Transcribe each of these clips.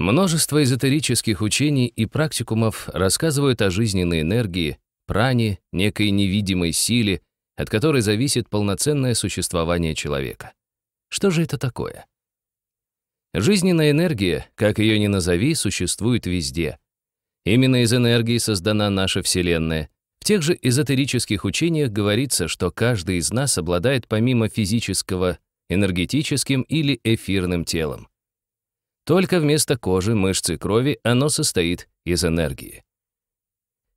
Множество эзотерических учений и практикумов рассказывают о жизненной энергии, пране, некой невидимой силе, от которой зависит полноценное существование человека. Что же это такое? Жизненная энергия, как ее ни назови, существует везде. Именно из энергии создана наша Вселенная. В тех же эзотерических учениях говорится, что каждый из нас обладает помимо физического, энергетическим или эфирным телом. Только вместо кожи, мышц и крови оно состоит из энергии.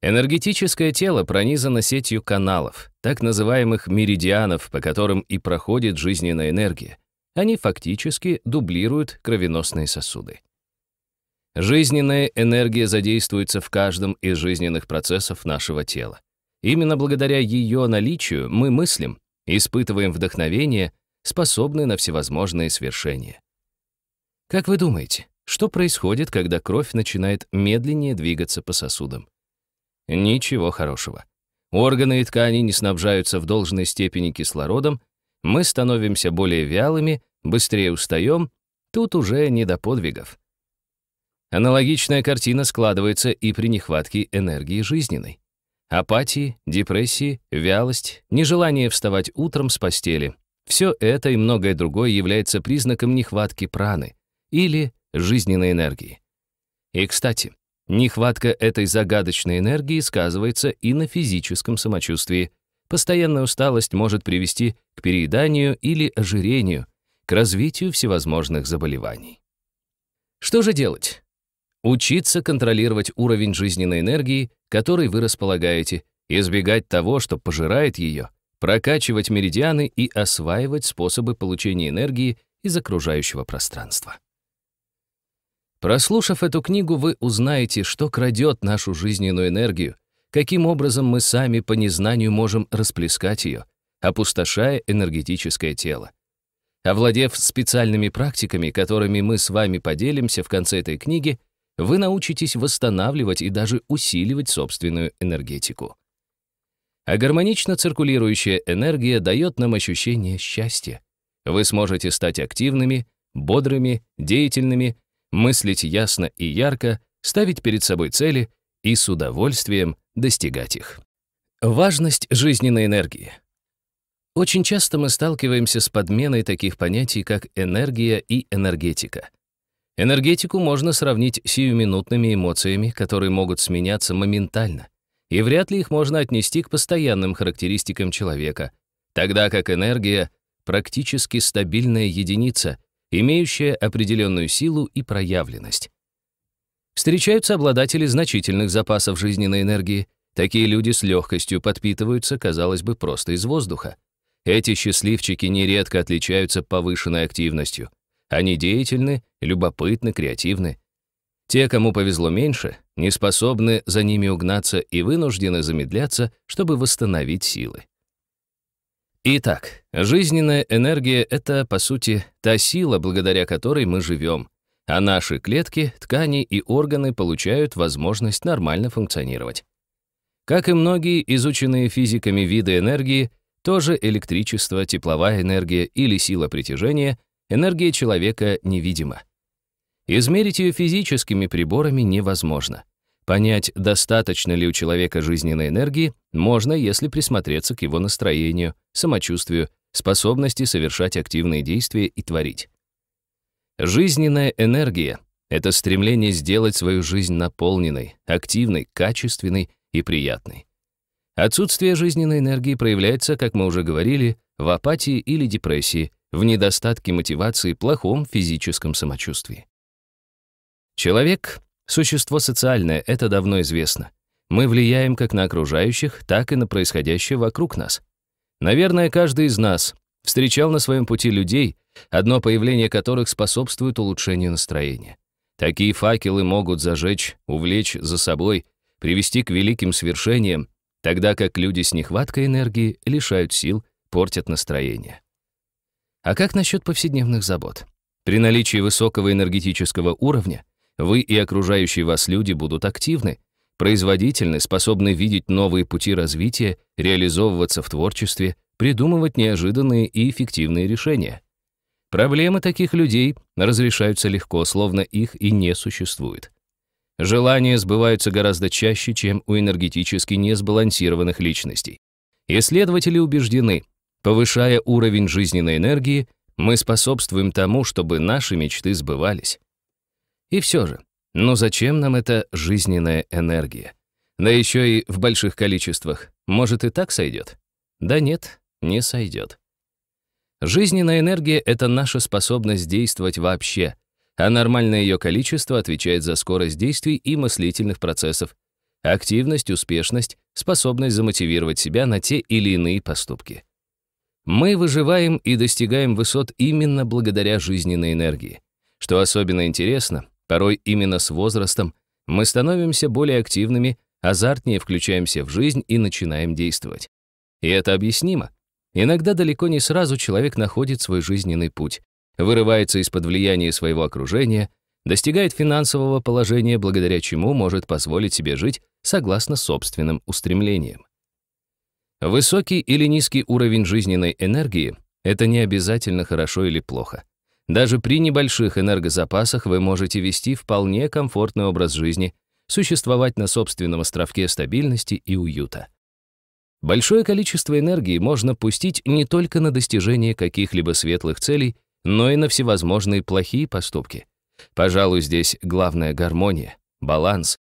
Энергетическое тело пронизано сетью каналов, так называемых меридианов, по которым и проходит жизненная энергия. Они фактически дублируют кровеносные сосуды. Жизненная энергия задействуется в каждом из жизненных процессов нашего тела. Именно благодаря ее наличию мы мыслим, испытываем вдохновение, способны на всевозможные свершения. Как вы думаете, что происходит, когда кровь начинает медленнее двигаться по сосудам? Ничего хорошего. Органы и ткани не снабжаются в должной степени кислородом, мы становимся более вялыми, быстрее устаем, тут уже не до подвигов. Аналогичная картина складывается и при нехватке энергии жизненной. Апатии, депрессии, вялость, нежелание вставать утром с постели — все это и многое другое является признаком нехватки праны, или жизненной энергии. И, кстати, нехватка этой загадочной энергии сказывается и на физическом самочувствии. Постоянная усталость может привести к перееданию или ожирению, к развитию всевозможных заболеваний. Что же делать? Учиться контролировать уровень жизненной энергии, которой вы располагаете, избегать того, что пожирает ее, прокачивать меридианы и осваивать способы получения энергии из окружающего пространства. Прослушав эту книгу, вы узнаете, что крадет нашу жизненную энергию, каким образом мы сами по незнанию можем расплескать ее, опустошая энергетическое тело. Овладев специальными практиками, которыми мы с вами поделимся в конце этой книги, вы научитесь восстанавливать и даже усиливать собственную энергетику. А гармонично циркулирующая энергия дает нам ощущение счастья. Вы сможете стать активными, бодрыми, деятельными мыслить ясно и ярко, ставить перед собой цели и с удовольствием достигать их. Важность жизненной энергии. Очень часто мы сталкиваемся с подменой таких понятий, как энергия и энергетика. Энергетику можно сравнить с сиюминутными эмоциями, которые могут сменяться моментально, и вряд ли их можно отнести к постоянным характеристикам человека, тогда как энергия — практически стабильная единица, имеющая определенную силу и проявленность. Встречаются обладатели значительных запасов жизненной энергии. Такие люди с легкостью подпитываются, казалось бы, просто из воздуха. Эти счастливчики нередко отличаются повышенной активностью. Они деятельны, любопытны, креативны. Те, кому повезло меньше, не способны за ними угнаться и вынуждены замедляться, чтобы восстановить силы. Итак, жизненная энергия — это, по сути, та сила, благодаря которой мы живем, а наши клетки, ткани и органы получают возможность нормально функционировать. Как и многие изученные физиками виды энергии, тоже электричество, тепловая энергия или сила притяжения, энергия человека невидима. Измерить ее физическими приборами невозможно. Понять, достаточно ли у человека жизненной энергии, можно, если присмотреться к его настроению, самочувствию, способности совершать активные действия и творить. Жизненная энергия — это стремление сделать свою жизнь наполненной, активной, качественной и приятной. Отсутствие жизненной энергии проявляется, как мы уже говорили, в апатии или депрессии, в недостатке мотивации, плохом физическом самочувствии. Человек — существо социальное, это давно известно. Мы влияем как на окружающих, так и на происходящее вокруг нас. Наверное, каждый из нас встречал на своем пути людей, одно появление которых способствует улучшению настроения. Такие факелы могут зажечь, увлечь за собой, привести к великим свершениям, тогда как люди с нехваткой энергии лишают сил, портят настроение. А как насчет повседневных забот? При наличии высокого энергетического уровня вы и окружающие вас люди будут активны, производительны, способны видеть новые пути развития, реализовываться в творчестве, придумывать неожиданные и эффективные решения. Проблемы таких людей разрешаются легко, словно их и не существует. Желания сбываются гораздо чаще, чем у энергетически несбалансированных личностей. Исследователи убеждены, повышая уровень жизненной энергии, мы способствуем тому, чтобы наши мечты сбывались. И все же, но зачем нам эта жизненная энергия? Да еще и в больших количествах. Может, и так сойдет? Да нет, не сойдет. Жизненная энергия — это наша способность действовать вообще, а нормальное ее количество отвечает за скорость действий и мыслительных процессов, активность, успешность, способность замотивировать себя на те или иные поступки. Мы выживаем и достигаем высот именно благодаря жизненной энергии. Что особенно интересно, Порой именно с возрастом мы становимся более активными, азартнее включаемся в жизнь и начинаем действовать. И это объяснимо. Иногда далеко не сразу человек находит свой жизненный путь, вырывается из-под влияния своего окружения, достигает финансового положения, благодаря чему может позволить себе жить согласно собственным устремлениям. Высокий или низкий уровень жизненной энергии — это не обязательно хорошо или плохо. Даже при небольших энергозапасах вы можете вести вполне комфортный образ жизни, существовать на собственном островке стабильности и уюта. Большое количество энергии можно пустить не только на достижение каких-либо светлых целей, но и на всевозможные плохие поступки. Пожалуй, здесь главная гармония, баланс.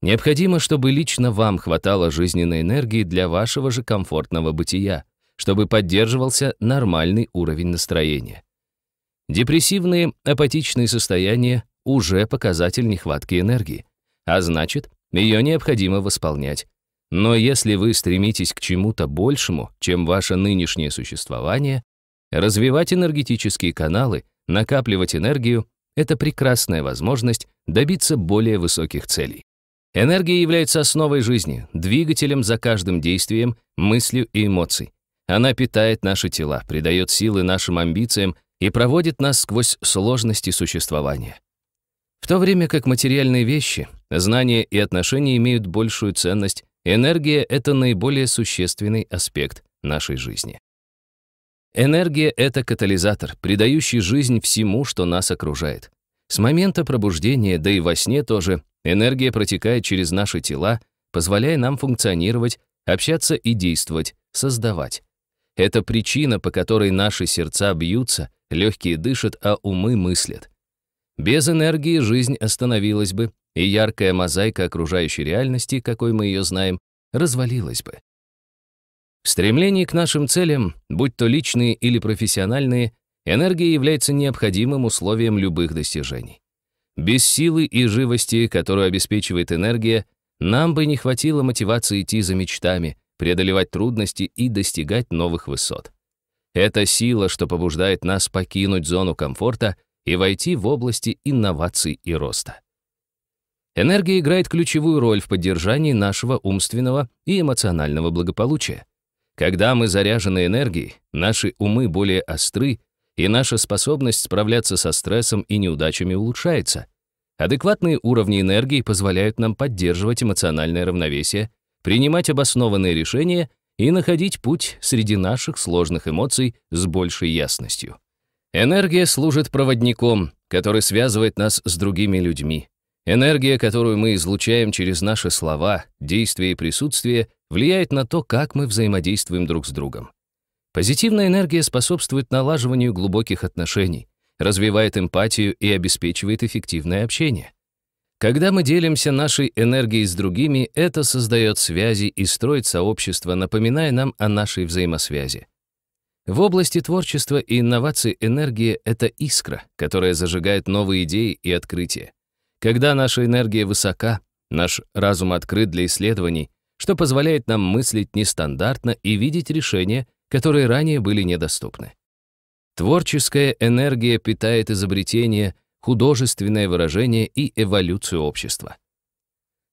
Необходимо, чтобы лично вам хватало жизненной энергии для вашего же комфортного бытия, чтобы поддерживался нормальный уровень настроения. Депрессивные, апатичные состояния уже показатель нехватки энергии, а значит, ее необходимо восполнять. Но если вы стремитесь к чему-то большему, чем ваше нынешнее существование, развивать энергетические каналы, накапливать энергию — это прекрасная возможность добиться более высоких целей. Энергия является основой жизни, двигателем за каждым действием, мыслью и эмоций. Она питает наши тела, придает силы нашим амбициям и проводит нас сквозь сложности существования. В то время как материальные вещи, знания и отношения имеют большую ценность, энергия — это наиболее существенный аспект нашей жизни. Энергия — это катализатор, придающий жизнь всему, что нас окружает. С момента пробуждения, да и во сне тоже, энергия протекает через наши тела, позволяя нам функционировать, общаться и действовать, создавать. Это причина, по которой наши сердца бьются, легкие дышат, а умы мыслят. Без энергии жизнь остановилась бы, и яркая мозаика окружающей реальности, какой мы ее знаем, развалилась бы. В стремлении к нашим целям, будь то личные или профессиональные, энергия является необходимым условием любых достижений. Без силы и живости, которую обеспечивает энергия, нам бы не хватило мотивации идти за мечтами, преодолевать трудности и достигать новых высот. Это сила, что побуждает нас покинуть зону комфорта и войти в области инноваций и роста. Энергия играет ключевую роль в поддержании нашего умственного и эмоционального благополучия. Когда мы заряжены энергией, наши умы более остры, и наша способность справляться со стрессом и неудачами улучшается. Адекватные уровни энергии позволяют нам поддерживать эмоциональное равновесие, принимать обоснованные решения и находить путь среди наших сложных эмоций с большей ясностью. Энергия служит проводником, который связывает нас с другими людьми. Энергия, которую мы излучаем через наши слова, действия и присутствие, влияет на то, как мы взаимодействуем друг с другом. Позитивная энергия способствует налаживанию глубоких отношений, развивает эмпатию и обеспечивает эффективное общение. Когда мы делимся нашей энергией с другими, это создает связи и строит сообщество, напоминая нам о нашей взаимосвязи. В области творчества и инноваций энергия — это искра, которая зажигает новые идеи и открытия. Когда наша энергия высока, наш разум открыт для исследований, что позволяет нам мыслить нестандартно и видеть решения, которые ранее были недоступны. Творческая энергия питает изобретения — художественное выражение и эволюцию общества.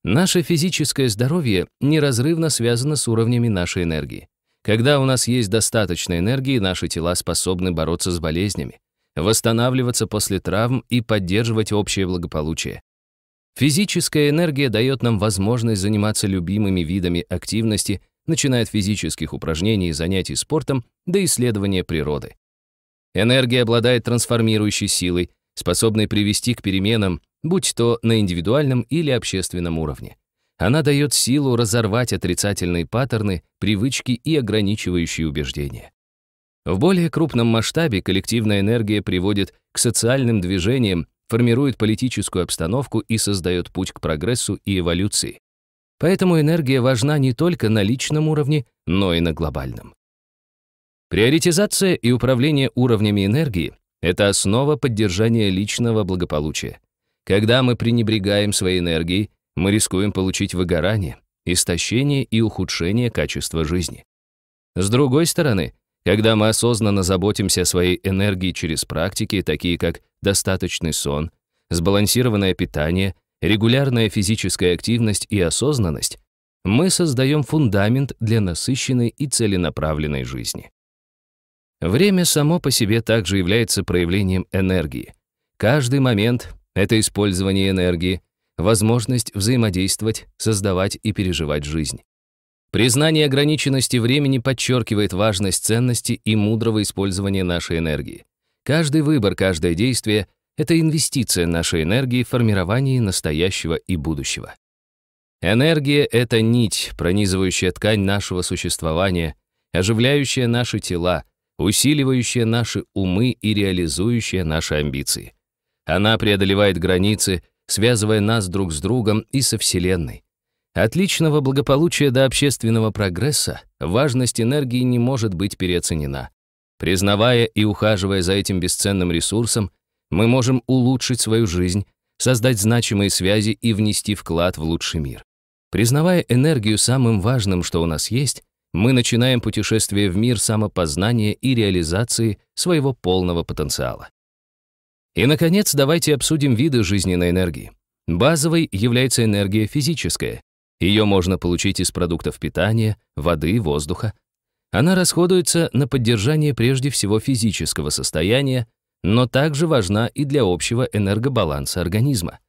Наше физическое здоровье неразрывно связано с уровнями нашей энергии. Когда у нас есть достаточно энергии, наши тела способны бороться с болезнями, восстанавливаться после травм и поддерживать общее благополучие. Физическая энергия дает нам возможность заниматься любимыми видами активности, начиная от физических упражнений и занятий спортом до исследования природы. Энергия обладает трансформирующей силой, способной привести к переменам, будь то на индивидуальном или общественном уровне. Она дает силу разорвать отрицательные паттерны, привычки и ограничивающие убеждения. В более крупном масштабе коллективная энергия приводит к социальным движениям, формирует политическую обстановку и создает путь к прогрессу и эволюции. Поэтому энергия важна не только на личном уровне, но и на глобальном. Приоритизация и управление уровнями энергии это основа поддержания личного благополучия. Когда мы пренебрегаем своей энергией, мы рискуем получить выгорание, истощение и ухудшение качества жизни. С другой стороны, когда мы осознанно заботимся о своей энергии через практики, такие как достаточный сон, сбалансированное питание, регулярная физическая активность и осознанность, мы создаем фундамент для насыщенной и целенаправленной жизни. Время само по себе также является проявлением энергии. Каждый момент — это использование энергии, возможность взаимодействовать, создавать и переживать жизнь. Признание ограниченности времени подчеркивает важность ценности и мудрого использования нашей энергии. Каждый выбор, каждое действие — это инвестиция нашей энергии в формирование настоящего и будущего. Энергия — это нить, пронизывающая ткань нашего существования, оживляющая наши тела — усиливающая наши умы и реализующая наши амбиции. Она преодолевает границы, связывая нас друг с другом и со Вселенной. От личного благополучия до общественного прогресса важность энергии не может быть переоценена. Признавая и ухаживая за этим бесценным ресурсом, мы можем улучшить свою жизнь, создать значимые связи и внести вклад в лучший мир. Признавая энергию самым важным, что у нас есть, мы начинаем путешествие в мир самопознания и реализации своего полного потенциала. И, наконец, давайте обсудим виды жизненной энергии. Базовой является энергия физическая. Ее можно получить из продуктов питания, воды, воздуха. Она расходуется на поддержание прежде всего физического состояния, но также важна и для общего энергобаланса организма.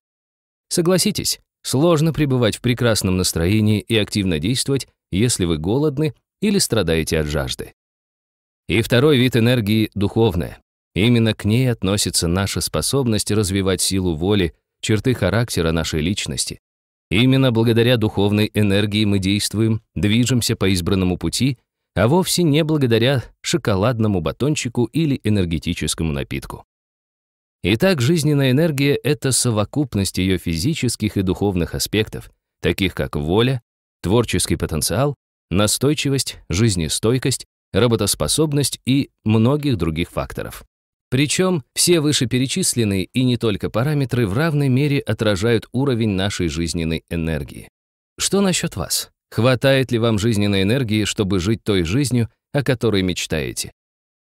Согласитесь, сложно пребывать в прекрасном настроении и активно действовать, если вы голодны или страдаете от жажды. И второй вид энергии — духовная. Именно к ней относится наша способность развивать силу воли, черты характера нашей личности. Именно благодаря духовной энергии мы действуем, движемся по избранному пути, а вовсе не благодаря шоколадному батончику или энергетическому напитку. Итак, жизненная энергия — это совокупность ее физических и духовных аспектов, таких как воля, творческий потенциал, настойчивость, жизнестойкость, работоспособность и многих других факторов. Причем все вышеперечисленные и не только параметры в равной мере отражают уровень нашей жизненной энергии. Что насчет вас? Хватает ли вам жизненной энергии, чтобы жить той жизнью, о которой мечтаете?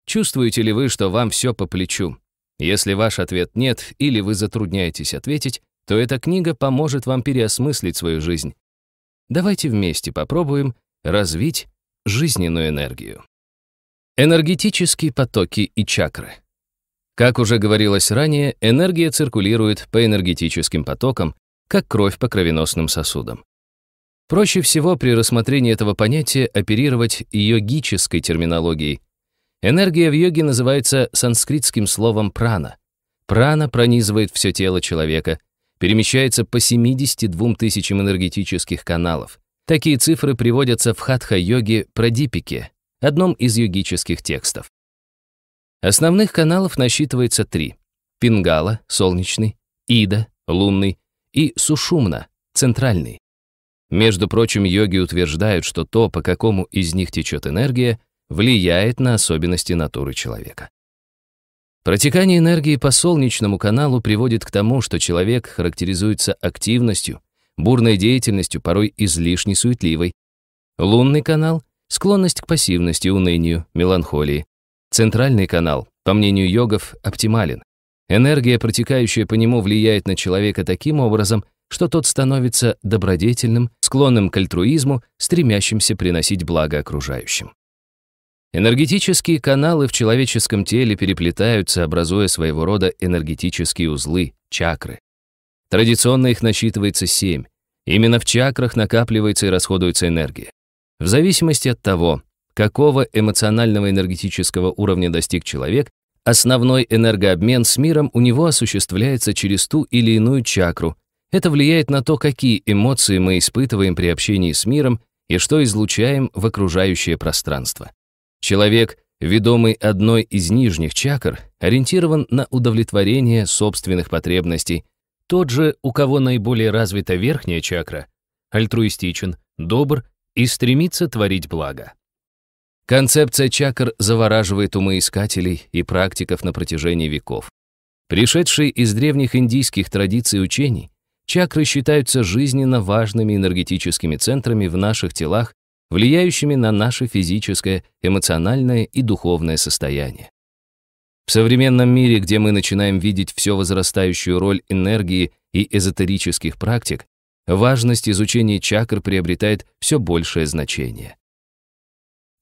Чувствуете ли вы, что вам все по плечу? Если ваш ответ «нет» или вы затрудняетесь ответить, то эта книга поможет вам переосмыслить свою жизнь, Давайте вместе попробуем развить жизненную энергию. Энергетические потоки и чакры. Как уже говорилось ранее, энергия циркулирует по энергетическим потокам, как кровь по кровеносным сосудам. Проще всего при рассмотрении этого понятия оперировать йогической терминологией. Энергия в йоге называется санскритским словом прана. Прана пронизывает все тело человека, перемещается по 72 тысячам энергетических каналов. Такие цифры приводятся в хатха-йоге Прадипике, одном из йогических текстов. Основных каналов насчитывается три – Пингала, солнечный, Ида, лунный и Сушумна, центральный. Между прочим, йоги утверждают, что то, по какому из них течет энергия, влияет на особенности натуры человека. Протекание энергии по солнечному каналу приводит к тому, что человек характеризуется активностью, бурной деятельностью, порой излишне суетливой. Лунный канал — склонность к пассивности, унынию, меланхолии. Центральный канал, по мнению йогов, оптимален. Энергия, протекающая по нему, влияет на человека таким образом, что тот становится добродетельным, склонным к альтруизму, стремящимся приносить благо окружающим. Энергетические каналы в человеческом теле переплетаются, образуя своего рода энергетические узлы, чакры. Традиционно их насчитывается семь. Именно в чакрах накапливается и расходуется энергия. В зависимости от того, какого эмоционального энергетического уровня достиг человек, основной энергообмен с миром у него осуществляется через ту или иную чакру. Это влияет на то, какие эмоции мы испытываем при общении с миром и что излучаем в окружающее пространство. Человек, ведомый одной из нижних чакр, ориентирован на удовлетворение собственных потребностей. Тот же, у кого наиболее развита верхняя чакра, альтруистичен, добр и стремится творить благо. Концепция чакр завораживает умы искателей и практиков на протяжении веков. Пришедшие из древних индийских традиций учений, чакры считаются жизненно важными энергетическими центрами в наших телах влияющими на наше физическое, эмоциональное и духовное состояние. В современном мире, где мы начинаем видеть все возрастающую роль энергии и эзотерических практик, важность изучения чакр приобретает все большее значение.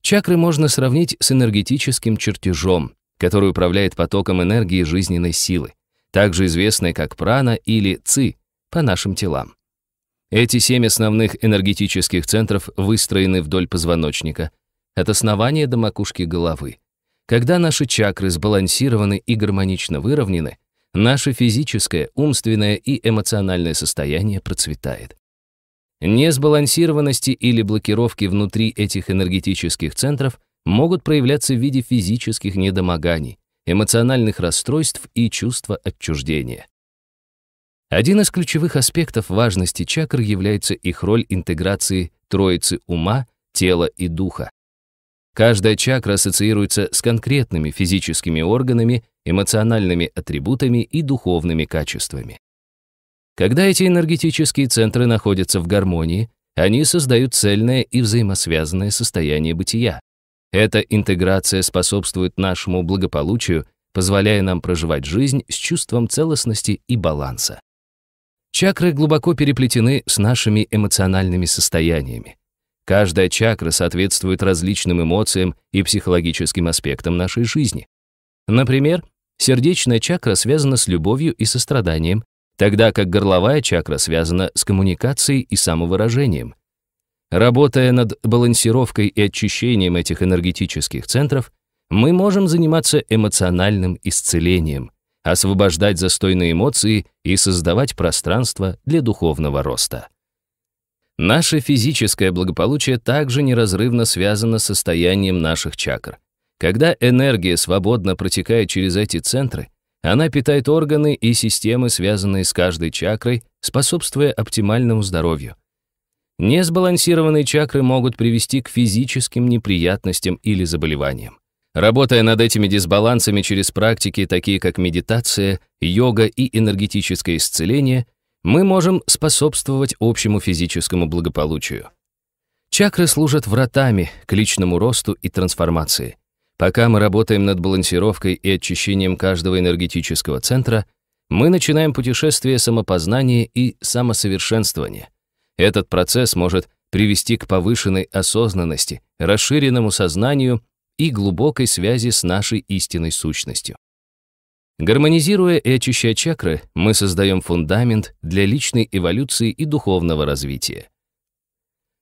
Чакры можно сравнить с энергетическим чертежом, который управляет потоком энергии жизненной силы, также известной как прана или ци по нашим телам. Эти семь основных энергетических центров выстроены вдоль позвоночника, от основания до макушки головы. Когда наши чакры сбалансированы и гармонично выровнены, наше физическое, умственное и эмоциональное состояние процветает. Несбалансированности или блокировки внутри этих энергетических центров могут проявляться в виде физических недомоганий, эмоциональных расстройств и чувства отчуждения. Один из ключевых аспектов важности чакр является их роль интеграции троицы ума, тела и духа. Каждая чакра ассоциируется с конкретными физическими органами, эмоциональными атрибутами и духовными качествами. Когда эти энергетические центры находятся в гармонии, они создают цельное и взаимосвязанное состояние бытия. Эта интеграция способствует нашему благополучию, позволяя нам проживать жизнь с чувством целостности и баланса. Чакры глубоко переплетены с нашими эмоциональными состояниями. Каждая чакра соответствует различным эмоциям и психологическим аспектам нашей жизни. Например, сердечная чакра связана с любовью и состраданием, тогда как горловая чакра связана с коммуникацией и самовыражением. Работая над балансировкой и очищением этих энергетических центров, мы можем заниматься эмоциональным исцелением, освобождать застойные эмоции и создавать пространство для духовного роста. Наше физическое благополучие также неразрывно связано с состоянием наших чакр. Когда энергия свободно протекает через эти центры, она питает органы и системы, связанные с каждой чакрой, способствуя оптимальному здоровью. Несбалансированные чакры могут привести к физическим неприятностям или заболеваниям. Работая над этими дисбалансами через практики, такие как медитация, йога и энергетическое исцеление, мы можем способствовать общему физическому благополучию. Чакры служат вратами к личному росту и трансформации. Пока мы работаем над балансировкой и очищением каждого энергетического центра, мы начинаем путешествие самопознания и самосовершенствования. Этот процесс может привести к повышенной осознанности, расширенному сознанию и глубокой связи с нашей истинной сущностью. Гармонизируя и очищая чакры, мы создаем фундамент для личной эволюции и духовного развития.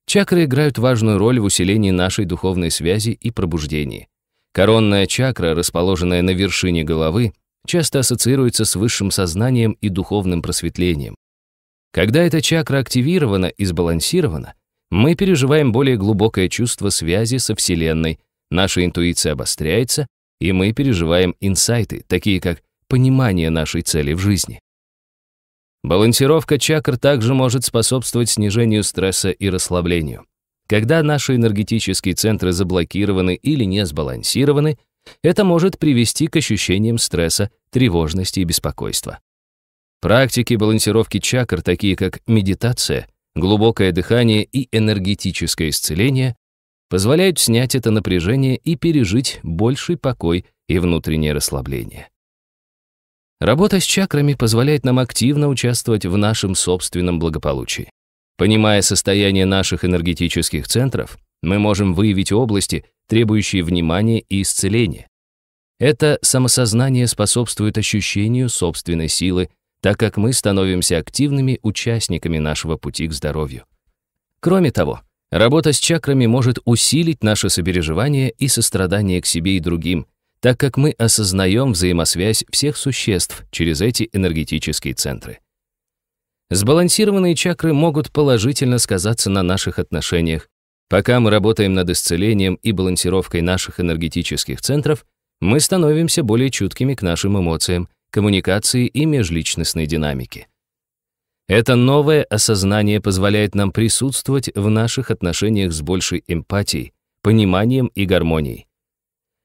Чакры играют важную роль в усилении нашей духовной связи и пробуждении. Коронная чакра, расположенная на вершине головы, часто ассоциируется с высшим сознанием и духовным просветлением. Когда эта чакра активирована и сбалансирована, мы переживаем более глубокое чувство связи со Вселенной – Наша интуиция обостряется, и мы переживаем инсайты, такие как понимание нашей цели в жизни. Балансировка чакр также может способствовать снижению стресса и расслаблению. Когда наши энергетические центры заблокированы или не сбалансированы, это может привести к ощущениям стресса, тревожности и беспокойства. Практики балансировки чакр, такие как медитация, глубокое дыхание и энергетическое исцеление, позволяют снять это напряжение и пережить больший покой и внутреннее расслабление. Работа с чакрами позволяет нам активно участвовать в нашем собственном благополучии. Понимая состояние наших энергетических центров, мы можем выявить области, требующие внимания и исцеления. Это самосознание способствует ощущению собственной силы, так как мы становимся активными участниками нашего пути к здоровью. Кроме того, Работа с чакрами может усилить наше сопереживание и сострадание к себе и другим, так как мы осознаем взаимосвязь всех существ через эти энергетические центры. Сбалансированные чакры могут положительно сказаться на наших отношениях. Пока мы работаем над исцелением и балансировкой наших энергетических центров, мы становимся более чуткими к нашим эмоциям, коммуникации и межличностной динамике. Это новое осознание позволяет нам присутствовать в наших отношениях с большей эмпатией, пониманием и гармонией.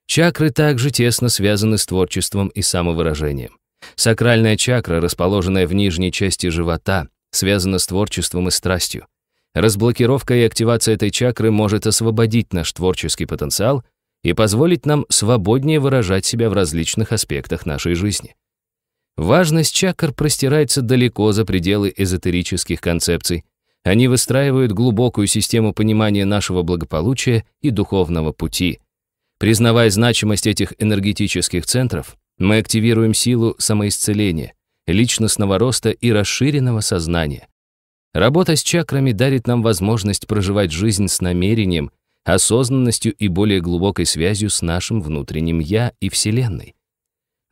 Чакры также тесно связаны с творчеством и самовыражением. Сакральная чакра, расположенная в нижней части живота, связана с творчеством и страстью. Разблокировка и активация этой чакры может освободить наш творческий потенциал и позволить нам свободнее выражать себя в различных аспектах нашей жизни. Важность чакр простирается далеко за пределы эзотерических концепций. Они выстраивают глубокую систему понимания нашего благополучия и духовного пути. Признавая значимость этих энергетических центров, мы активируем силу самоисцеления, личностного роста и расширенного сознания. Работа с чакрами дарит нам возможность проживать жизнь с намерением, осознанностью и более глубокой связью с нашим внутренним «я» и Вселенной.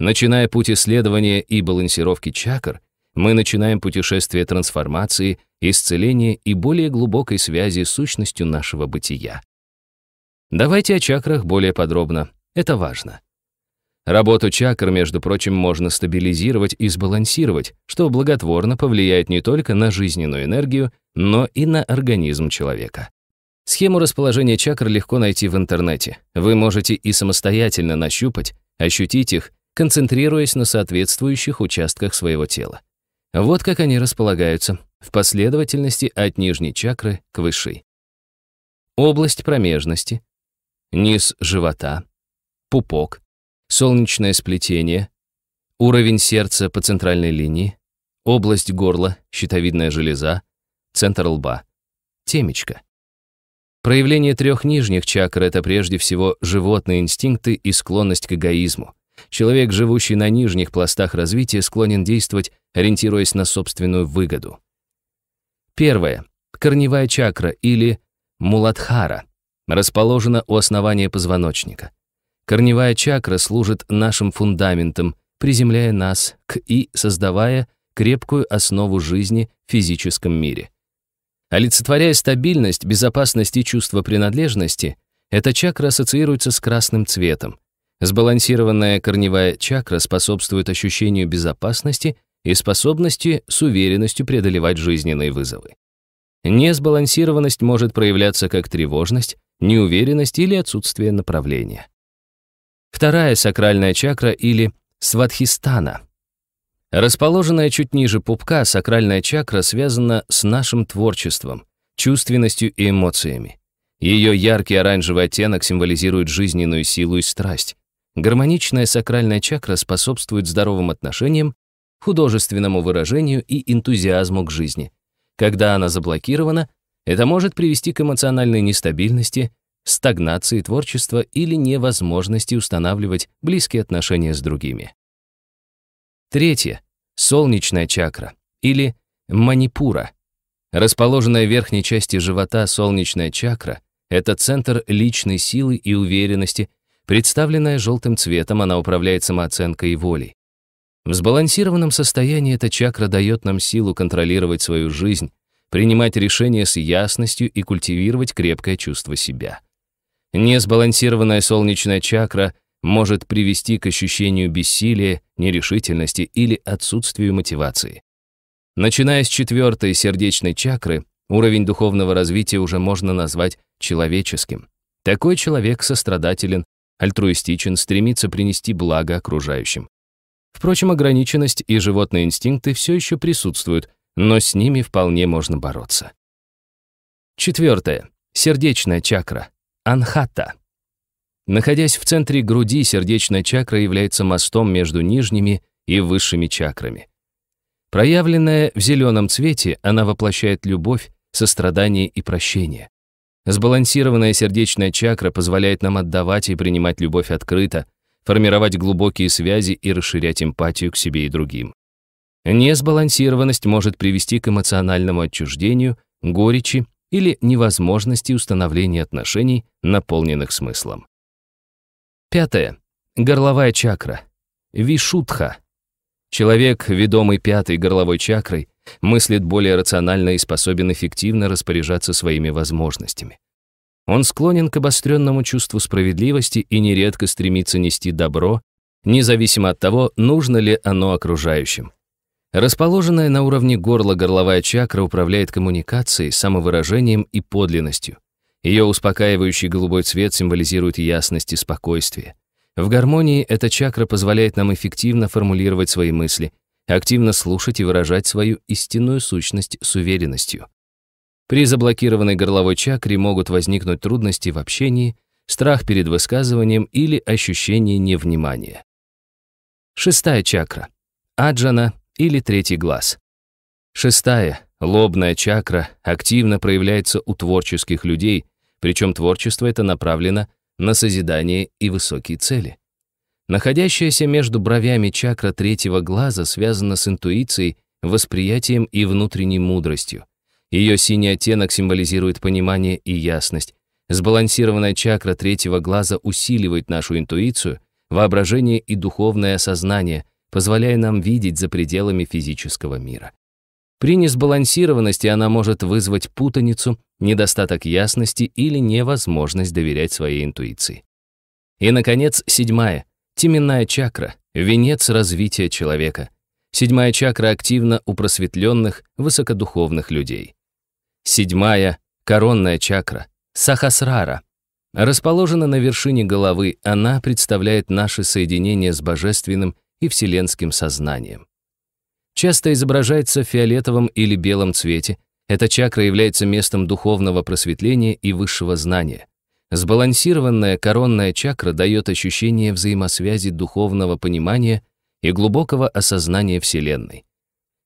Начиная путь исследования и балансировки чакр, мы начинаем путешествие трансформации, исцеления и более глубокой связи с сущностью нашего бытия. Давайте о чакрах более подробно. Это важно. Работу чакр, между прочим, можно стабилизировать и сбалансировать, что благотворно повлияет не только на жизненную энергию, но и на организм человека. Схему расположения чакр легко найти в интернете. Вы можете и самостоятельно нащупать, ощутить их концентрируясь на соответствующих участках своего тела. Вот как они располагаются, в последовательности от нижней чакры к высшей. Область промежности, низ живота, пупок, солнечное сплетение, уровень сердца по центральной линии, область горла, щитовидная железа, центр лба, темечко. Проявление трех нижних чакр — это прежде всего животные инстинкты и склонность к эгоизму. Человек, живущий на нижних пластах развития, склонен действовать, ориентируясь на собственную выгоду. Первое. Корневая чакра или муладхара расположена у основания позвоночника. Корневая чакра служит нашим фундаментом, приземляя нас к и создавая крепкую основу жизни в физическом мире. Олицетворяя стабильность, безопасность и чувство принадлежности, эта чакра ассоциируется с красным цветом, Сбалансированная корневая чакра способствует ощущению безопасности и способности с уверенностью преодолевать жизненные вызовы. Несбалансированность может проявляться как тревожность, неуверенность или отсутствие направления. Вторая сакральная чакра или свадхистана. Расположенная чуть ниже пупка, сакральная чакра связана с нашим творчеством, чувственностью и эмоциями. Ее яркий оранжевый оттенок символизирует жизненную силу и страсть. Гармоничная сакральная чакра способствует здоровым отношениям, художественному выражению и энтузиазму к жизни. Когда она заблокирована, это может привести к эмоциональной нестабильности, стагнации творчества или невозможности устанавливать близкие отношения с другими. Третье. Солнечная чакра или манипура. Расположенная в верхней части живота солнечная чакра — это центр личной силы и уверенности, Представленная желтым цветом, она управляет самооценкой и волей. В сбалансированном состоянии эта чакра дает нам силу контролировать свою жизнь, принимать решения с ясностью и культивировать крепкое чувство себя. Несбалансированная солнечная чакра может привести к ощущению бессилия, нерешительности или отсутствию мотивации. Начиная с четвертой сердечной чакры, уровень духовного развития уже можно назвать человеческим. Такой человек сострадателен альтруистичен, стремится принести благо окружающим. Впрочем, ограниченность и животные инстинкты все еще присутствуют, но с ними вполне можно бороться. Четвертое. Сердечная чакра. Анхата. Находясь в центре груди, сердечная чакра является мостом между нижними и высшими чакрами. Проявленная в зеленом цвете, она воплощает любовь, сострадание и прощение. Сбалансированная сердечная чакра позволяет нам отдавать и принимать любовь открыто, формировать глубокие связи и расширять эмпатию к себе и другим. Несбалансированность может привести к эмоциональному отчуждению, горечи или невозможности установления отношений, наполненных смыслом. Пятое. Горловая чакра. Вишутха. Человек, ведомый пятой горловой чакрой, мыслит более рационально и способен эффективно распоряжаться своими возможностями. Он склонен к обостренному чувству справедливости и нередко стремится нести добро, независимо от того, нужно ли оно окружающим. Расположенная на уровне горла горловая чакра управляет коммуникацией, самовыражением и подлинностью. Ее успокаивающий голубой цвет символизирует ясность и спокойствие. В гармонии эта чакра позволяет нам эффективно формулировать свои мысли, активно слушать и выражать свою истинную сущность с уверенностью. При заблокированной горловой чакре могут возникнуть трудности в общении, страх перед высказыванием или ощущение невнимания. Шестая чакра. Аджана или третий глаз. Шестая, лобная чакра, активно проявляется у творческих людей, причем творчество это направлено на созидание и высокие цели. Находящаяся между бровями чакра третьего глаза связана с интуицией, восприятием и внутренней мудростью. Ее синий оттенок символизирует понимание и ясность. Сбалансированная чакра третьего глаза усиливает нашу интуицию, воображение и духовное осознание, позволяя нам видеть за пределами физического мира. При несбалансированности она может вызвать путаницу, недостаток ясности или невозможность доверять своей интуиции. И, наконец, седьмая — Теменная чакра – венец развития человека. Седьмая чакра активна у просветленных, высокодуховных людей. Седьмая – коронная чакра, сахасрара. Расположена на вершине головы, она представляет наше соединение с божественным и вселенским сознанием. Часто изображается в фиолетовом или белом цвете. Эта чакра является местом духовного просветления и высшего знания. Сбалансированная коронная чакра дает ощущение взаимосвязи духовного понимания и глубокого осознания Вселенной.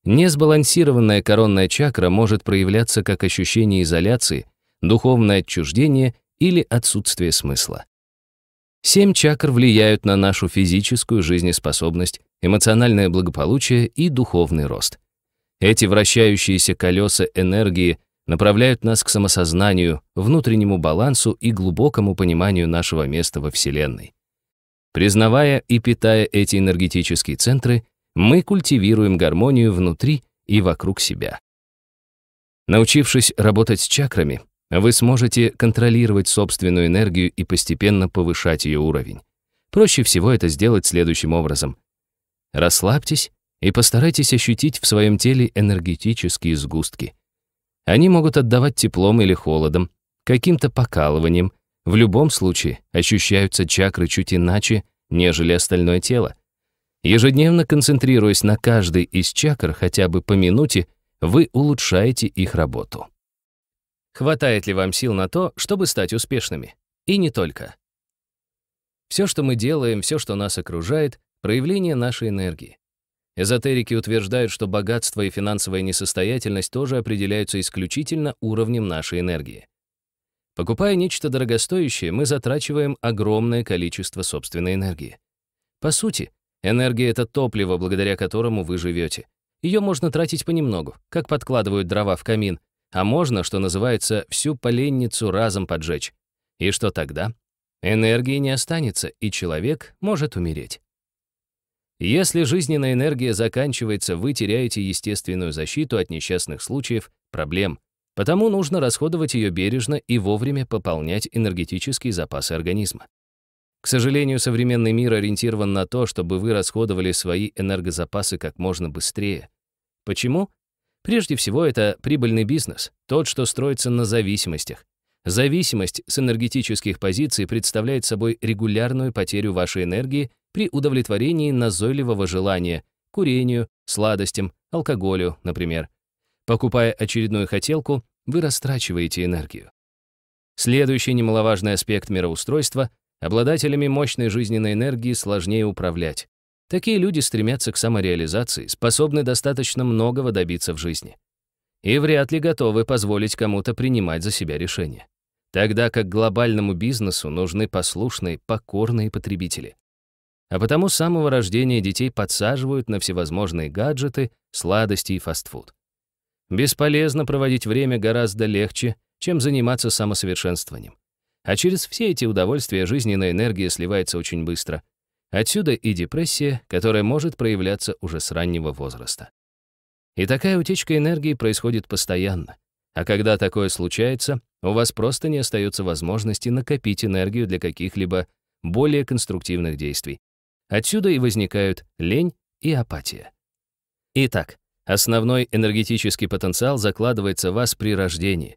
Несбалансированная коронная чакра может проявляться как ощущение изоляции, духовное отчуждение или отсутствие смысла. Семь чакр влияют на нашу физическую жизнеспособность, эмоциональное благополучие и духовный рост. Эти вращающиеся колеса энергии направляют нас к самосознанию, внутреннему балансу и глубокому пониманию нашего места во Вселенной. Признавая и питая эти энергетические центры, мы культивируем гармонию внутри и вокруг себя. Научившись работать с чакрами, вы сможете контролировать собственную энергию и постепенно повышать ее уровень. Проще всего это сделать следующим образом. Расслабьтесь и постарайтесь ощутить в своем теле энергетические сгустки. Они могут отдавать теплом или холодом, каким-то покалыванием. В любом случае ощущаются чакры чуть иначе, нежели остальное тело. Ежедневно концентрируясь на каждой из чакр хотя бы по минуте, вы улучшаете их работу. Хватает ли вам сил на то, чтобы стать успешными? И не только. Все, что мы делаем, все, что нас окружает, проявление нашей энергии. Эзотерики утверждают, что богатство и финансовая несостоятельность тоже определяются исключительно уровнем нашей энергии. Покупая нечто дорогостоящее, мы затрачиваем огромное количество собственной энергии. По сути, энергия — это топливо, благодаря которому вы живете. Ее можно тратить понемногу, как подкладывают дрова в камин, а можно, что называется, всю поленницу разом поджечь. И что тогда? Энергии не останется, и человек может умереть. Если жизненная энергия заканчивается, вы теряете естественную защиту от несчастных случаев, проблем. Потому нужно расходовать ее бережно и вовремя пополнять энергетические запасы организма. К сожалению, современный мир ориентирован на то, чтобы вы расходовали свои энергозапасы как можно быстрее. Почему? Прежде всего, это прибыльный бизнес, тот, что строится на зависимостях, Зависимость с энергетических позиций представляет собой регулярную потерю вашей энергии при удовлетворении назойливого желания, курению, сладостям, алкоголю, например. Покупая очередную хотелку, вы растрачиваете энергию. Следующий немаловажный аспект мироустройства — обладателями мощной жизненной энергии сложнее управлять. Такие люди стремятся к самореализации, способны достаточно многого добиться в жизни. И вряд ли готовы позволить кому-то принимать за себя решения тогда как глобальному бизнесу нужны послушные, покорные потребители. А потому с самого рождения детей подсаживают на всевозможные гаджеты, сладости и фастфуд. Бесполезно проводить время гораздо легче, чем заниматься самосовершенствованием. А через все эти удовольствия жизненная энергия сливается очень быстро. Отсюда и депрессия, которая может проявляться уже с раннего возраста. И такая утечка энергии происходит постоянно. А когда такое случается, у вас просто не остается возможности накопить энергию для каких-либо более конструктивных действий. Отсюда и возникают лень и апатия. Итак, основной энергетический потенциал закладывается в вас при рождении.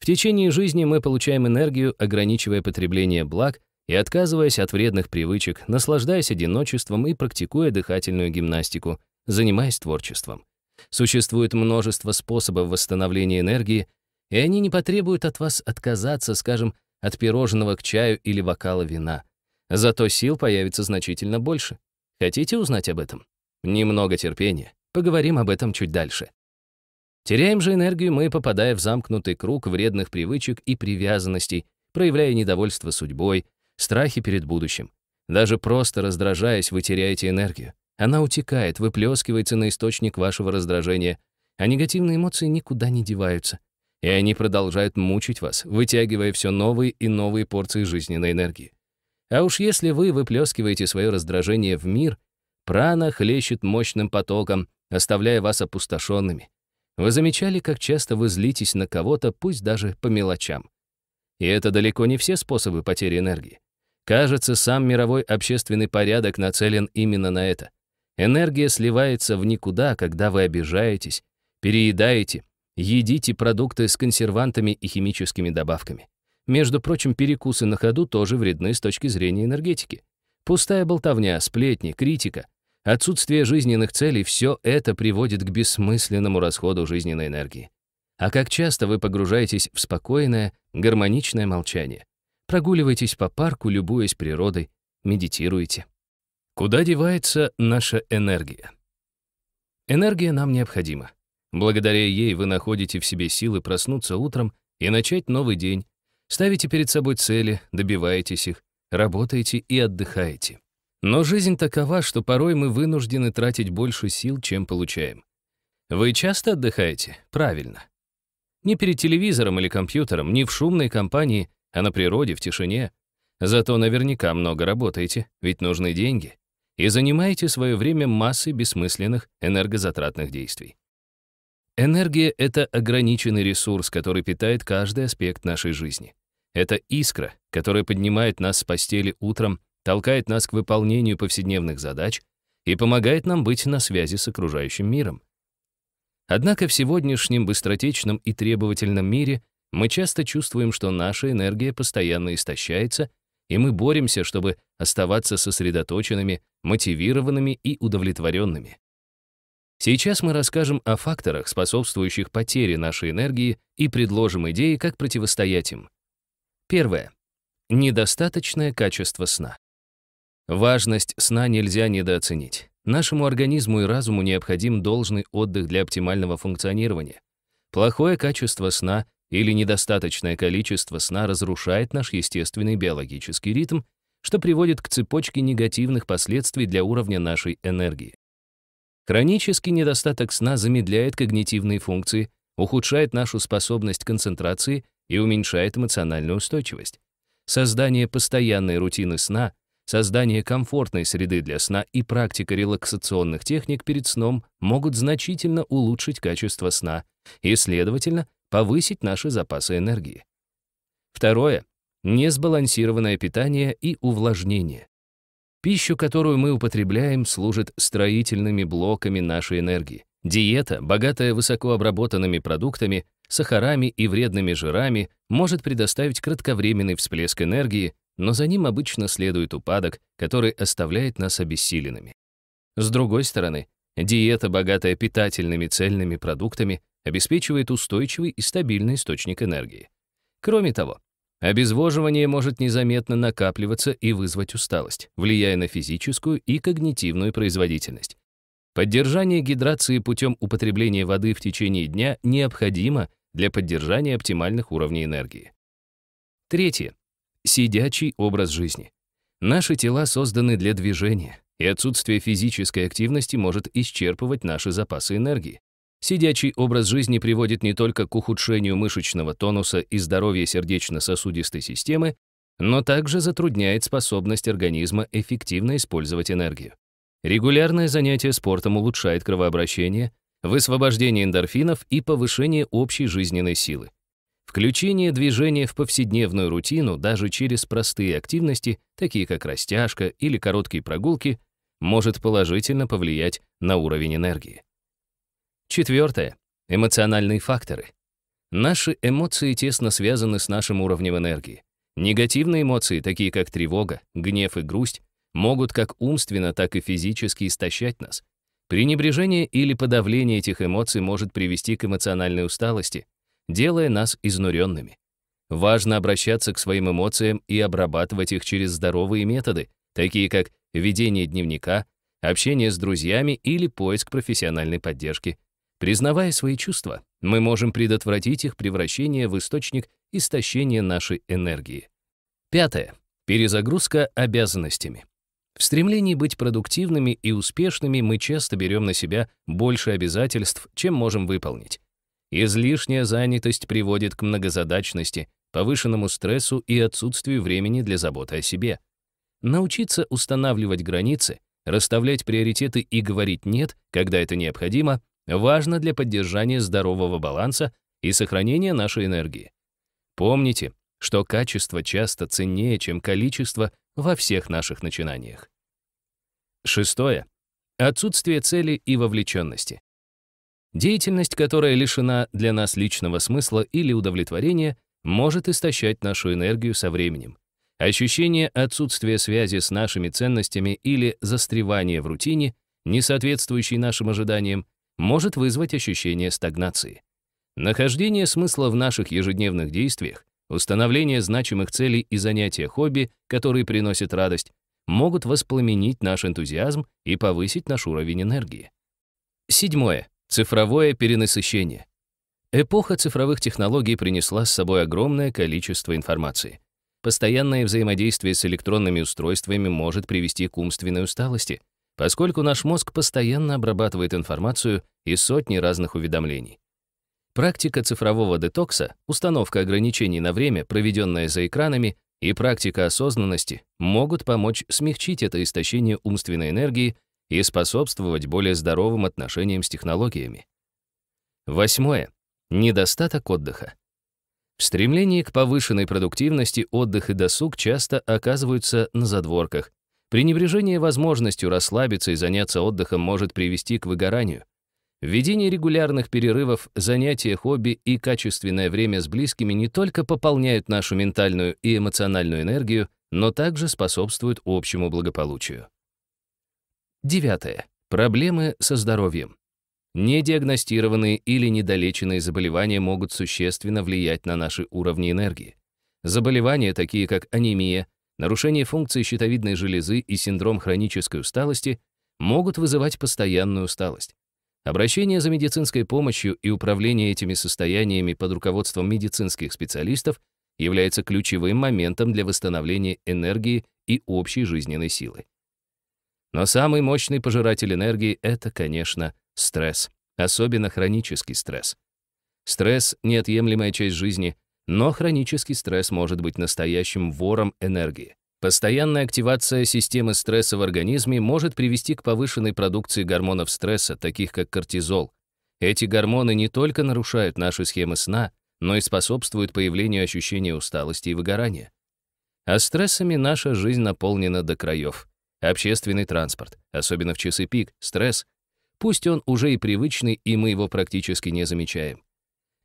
В течение жизни мы получаем энергию, ограничивая потребление благ и отказываясь от вредных привычек, наслаждаясь одиночеством и практикуя дыхательную гимнастику, занимаясь творчеством. Существует множество способов восстановления энергии, и они не потребуют от вас отказаться, скажем, от пирожного к чаю или бокала вина. Зато сил появится значительно больше. Хотите узнать об этом? Немного терпения. Поговорим об этом чуть дальше. Теряем же энергию мы, попадая в замкнутый круг вредных привычек и привязанностей, проявляя недовольство судьбой, страхи перед будущим. Даже просто раздражаясь, вы теряете энергию. Она утекает, выплескивается на источник вашего раздражения, а негативные эмоции никуда не деваются. И они продолжают мучить вас, вытягивая все новые и новые порции жизненной энергии. А уж если вы выплескиваете свое раздражение в мир, прана хлещет мощным потоком, оставляя вас опустошенными. Вы замечали, как часто вы злитесь на кого-то, пусть даже по мелочам. И это далеко не все способы потери энергии. Кажется, сам мировой общественный порядок нацелен именно на это. Энергия сливается в никуда, когда вы обижаетесь, переедаете, едите продукты с консервантами и химическими добавками. Между прочим, перекусы на ходу тоже вредны с точки зрения энергетики. Пустая болтовня, сплетни, критика, отсутствие жизненных целей — все это приводит к бессмысленному расходу жизненной энергии. А как часто вы погружаетесь в спокойное, гармоничное молчание? Прогуливаетесь по парку, любуясь природой, медитируете. Куда девается наша энергия? Энергия нам необходима. Благодаря ей вы находите в себе силы проснуться утром и начать новый день, ставите перед собой цели, добиваетесь их, работаете и отдыхаете. Но жизнь такова, что порой мы вынуждены тратить больше сил, чем получаем. Вы часто отдыхаете? Правильно. Не перед телевизором или компьютером, не в шумной компании, а на природе, в тишине. Зато наверняка много работаете, ведь нужны деньги и занимаете свое время массой бессмысленных энергозатратных действий. Энергия — это ограниченный ресурс, который питает каждый аспект нашей жизни. Это искра, которая поднимает нас с постели утром, толкает нас к выполнению повседневных задач и помогает нам быть на связи с окружающим миром. Однако в сегодняшнем быстротечном и требовательном мире мы часто чувствуем, что наша энергия постоянно истощается — и мы боремся, чтобы оставаться сосредоточенными, мотивированными и удовлетворенными. Сейчас мы расскажем о факторах, способствующих потере нашей энергии, и предложим идеи, как противостоять им. Первое. Недостаточное качество сна. Важность сна нельзя недооценить. Нашему организму и разуму необходим должный отдых для оптимального функционирования. Плохое качество сна или недостаточное количество сна разрушает наш естественный биологический ритм, что приводит к цепочке негативных последствий для уровня нашей энергии. Хронический недостаток сна замедляет когнитивные функции, ухудшает нашу способность концентрации и уменьшает эмоциональную устойчивость. Создание постоянной рутины сна, создание комфортной среды для сна и практика релаксационных техник перед сном могут значительно улучшить качество сна и, следовательно, повысить наши запасы энергии. Второе — несбалансированное питание и увлажнение. Пищу, которую мы употребляем, служит строительными блоками нашей энергии. Диета, богатая высокообработанными продуктами, сахарами и вредными жирами, может предоставить кратковременный всплеск энергии, но за ним обычно следует упадок, который оставляет нас обессиленными. С другой стороны, диета, богатая питательными цельными продуктами, обеспечивает устойчивый и стабильный источник энергии. Кроме того, обезвоживание может незаметно накапливаться и вызвать усталость, влияя на физическую и когнитивную производительность. Поддержание гидрации путем употребления воды в течение дня необходимо для поддержания оптимальных уровней энергии. Третье. Сидячий образ жизни. Наши тела созданы для движения, и отсутствие физической активности может исчерпывать наши запасы энергии. Сидячий образ жизни приводит не только к ухудшению мышечного тонуса и здоровья сердечно-сосудистой системы, но также затрудняет способность организма эффективно использовать энергию. Регулярное занятие спортом улучшает кровообращение, высвобождение эндорфинов и повышение общей жизненной силы. Включение движения в повседневную рутину даже через простые активности, такие как растяжка или короткие прогулки, может положительно повлиять на уровень энергии. Четвертое. Эмоциональные факторы. Наши эмоции тесно связаны с нашим уровнем энергии. Негативные эмоции, такие как тревога, гнев и грусть, могут как умственно, так и физически истощать нас. Пренебрежение или подавление этих эмоций может привести к эмоциональной усталости, делая нас изнуренными. Важно обращаться к своим эмоциям и обрабатывать их через здоровые методы, такие как ведение дневника, общение с друзьями или поиск профессиональной поддержки. Признавая свои чувства, мы можем предотвратить их превращение в источник истощения нашей энергии. Пятое. Перезагрузка обязанностями. В стремлении быть продуктивными и успешными мы часто берем на себя больше обязательств, чем можем выполнить. Излишняя занятость приводит к многозадачности, повышенному стрессу и отсутствию времени для заботы о себе. Научиться устанавливать границы, расставлять приоритеты и говорить «нет», когда это необходимо, важно для поддержания здорового баланса и сохранения нашей энергии. Помните, что качество часто ценнее, чем количество во всех наших начинаниях. Шестое. Отсутствие цели и вовлеченности. Деятельность, которая лишена для нас личного смысла или удовлетворения, может истощать нашу энергию со временем. Ощущение отсутствия связи с нашими ценностями или застревание в рутине, не соответствующей нашим ожиданиям, может вызвать ощущение стагнации. Нахождение смысла в наших ежедневных действиях, установление значимых целей и занятия хобби, которые приносят радость, могут воспламенить наш энтузиазм и повысить наш уровень энергии. Седьмое. Цифровое перенасыщение. Эпоха цифровых технологий принесла с собой огромное количество информации. Постоянное взаимодействие с электронными устройствами может привести к умственной усталости, поскольку наш мозг постоянно обрабатывает информацию из сотни разных уведомлений. Практика цифрового детокса, установка ограничений на время, проведенное за экранами, и практика осознанности могут помочь смягчить это истощение умственной энергии и способствовать более здоровым отношениям с технологиями. Восьмое. Недостаток отдыха. В стремлении к повышенной продуктивности отдых и досуг часто оказываются на задворках, Пренебрежение возможностью расслабиться и заняться отдыхом может привести к выгоранию. Введение регулярных перерывов, занятия, хобби и качественное время с близкими не только пополняют нашу ментальную и эмоциональную энергию, но также способствуют общему благополучию. Девятое. Проблемы со здоровьем. Недиагностированные или недолеченные заболевания могут существенно влиять на наши уровни энергии. Заболевания, такие как анемия, Нарушение функции щитовидной железы и синдром хронической усталости могут вызывать постоянную усталость. Обращение за медицинской помощью и управление этими состояниями под руководством медицинских специалистов является ключевым моментом для восстановления энергии и общей жизненной силы. Но самый мощный пожиратель энергии — это, конечно, стресс, особенно хронический стресс. Стресс — неотъемлемая часть жизни, но хронический стресс может быть настоящим вором энергии. Постоянная активация системы стресса в организме может привести к повышенной продукции гормонов стресса, таких как кортизол. Эти гормоны не только нарушают наши схемы сна, но и способствуют появлению ощущения усталости и выгорания. А стрессами наша жизнь наполнена до краев. Общественный транспорт, особенно в часы пик, стресс, пусть он уже и привычный, и мы его практически не замечаем.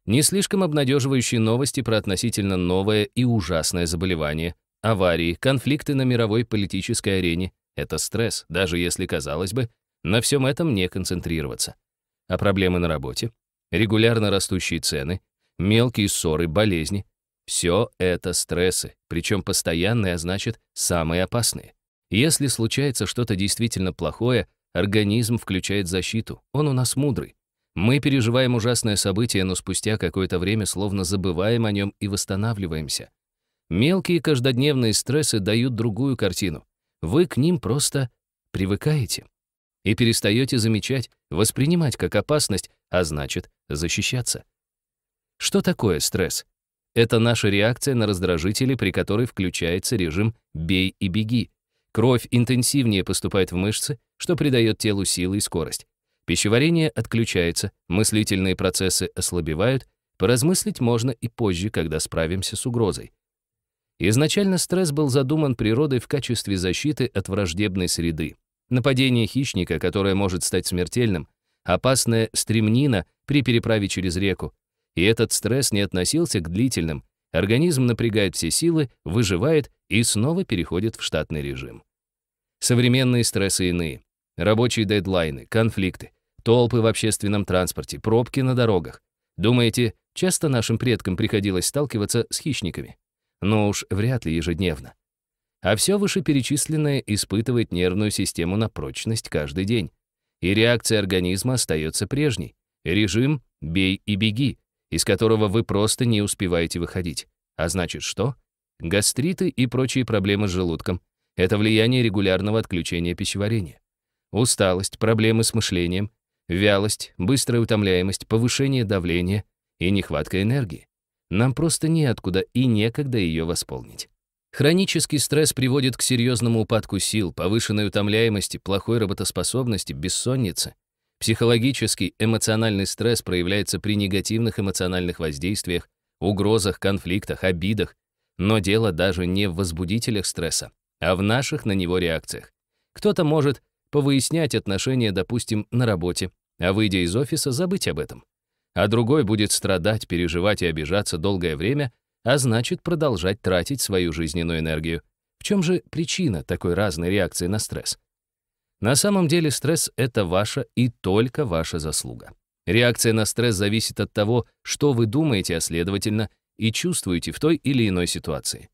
Не слишком обнадеживающие новости про относительно новое и ужасное заболевание, аварии, конфликты на мировой политической арене — это стресс, даже если, казалось бы, на всем этом не концентрироваться. А проблемы на работе, регулярно растущие цены, мелкие ссоры, болезни — все это стрессы, причем постоянные, а значит, самые опасные. Если случается что-то действительно плохое, организм включает защиту, он у нас мудрый. Мы переживаем ужасное событие, но спустя какое-то время словно забываем о нем и восстанавливаемся. Мелкие каждодневные стрессы дают другую картину. Вы к ним просто привыкаете и перестаете замечать, воспринимать как опасность, а значит, защищаться. Что такое стресс? Это наша реакция на раздражители, при которой включается режим «бей и беги». Кровь интенсивнее поступает в мышцы, что придает телу силы и скорость. Пищеварение отключается, мыслительные процессы ослабевают, поразмыслить можно и позже, когда справимся с угрозой. Изначально стресс был задуман природой в качестве защиты от враждебной среды. Нападение хищника, которое может стать смертельным, опасная стремнина при переправе через реку. И этот стресс не относился к длительным. Организм напрягает все силы, выживает и снова переходит в штатный режим. Современные стрессы иные. Рабочие дедлайны, конфликты, Толпы в общественном транспорте, пробки на дорогах. Думаете, часто нашим предкам приходилось сталкиваться с хищниками? Но уж вряд ли ежедневно. А все вышеперечисленное испытывает нервную систему на прочность каждый день. И реакция организма остается прежней. Режим «бей и беги», из которого вы просто не успеваете выходить. А значит что? Гастриты и прочие проблемы с желудком. Это влияние регулярного отключения пищеварения. Усталость, проблемы с мышлением, Вялость, быстрая утомляемость, повышение давления и нехватка энергии. Нам просто неоткуда и некогда ее восполнить. Хронический стресс приводит к серьезному упадку сил, повышенной утомляемости, плохой работоспособности, бессоннице. Психологический эмоциональный стресс проявляется при негативных эмоциональных воздействиях, угрозах, конфликтах, обидах. Но дело даже не в возбудителях стресса, а в наших на него реакциях. Кто-то может повыяснять отношения, допустим, на работе, а выйдя из офиса, забыть об этом. А другой будет страдать, переживать и обижаться долгое время, а значит продолжать тратить свою жизненную энергию. В чем же причина такой разной реакции на стресс? На самом деле стресс — это ваша и только ваша заслуга. Реакция на стресс зависит от того, что вы думаете, а следовательно, и чувствуете в той или иной ситуации.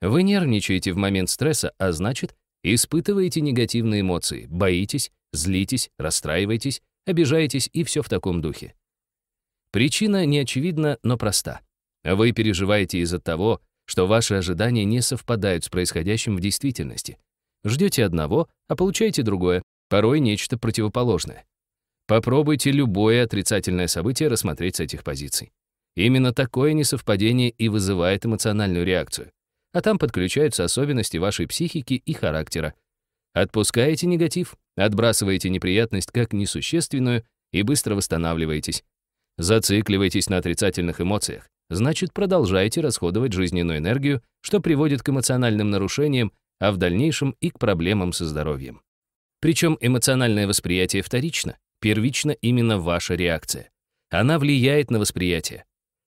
Вы нервничаете в момент стресса, а значит, Испытываете негативные эмоции, боитесь, злитесь, расстраиваетесь, обижаетесь и все в таком духе. Причина не очевидна, но проста. Вы переживаете из-за того, что ваши ожидания не совпадают с происходящим в действительности. Ждете одного, а получаете другое, порой нечто противоположное. Попробуйте любое отрицательное событие рассмотреть с этих позиций. Именно такое несовпадение и вызывает эмоциональную реакцию а там подключаются особенности вашей психики и характера. Отпускаете негатив, отбрасываете неприятность как несущественную и быстро восстанавливаетесь. Зацикливаетесь на отрицательных эмоциях, значит, продолжаете расходовать жизненную энергию, что приводит к эмоциональным нарушениям, а в дальнейшем и к проблемам со здоровьем. Причем эмоциональное восприятие вторично, первично именно ваша реакция. Она влияет на восприятие.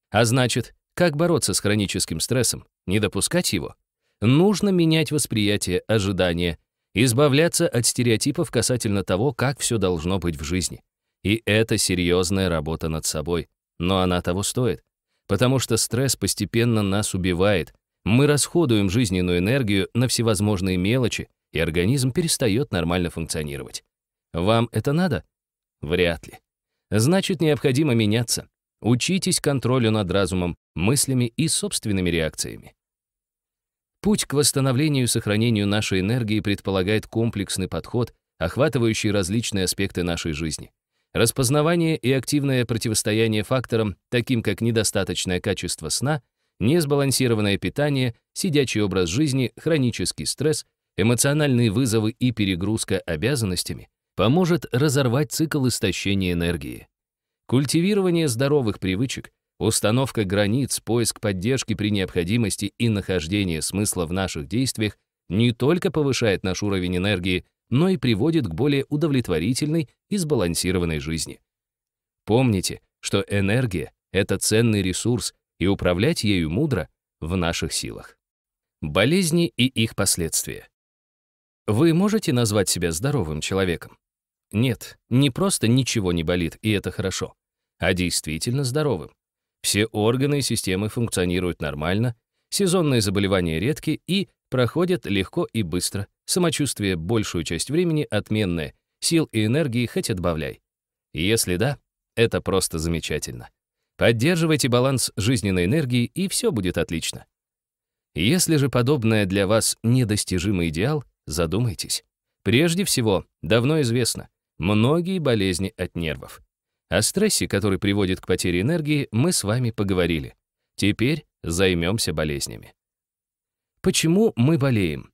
А значит, как бороться с хроническим стрессом? Не допускать его? Нужно менять восприятие, ожидания, избавляться от стереотипов касательно того, как все должно быть в жизни. И это серьезная работа над собой. Но она того стоит. Потому что стресс постепенно нас убивает. Мы расходуем жизненную энергию на всевозможные мелочи, и организм перестает нормально функционировать. Вам это надо? Вряд ли. Значит, необходимо меняться. Учитесь контролю над разумом, мыслями и собственными реакциями. Путь к восстановлению и сохранению нашей энергии предполагает комплексный подход, охватывающий различные аспекты нашей жизни. Распознавание и активное противостояние факторам, таким как недостаточное качество сна, несбалансированное питание, сидячий образ жизни, хронический стресс, эмоциональные вызовы и перегрузка обязанностями, поможет разорвать цикл истощения энергии. Культивирование здоровых привычек, установка границ, поиск поддержки при необходимости и нахождение смысла в наших действиях не только повышает наш уровень энергии, но и приводит к более удовлетворительной и сбалансированной жизни. Помните, что энергия — это ценный ресурс, и управлять ею мудро в наших силах. Болезни и их последствия. Вы можете назвать себя здоровым человеком? Нет, не просто ничего не болит, и это хорошо а действительно здоровым. Все органы и системы функционируют нормально, сезонные заболевания редки и проходят легко и быстро. Самочувствие большую часть времени отменное, сил и энергии хоть отбавляй. Если да, это просто замечательно. Поддерживайте баланс жизненной энергии, и все будет отлично. Если же подобное для вас недостижимый идеал, задумайтесь. Прежде всего, давно известно, многие болезни от нервов. О стрессе, который приводит к потере энергии, мы с вами поговорили. Теперь займемся болезнями. Почему мы болеем?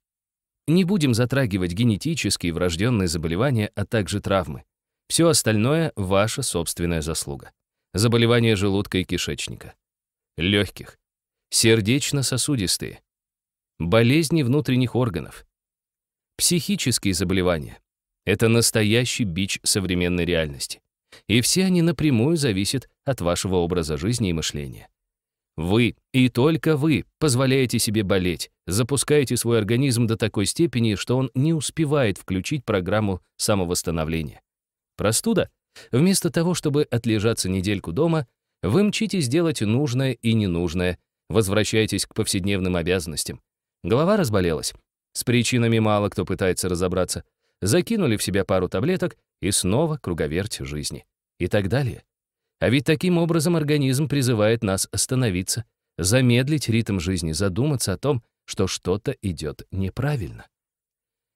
Не будем затрагивать генетические врожденные заболевания, а также травмы. Все остальное — ваша собственная заслуга. Заболевания желудка и кишечника. Легких. Сердечно-сосудистые. Болезни внутренних органов. Психические заболевания. Это настоящий бич современной реальности. И все они напрямую зависят от вашего образа жизни и мышления. Вы, и только вы, позволяете себе болеть, запускаете свой организм до такой степени, что он не успевает включить программу самовосстановления. Простуда? Вместо того, чтобы отлежаться недельку дома, вы мчитесь делать нужное и ненужное, возвращаетесь к повседневным обязанностям. Голова разболелась. С причинами мало кто пытается разобраться. Закинули в себя пару таблеток, и снова круговерть жизни. И так далее. А ведь таким образом организм призывает нас остановиться, замедлить ритм жизни, задуматься о том, что что-то идет неправильно.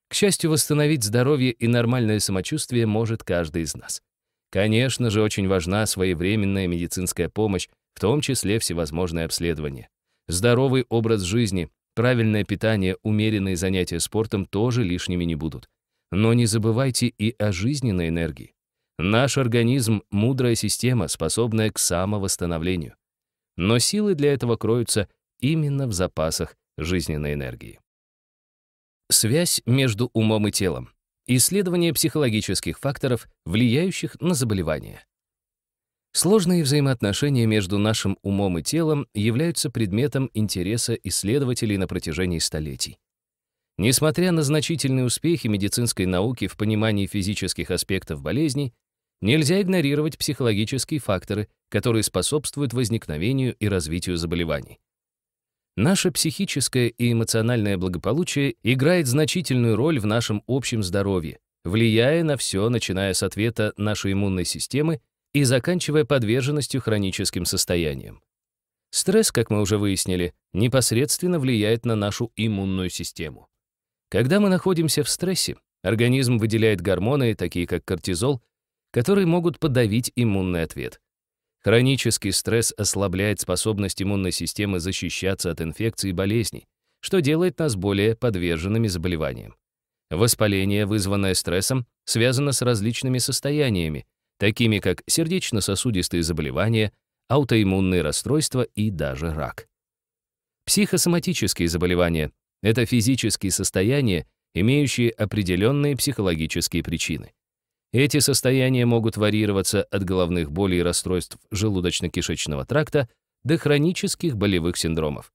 К счастью, восстановить здоровье и нормальное самочувствие может каждый из нас. Конечно же, очень важна своевременная медицинская помощь, в том числе всевозможные обследования. Здоровый образ жизни, правильное питание, умеренные занятия спортом тоже лишними не будут. Но не забывайте и о жизненной энергии. Наш организм — мудрая система, способная к самовосстановлению. Но силы для этого кроются именно в запасах жизненной энергии. Связь между умом и телом. Исследование психологических факторов, влияющих на заболевания. Сложные взаимоотношения между нашим умом и телом являются предметом интереса исследователей на протяжении столетий. Несмотря на значительные успехи медицинской науки в понимании физических аспектов болезней, нельзя игнорировать психологические факторы, которые способствуют возникновению и развитию заболеваний. Наше психическое и эмоциональное благополучие играет значительную роль в нашем общем здоровье, влияя на все, начиная с ответа нашей иммунной системы и заканчивая подверженностью хроническим состояниям. Стресс, как мы уже выяснили, непосредственно влияет на нашу иммунную систему. Когда мы находимся в стрессе, организм выделяет гормоны, такие как кортизол, которые могут подавить иммунный ответ. Хронический стресс ослабляет способность иммунной системы защищаться от инфекций и болезней, что делает нас более подверженными заболеваниям. Воспаление, вызванное стрессом, связано с различными состояниями, такими как сердечно-сосудистые заболевания, аутоиммунные расстройства и даже рак. Психосоматические заболевания, это физические состояния, имеющие определенные психологические причины. Эти состояния могут варьироваться от головных болей и расстройств желудочно-кишечного тракта до хронических болевых синдромов.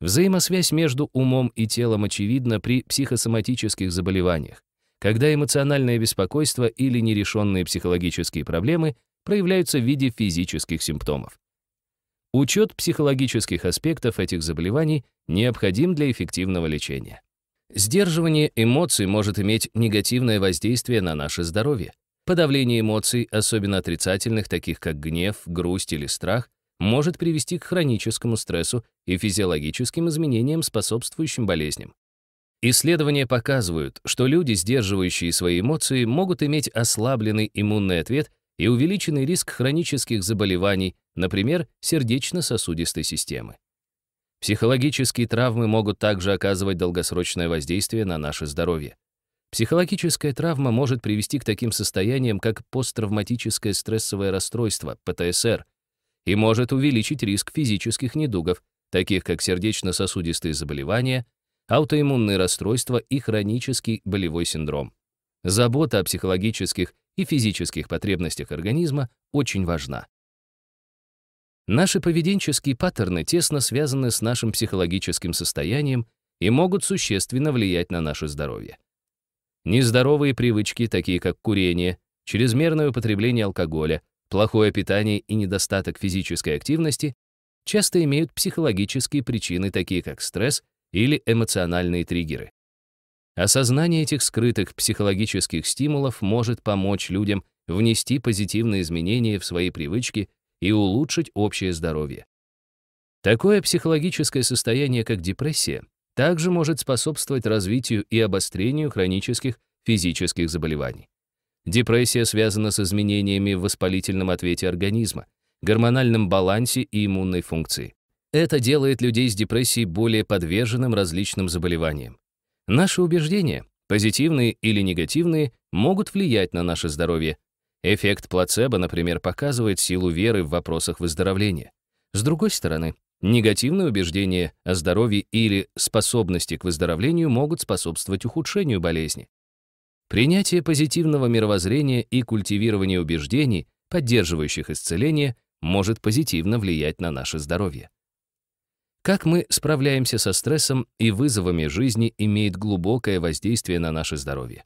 Взаимосвязь между умом и телом очевидна при психосоматических заболеваниях, когда эмоциональное беспокойство или нерешенные психологические проблемы проявляются в виде физических симптомов. Учет психологических аспектов этих заболеваний необходим для эффективного лечения. Сдерживание эмоций может иметь негативное воздействие на наше здоровье. Подавление эмоций, особенно отрицательных, таких как гнев, грусть или страх, может привести к хроническому стрессу и физиологическим изменениям, способствующим болезням. Исследования показывают, что люди, сдерживающие свои эмоции, могут иметь ослабленный иммунный ответ и увеличенный риск хронических заболеваний, например, сердечно-сосудистой системы. Психологические травмы могут также оказывать долгосрочное воздействие на наше здоровье. Психологическая травма может привести к таким состояниям, как посттравматическое стрессовое расстройство, ПТСР, и может увеличить риск физических недугов, таких как сердечно-сосудистые заболевания, аутоиммунные расстройства и хронический болевой синдром. Забота о психологических и физических потребностях организма очень важна. Наши поведенческие паттерны тесно связаны с нашим психологическим состоянием и могут существенно влиять на наше здоровье. Нездоровые привычки, такие как курение, чрезмерное употребление алкоголя, плохое питание и недостаток физической активности, часто имеют психологические причины, такие как стресс или эмоциональные триггеры. Осознание этих скрытых психологических стимулов может помочь людям внести позитивные изменения в свои привычки и улучшить общее здоровье. Такое психологическое состояние, как депрессия, также может способствовать развитию и обострению хронических физических заболеваний. Депрессия связана с изменениями в воспалительном ответе организма, гормональном балансе и иммунной функции. Это делает людей с депрессией более подверженным различным заболеваниям. Наши убеждения, позитивные или негативные, могут влиять на наше здоровье. Эффект плацебо, например, показывает силу веры в вопросах выздоровления. С другой стороны, негативные убеждения о здоровье или способности к выздоровлению могут способствовать ухудшению болезни. Принятие позитивного мировоззрения и культивирование убеждений, поддерживающих исцеление, может позитивно влиять на наше здоровье. Как мы справляемся со стрессом и вызовами жизни имеет глубокое воздействие на наше здоровье.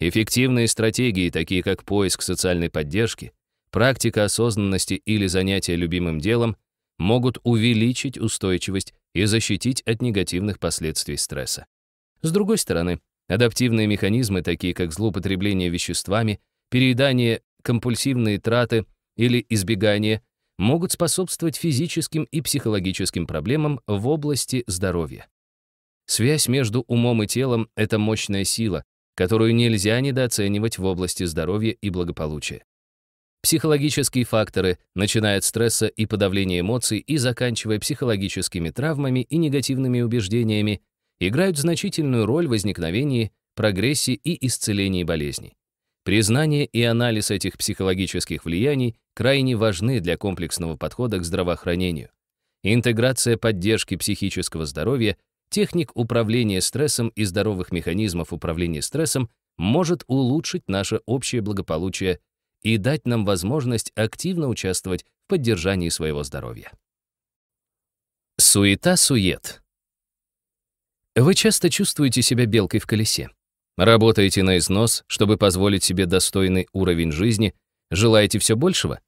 Эффективные стратегии, такие как поиск социальной поддержки, практика осознанности или занятие любимым делом, могут увеличить устойчивость и защитить от негативных последствий стресса. С другой стороны, адаптивные механизмы, такие как злоупотребление веществами, переедание, компульсивные траты или избегание – могут способствовать физическим и психологическим проблемам в области здоровья. Связь между умом и телом — это мощная сила, которую нельзя недооценивать в области здоровья и благополучия. Психологические факторы, начиная от стресса и подавления эмоций и заканчивая психологическими травмами и негативными убеждениями, играют значительную роль в возникновении, прогрессии и исцелении болезней. Признание и анализ этих психологических влияний крайне важны для комплексного подхода к здравоохранению. Интеграция поддержки психического здоровья, техник управления стрессом и здоровых механизмов управления стрессом может улучшить наше общее благополучие и дать нам возможность активно участвовать в поддержании своего здоровья. Суета-сует. Вы часто чувствуете себя белкой в колесе. Работаете на износ, чтобы позволить себе достойный уровень жизни, желаете все большего?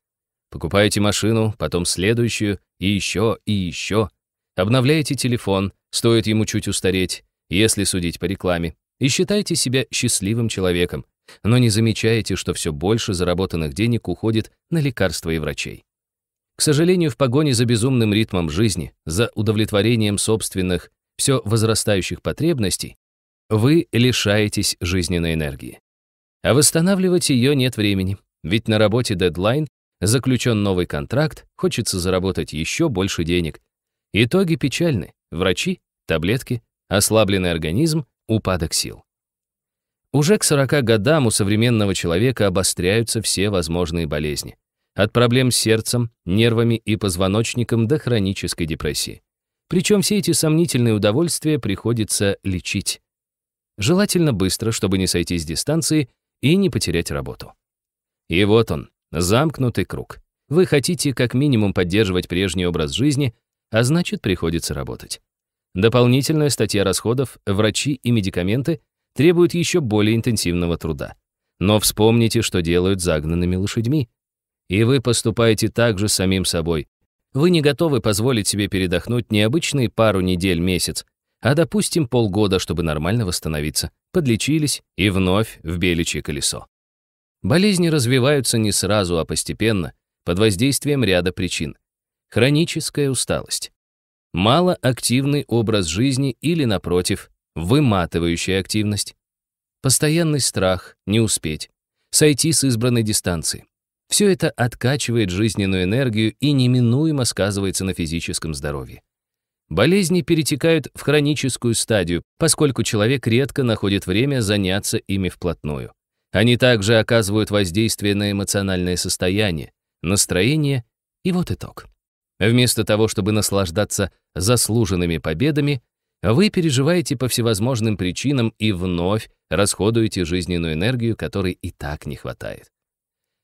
Покупаете машину, потом следующую, и еще, и еще. Обновляете телефон, стоит ему чуть устареть, если судить по рекламе, и считаете себя счастливым человеком, но не замечаете, что все больше заработанных денег уходит на лекарства и врачей. К сожалению, в погоне за безумным ритмом жизни, за удовлетворением собственных, все возрастающих потребностей, вы лишаетесь жизненной энергии. А восстанавливать ее нет времени, ведь на работе дедлайн, заключен новый контракт, хочется заработать еще больше денег. Итоги печальны. Врачи, таблетки, ослабленный организм, упадок сил. Уже к 40 годам у современного человека обостряются все возможные болезни. От проблем с сердцем, нервами и позвоночником до хронической депрессии. Причем все эти сомнительные удовольствия приходится лечить желательно быстро, чтобы не сойти с дистанции и не потерять работу. И вот он, замкнутый круг. Вы хотите как минимум поддерживать прежний образ жизни, а значит, приходится работать. Дополнительная статья расходов, врачи и медикаменты требуют еще более интенсивного труда. Но вспомните, что делают загнанными лошадьми. И вы поступаете так же с самим собой. Вы не готовы позволить себе передохнуть необычные пару недель-месяц, а, допустим, полгода, чтобы нормально восстановиться, подлечились и вновь в беличье колесо. Болезни развиваются не сразу, а постепенно, под воздействием ряда причин. Хроническая усталость. Малоактивный образ жизни или, напротив, выматывающая активность. Постоянный страх не успеть, сойти с избранной дистанции. Все это откачивает жизненную энергию и неминуемо сказывается на физическом здоровье. Болезни перетекают в хроническую стадию, поскольку человек редко находит время заняться ими вплотную. Они также оказывают воздействие на эмоциональное состояние, настроение и вот итог. Вместо того, чтобы наслаждаться заслуженными победами, вы переживаете по всевозможным причинам и вновь расходуете жизненную энергию, которой и так не хватает.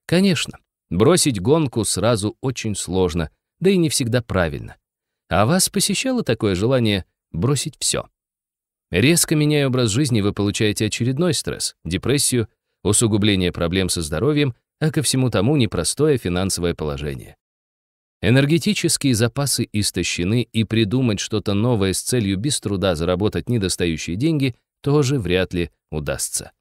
Конечно, бросить гонку сразу очень сложно, да и не всегда правильно. А вас посещало такое желание бросить все? Резко меняя образ жизни, вы получаете очередной стресс, депрессию, усугубление проблем со здоровьем, а ко всему тому непростое финансовое положение. Энергетические запасы истощены, и придумать что-то новое с целью без труда заработать недостающие деньги тоже вряд ли удастся.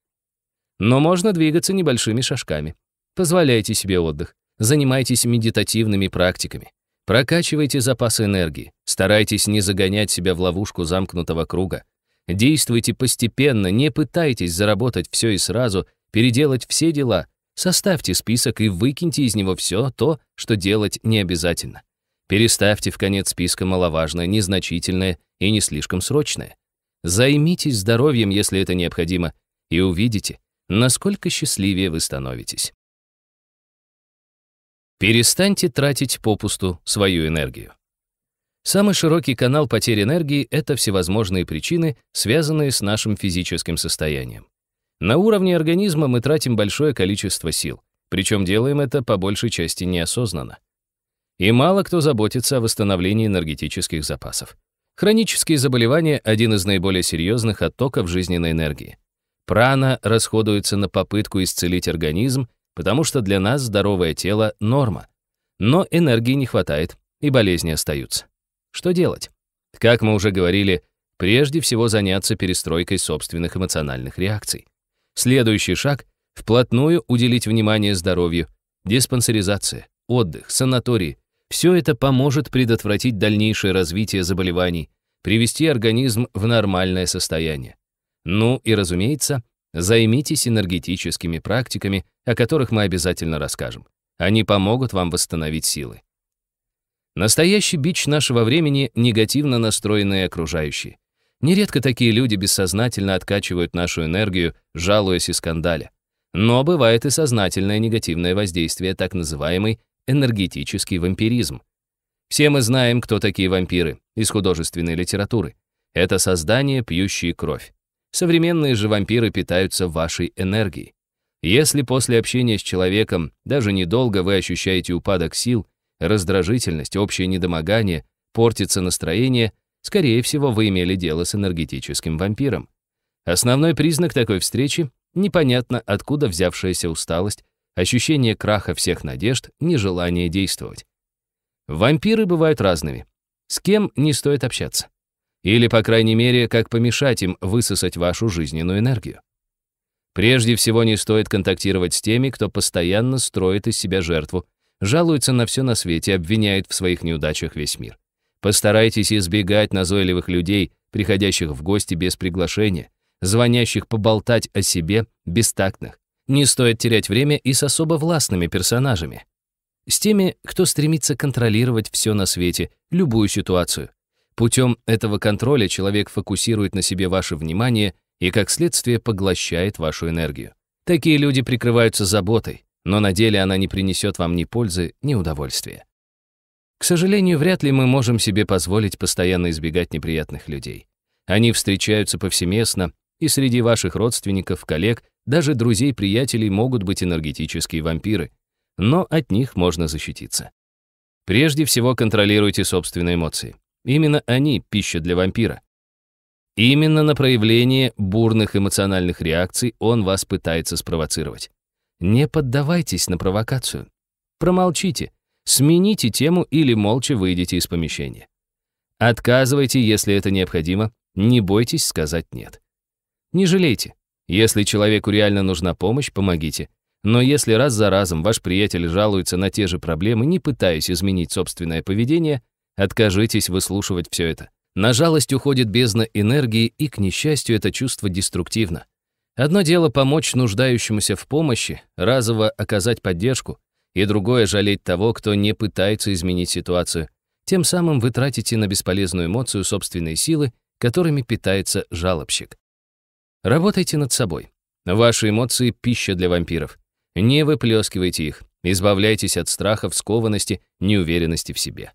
Но можно двигаться небольшими шажками. Позволяйте себе отдых, занимайтесь медитативными практиками, Прокачивайте запас энергии, старайтесь не загонять себя в ловушку замкнутого круга. Действуйте постепенно, не пытайтесь заработать все и сразу, переделать все дела. Составьте список и выкиньте из него все то, что делать не обязательно. Переставьте в конец списка маловажное, незначительное и не слишком срочное. Займитесь здоровьем, если это необходимо, и увидите, насколько счастливее вы становитесь. Перестаньте тратить попусту свою энергию. Самый широкий канал потерь энергии — это всевозможные причины, связанные с нашим физическим состоянием. На уровне организма мы тратим большое количество сил, причем делаем это по большей части неосознанно. И мало кто заботится о восстановлении энергетических запасов. Хронические заболевания — один из наиболее серьезных оттоков жизненной энергии. Прана расходуется на попытку исцелить организм потому что для нас здоровое тело — норма. Но энергии не хватает, и болезни остаются. Что делать? Как мы уже говорили, прежде всего заняться перестройкой собственных эмоциональных реакций. Следующий шаг — вплотную уделить внимание здоровью, диспансеризация, отдых, санатории. Все это поможет предотвратить дальнейшее развитие заболеваний, привести организм в нормальное состояние. Ну и, разумеется, Займитесь энергетическими практиками, о которых мы обязательно расскажем. Они помогут вам восстановить силы. Настоящий бич нашего времени — негативно настроенные окружающие. Нередко такие люди бессознательно откачивают нашу энергию, жалуясь и скандаля. Но бывает и сознательное негативное воздействие, так называемый энергетический вампиризм. Все мы знаем, кто такие вампиры из художественной литературы. Это создания, пьющие кровь. Современные же вампиры питаются вашей энергией. Если после общения с человеком даже недолго вы ощущаете упадок сил, раздражительность, общее недомогание, портится настроение, скорее всего, вы имели дело с энергетическим вампиром. Основной признак такой встречи — непонятно откуда взявшаяся усталость, ощущение краха всех надежд, нежелание действовать. Вампиры бывают разными. С кем не стоит общаться? Или, по крайней мере, как помешать им высосать вашу жизненную энергию. Прежде всего, не стоит контактировать с теми, кто постоянно строит из себя жертву, жалуется на все на свете, обвиняет в своих неудачах весь мир. Постарайтесь избегать назойливых людей, приходящих в гости без приглашения, звонящих поболтать о себе, бестактных. Не стоит терять время и с особо властными персонажами. С теми, кто стремится контролировать все на свете, любую ситуацию, Путем этого контроля человек фокусирует на себе ваше внимание и, как следствие, поглощает вашу энергию. Такие люди прикрываются заботой, но на деле она не принесет вам ни пользы, ни удовольствия. К сожалению, вряд ли мы можем себе позволить постоянно избегать неприятных людей. Они встречаются повсеместно, и среди ваших родственников, коллег, даже друзей-приятелей могут быть энергетические вампиры. Но от них можно защититься. Прежде всего контролируйте собственные эмоции. Именно они – пища для вампира. Именно на проявление бурных эмоциональных реакций он вас пытается спровоцировать. Не поддавайтесь на провокацию. Промолчите, смените тему или молча выйдите из помещения. Отказывайте, если это необходимо, не бойтесь сказать «нет». Не жалейте. Если человеку реально нужна помощь, помогите. Но если раз за разом ваш приятель жалуется на те же проблемы, не пытаясь изменить собственное поведение – Откажитесь выслушивать все это. На жалость уходит бездна энергии, и, к несчастью, это чувство деструктивно. Одно дело помочь нуждающемуся в помощи, разово оказать поддержку, и другое — жалеть того, кто не пытается изменить ситуацию. Тем самым вы тратите на бесполезную эмоцию собственные силы, которыми питается жалобщик. Работайте над собой. Ваши эмоции — пища для вампиров. Не выплескивайте их. Избавляйтесь от страхов, скованности, неуверенности в себе.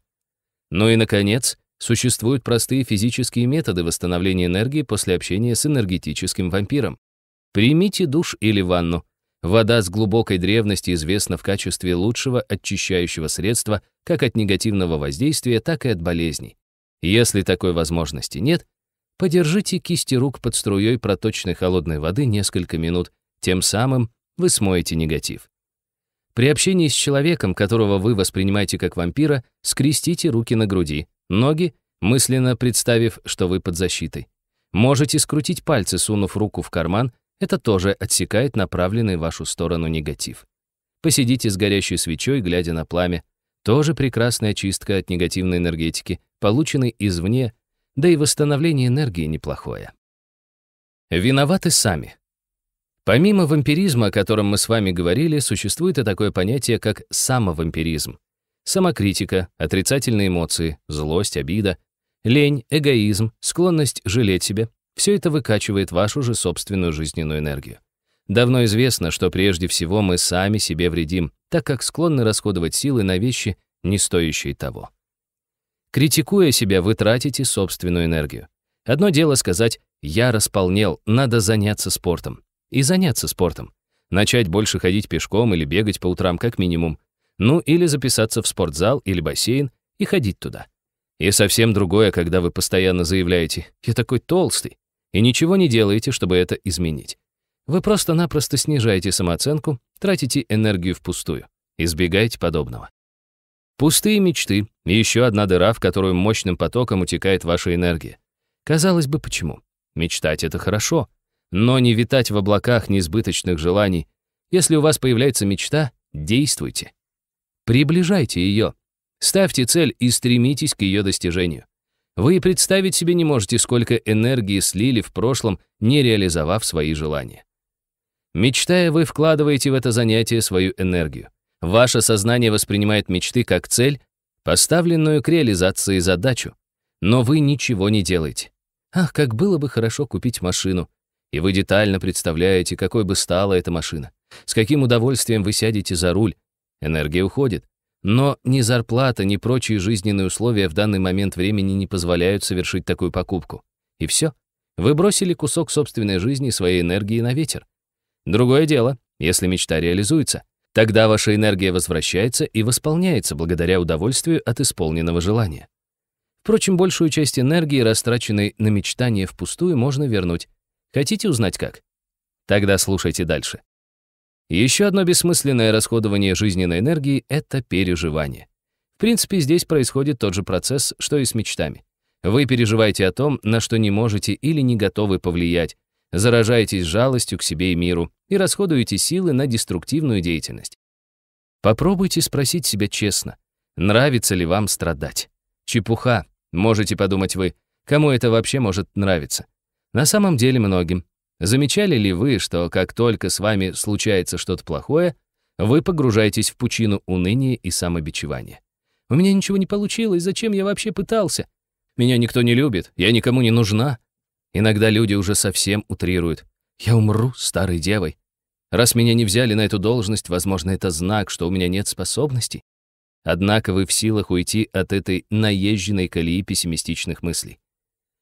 Ну и, наконец, существуют простые физические методы восстановления энергии после общения с энергетическим вампиром. Примите душ или ванну. Вода с глубокой древности известна в качестве лучшего очищающего средства как от негативного воздействия, так и от болезней. Если такой возможности нет, подержите кисти рук под струей проточной холодной воды несколько минут, тем самым вы смоете негатив. При общении с человеком, которого вы воспринимаете как вампира, скрестите руки на груди, ноги, мысленно представив, что вы под защитой. Можете скрутить пальцы, сунув руку в карман, это тоже отсекает направленный в вашу сторону негатив. Посидите с горящей свечой, глядя на пламя. Тоже прекрасная чистка от негативной энергетики, полученной извне, да и восстановление энергии неплохое. Виноваты сами. Помимо вампиризма, о котором мы с вами говорили, существует и такое понятие, как самовампиризм. Самокритика, отрицательные эмоции, злость, обида, лень, эгоизм, склонность жалеть себя — все это выкачивает вашу же собственную жизненную энергию. Давно известно, что прежде всего мы сами себе вредим, так как склонны расходовать силы на вещи, не стоящие того. Критикуя себя, вы тратите собственную энергию. Одно дело сказать «я располнел, надо заняться спортом», и заняться спортом. Начать больше ходить пешком или бегать по утрам как минимум. Ну или записаться в спортзал или бассейн и ходить туда. И совсем другое, когда вы постоянно заявляете «я такой толстый» и ничего не делаете, чтобы это изменить. Вы просто-напросто снижаете самооценку, тратите энергию впустую. Избегайте подобного. Пустые мечты — и еще одна дыра, в которую мощным потоком утекает ваша энергия. Казалось бы, почему? Мечтать — это хорошо, но не витать в облаках несбыточных желаний. Если у вас появляется мечта, действуйте. Приближайте ее. Ставьте цель и стремитесь к ее достижению. Вы представить себе не можете, сколько энергии слили в прошлом, не реализовав свои желания. Мечтая, вы вкладываете в это занятие свою энергию. Ваше сознание воспринимает мечты как цель, поставленную к реализации задачу. Но вы ничего не делаете. Ах, как было бы хорошо купить машину. И вы детально представляете, какой бы стала эта машина. С каким удовольствием вы сядете за руль. Энергия уходит. Но ни зарплата, ни прочие жизненные условия в данный момент времени не позволяют совершить такую покупку. И все. Вы бросили кусок собственной жизни и своей энергии на ветер. Другое дело, если мечта реализуется. Тогда ваша энергия возвращается и восполняется благодаря удовольствию от исполненного желания. Впрочем, большую часть энергии, растраченной на мечтание впустую, можно вернуть. Хотите узнать как? Тогда слушайте дальше. Еще одно бессмысленное расходование жизненной энергии — это переживание. В принципе, здесь происходит тот же процесс, что и с мечтами. Вы переживаете о том, на что не можете или не готовы повлиять, заражаетесь жалостью к себе и миру и расходуете силы на деструктивную деятельность. Попробуйте спросить себя честно, нравится ли вам страдать. Чепуха, можете подумать вы, кому это вообще может нравиться. На самом деле многим. Замечали ли вы, что как только с вами случается что-то плохое, вы погружаетесь в пучину уныния и самобичевания? У меня ничего не получилось, зачем я вообще пытался? Меня никто не любит, я никому не нужна. Иногда люди уже совсем утрируют. Я умру старой девой. Раз меня не взяли на эту должность, возможно, это знак, что у меня нет способностей. Однако вы в силах уйти от этой наезженной колеи пессимистичных мыслей.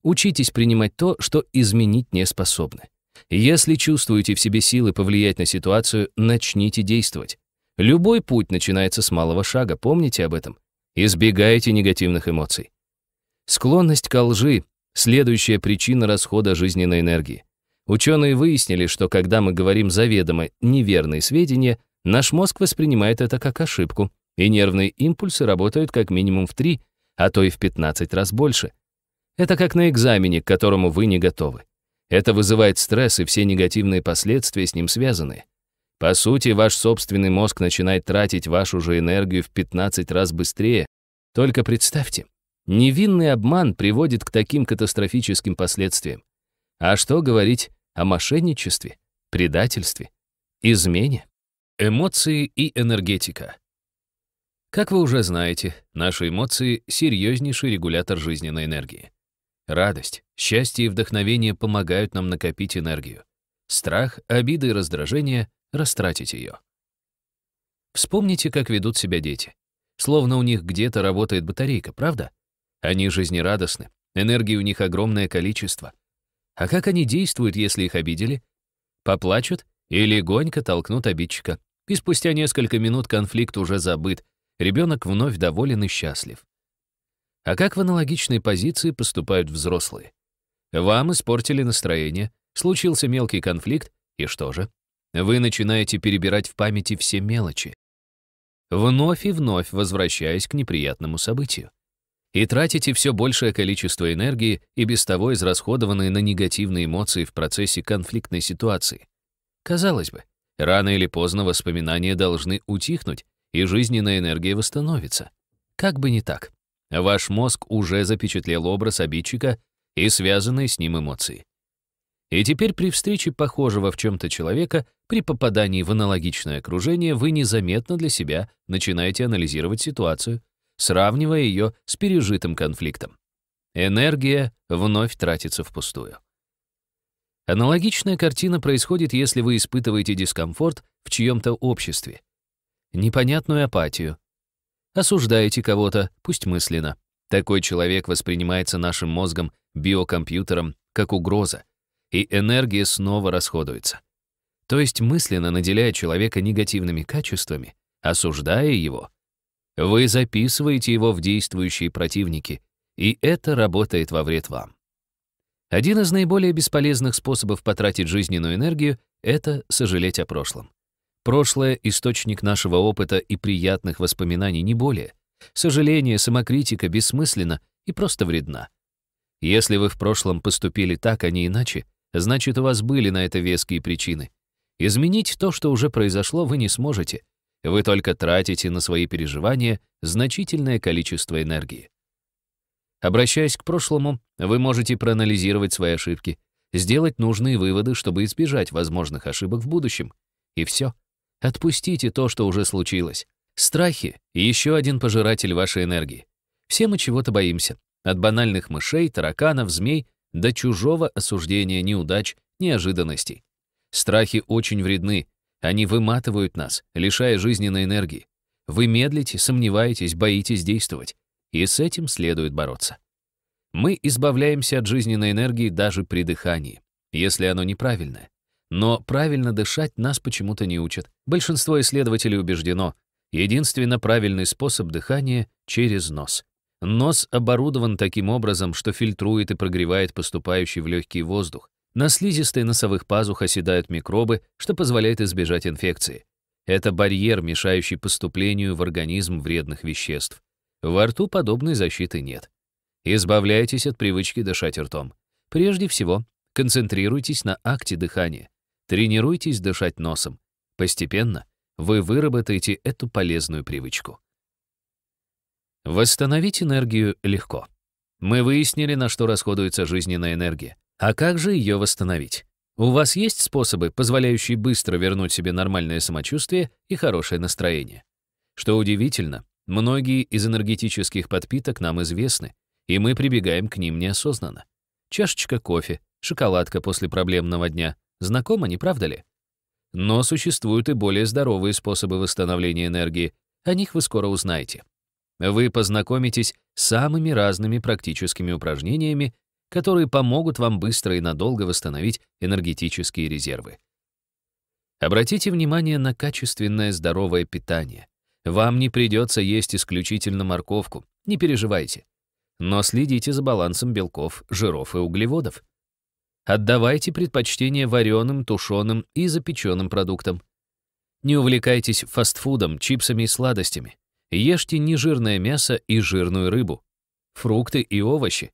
Учитесь принимать то, что изменить не способны. Если чувствуете в себе силы повлиять на ситуацию, начните действовать. Любой путь начинается с малого шага, помните об этом. Избегайте негативных эмоций. Склонность к лжи — следующая причина расхода жизненной энергии. Ученые выяснили, что когда мы говорим заведомо неверные сведения, наш мозг воспринимает это как ошибку, и нервные импульсы работают как минимум в 3, а то и в 15 раз больше — это как на экзамене, к которому вы не готовы. Это вызывает стресс и все негативные последствия с ним связаны. По сути, ваш собственный мозг начинает тратить вашу же энергию в 15 раз быстрее. Только представьте, невинный обман приводит к таким катастрофическим последствиям. А что говорить о мошенничестве, предательстве, измене? Эмоции и энергетика. Как вы уже знаете, наши эмоции — серьезнейший регулятор жизненной энергии. Радость, счастье и вдохновение помогают нам накопить энергию. Страх, обиды и раздражение — растратить ее. Вспомните, как ведут себя дети. Словно у них где-то работает батарейка, правда? Они жизнерадостны, энергии у них огромное количество. А как они действуют, если их обидели? Поплачут или легонько толкнут обидчика. И спустя несколько минут конфликт уже забыт, ребенок вновь доволен и счастлив. А как в аналогичной позиции поступают взрослые? Вам испортили настроение, случился мелкий конфликт, и что же? Вы начинаете перебирать в памяти все мелочи, вновь и вновь возвращаясь к неприятному событию. И тратите все большее количество энергии и без того израсходованной на негативные эмоции в процессе конфликтной ситуации. Казалось бы, рано или поздно воспоминания должны утихнуть, и жизненная энергия восстановится. Как бы не так. Ваш мозг уже запечатлел образ обидчика и связанные с ним эмоции. И теперь при встрече похожего в чем-то человека, при попадании в аналогичное окружение, вы незаметно для себя начинаете анализировать ситуацию, сравнивая ее с пережитым конфликтом. Энергия вновь тратится впустую. Аналогичная картина происходит, если вы испытываете дискомфорт в чьем-то обществе. Непонятную апатию, осуждаете кого-то, пусть мысленно. Такой человек воспринимается нашим мозгом, биокомпьютером, как угроза, и энергия снова расходуется. То есть мысленно наделяя человека негативными качествами, осуждая его, вы записываете его в действующие противники, и это работает во вред вам. Один из наиболее бесполезных способов потратить жизненную энергию — это сожалеть о прошлом. Прошлое — источник нашего опыта и приятных воспоминаний, не более. Сожаление, самокритика бессмысленно и просто вредна. Если вы в прошлом поступили так, а не иначе, значит, у вас были на это веские причины. Изменить то, что уже произошло, вы не сможете. Вы только тратите на свои переживания значительное количество энергии. Обращаясь к прошлому, вы можете проанализировать свои ошибки, сделать нужные выводы, чтобы избежать возможных ошибок в будущем. И все. Отпустите то, что уже случилось. Страхи — еще один пожиратель вашей энергии. Все мы чего-то боимся. От банальных мышей, тараканов, змей до чужого осуждения неудач, неожиданностей. Страхи очень вредны. Они выматывают нас, лишая жизненной энергии. Вы медлите, сомневаетесь, боитесь действовать. И с этим следует бороться. Мы избавляемся от жизненной энергии даже при дыхании, если оно неправильное. Но правильно дышать нас почему-то не учат. Большинство исследователей убеждено, единственно правильный способ дыхания — через нос. Нос оборудован таким образом, что фильтрует и прогревает поступающий в легкий воздух. На слизистой носовых пазух оседают микробы, что позволяет избежать инфекции. Это барьер, мешающий поступлению в организм вредных веществ. Во рту подобной защиты нет. Избавляйтесь от привычки дышать ртом. Прежде всего, концентрируйтесь на акте дыхания. Тренируйтесь дышать носом. Постепенно вы выработаете эту полезную привычку. Восстановить энергию легко. Мы выяснили, на что расходуется жизненная энергия. А как же ее восстановить? У вас есть способы, позволяющие быстро вернуть себе нормальное самочувствие и хорошее настроение? Что удивительно, многие из энергетических подпиток нам известны, и мы прибегаем к ним неосознанно. Чашечка кофе, шоколадка после проблемного дня — Знакомо, не правда ли? Но существуют и более здоровые способы восстановления энергии. О них вы скоро узнаете. Вы познакомитесь с самыми разными практическими упражнениями, которые помогут вам быстро и надолго восстановить энергетические резервы. Обратите внимание на качественное здоровое питание. Вам не придется есть исключительно морковку, не переживайте. Но следите за балансом белков, жиров и углеводов. Отдавайте предпочтение вареным, тушеным и запеченным продуктам. Не увлекайтесь фастфудом, чипсами и сладостями. Ешьте нежирное мясо и жирную рыбу, фрукты и овощи,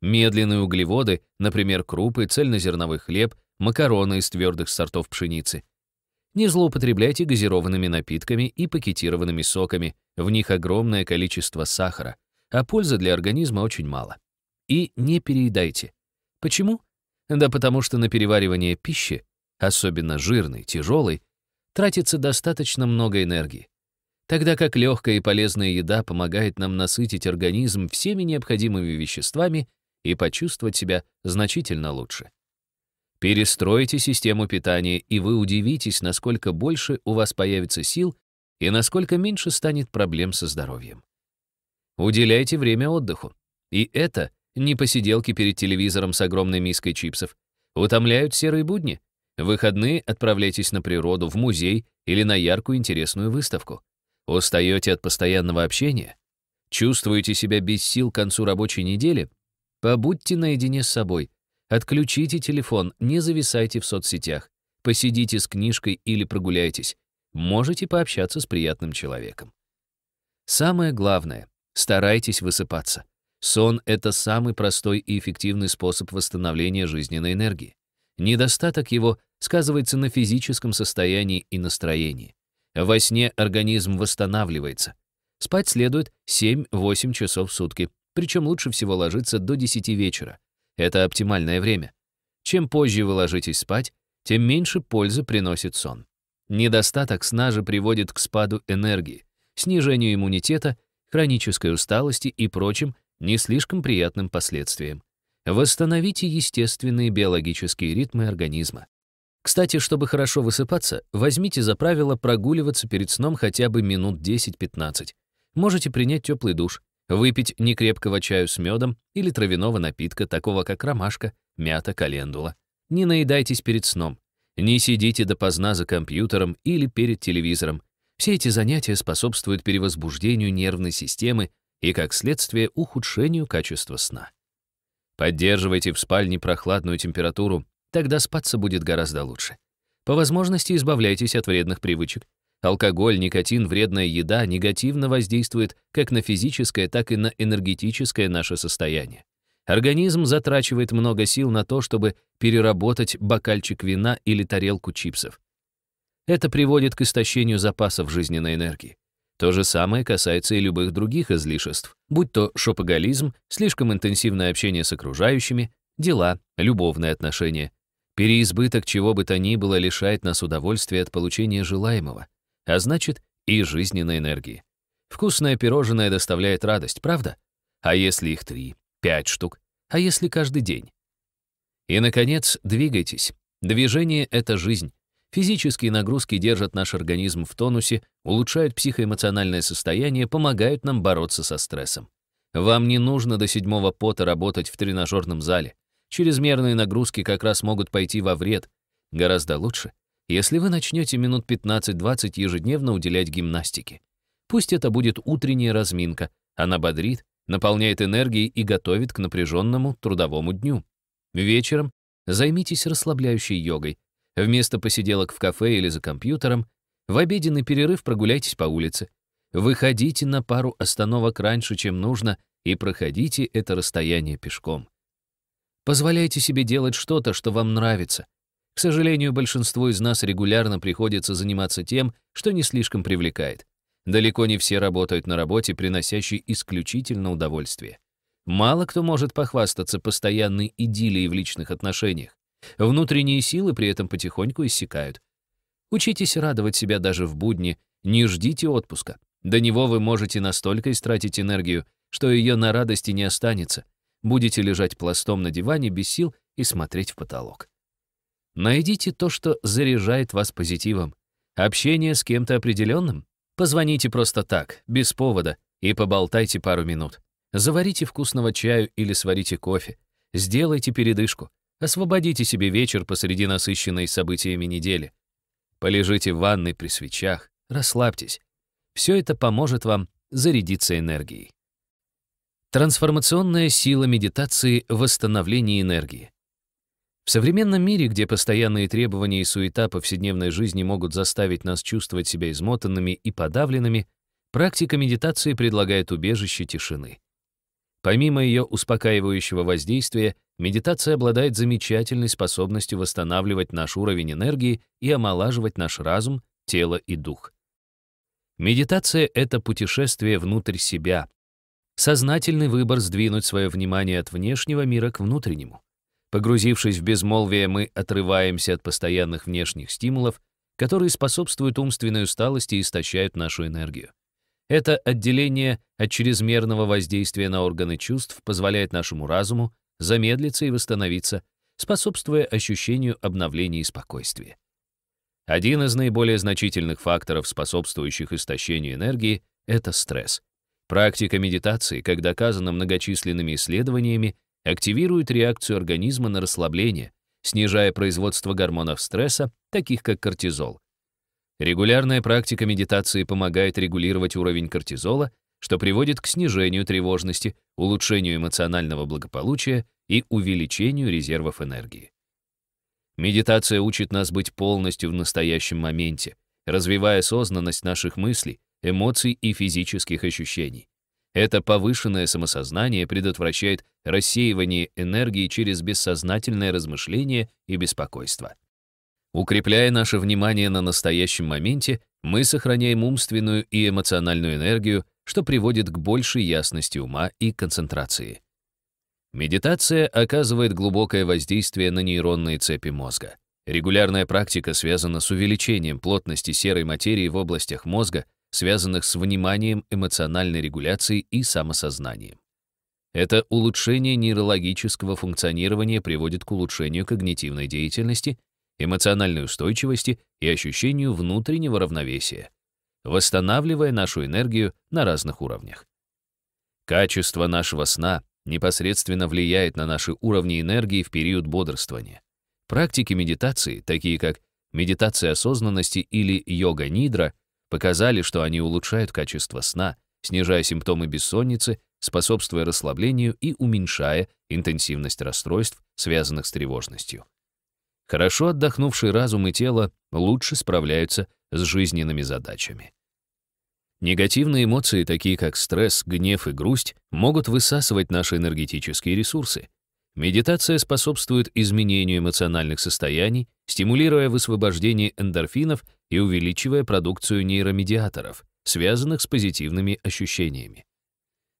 медленные углеводы, например, крупы, цельнозерновый хлеб, макароны из твердых сортов пшеницы. Не злоупотребляйте газированными напитками и пакетированными соками, в них огромное количество сахара, а пользы для организма очень мало. И не переедайте. Почему? Да потому что на переваривание пищи, особенно жирной, тяжелой, тратится достаточно много энергии. Тогда как легкая и полезная еда помогает нам насытить организм всеми необходимыми веществами и почувствовать себя значительно лучше. Перестройте систему питания, и вы удивитесь, насколько больше у вас появится сил и насколько меньше станет проблем со здоровьем. Уделяйте время отдыху, и это не посиделки перед телевизором с огромной миской чипсов. Утомляют серые будни. В выходные отправляйтесь на природу, в музей или на яркую интересную выставку. Устаете от постоянного общения? Чувствуете себя без сил к концу рабочей недели? Побудьте наедине с собой. Отключите телефон, не зависайте в соцсетях. Посидите с книжкой или прогуляйтесь. Можете пообщаться с приятным человеком. Самое главное — старайтесь высыпаться. Сон — это самый простой и эффективный способ восстановления жизненной энергии. Недостаток его сказывается на физическом состоянии и настроении. Во сне организм восстанавливается. Спать следует 7-8 часов в сутки, причем лучше всего ложиться до 10 вечера. Это оптимальное время. Чем позже вы ложитесь спать, тем меньше пользы приносит сон. Недостаток сна же приводит к спаду энергии, снижению иммунитета, хронической усталости и прочим не слишком приятным последствиям. Восстановите естественные биологические ритмы организма. Кстати, чтобы хорошо высыпаться, возьмите за правило прогуливаться перед сном хотя бы минут 10-15. Можете принять теплый душ, выпить некрепкого чаю с медом или травяного напитка, такого как ромашка, мята, календула. Не наедайтесь перед сном. Не сидите допоздна за компьютером или перед телевизором. Все эти занятия способствуют перевозбуждению нервной системы и, как следствие, ухудшению качества сна. Поддерживайте в спальне прохладную температуру, тогда спаться будет гораздо лучше. По возможности избавляйтесь от вредных привычек. Алкоголь, никотин, вредная еда негативно воздействует как на физическое, так и на энергетическое наше состояние. Организм затрачивает много сил на то, чтобы переработать бокальчик вина или тарелку чипсов. Это приводит к истощению запасов жизненной энергии. То же самое касается и любых других излишеств, будь то шопоголизм, слишком интенсивное общение с окружающими, дела, любовные отношения. Переизбыток чего бы то ни было лишает нас удовольствия от получения желаемого, а значит и жизненной энергии. Вкусное пирожное доставляет радость, правда? А если их три, пять штук? А если каждый день? И, наконец, двигайтесь. Движение — это жизнь. Физические нагрузки держат наш организм в тонусе, улучшают психоэмоциональное состояние, помогают нам бороться со стрессом. Вам не нужно до седьмого пота работать в тренажерном зале. Чрезмерные нагрузки как раз могут пойти во вред. Гораздо лучше, если вы начнете минут 15-20 ежедневно уделять гимнастике. Пусть это будет утренняя разминка, она бодрит, наполняет энергией и готовит к напряженному трудовому дню. Вечером займитесь расслабляющей йогой, Вместо посиделок в кафе или за компьютером, в обеденный перерыв прогуляйтесь по улице. Выходите на пару остановок раньше, чем нужно, и проходите это расстояние пешком. Позволяйте себе делать что-то, что вам нравится. К сожалению, большинству из нас регулярно приходится заниматься тем, что не слишком привлекает. Далеко не все работают на работе, приносящей исключительно удовольствие. Мало кто может похвастаться постоянной идиллией в личных отношениях. Внутренние силы при этом потихоньку иссякают. Учитесь радовать себя даже в будни, не ждите отпуска. До него вы можете настолько истратить энергию, что ее на радости не останется. Будете лежать пластом на диване без сил и смотреть в потолок. Найдите то, что заряжает вас позитивом. Общение с кем-то определенным? Позвоните просто так, без повода, и поболтайте пару минут. Заварите вкусного чаю или сварите кофе. Сделайте передышку. Освободите себе вечер посреди насыщенной событиями недели. Полежите в ванной при свечах, расслабьтесь. Все это поможет вам зарядиться энергией. Трансформационная сила медитации в энергии. В современном мире, где постоянные требования и суета повседневной жизни могут заставить нас чувствовать себя измотанными и подавленными, практика медитации предлагает убежище тишины. Помимо ее успокаивающего воздействия, медитация обладает замечательной способностью восстанавливать наш уровень энергии и омолаживать наш разум, тело и дух. Медитация — это путешествие внутрь себя, сознательный выбор сдвинуть свое внимание от внешнего мира к внутреннему. Погрузившись в безмолвие, мы отрываемся от постоянных внешних стимулов, которые способствуют умственной усталости и истощают нашу энергию. Это отделение от чрезмерного воздействия на органы чувств позволяет нашему разуму замедлиться и восстановиться, способствуя ощущению обновления и спокойствия. Один из наиболее значительных факторов, способствующих истощению энергии, это стресс. Практика медитации, как доказано многочисленными исследованиями, активирует реакцию организма на расслабление, снижая производство гормонов стресса, таких как кортизол, Регулярная практика медитации помогает регулировать уровень кортизола, что приводит к снижению тревожности, улучшению эмоционального благополучия и увеличению резервов энергии. Медитация учит нас быть полностью в настоящем моменте, развивая осознанность наших мыслей, эмоций и физических ощущений. Это повышенное самосознание предотвращает рассеивание энергии через бессознательное размышление и беспокойство. Укрепляя наше внимание на настоящем моменте, мы сохраняем умственную и эмоциональную энергию, что приводит к большей ясности ума и концентрации. Медитация оказывает глубокое воздействие на нейронные цепи мозга. Регулярная практика связана с увеличением плотности серой материи в областях мозга, связанных с вниманием, эмоциональной регуляцией и самосознанием. Это улучшение нейрологического функционирования приводит к улучшению когнитивной деятельности эмоциональной устойчивости и ощущению внутреннего равновесия, восстанавливая нашу энергию на разных уровнях. Качество нашего сна непосредственно влияет на наши уровни энергии в период бодрствования. Практики медитации, такие как медитация осознанности или йога-нидра, показали, что они улучшают качество сна, снижая симптомы бессонницы, способствуя расслаблению и уменьшая интенсивность расстройств, связанных с тревожностью. Хорошо отдохнувший разум и тело лучше справляются с жизненными задачами. Негативные эмоции, такие как стресс, гнев и грусть, могут высасывать наши энергетические ресурсы. Медитация способствует изменению эмоциональных состояний, стимулируя высвобождение эндорфинов и увеличивая продукцию нейромедиаторов, связанных с позитивными ощущениями.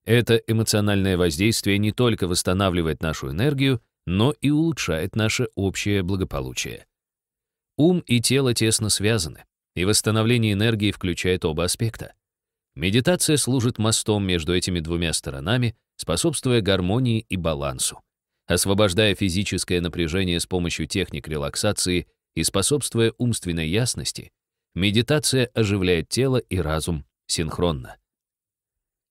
Это эмоциональное воздействие не только восстанавливает нашу энергию, но и улучшает наше общее благополучие. Ум и тело тесно связаны, и восстановление энергии включает оба аспекта. Медитация служит мостом между этими двумя сторонами, способствуя гармонии и балансу, освобождая физическое напряжение с помощью техник релаксации и способствуя умственной ясности, медитация оживляет тело и разум синхронно.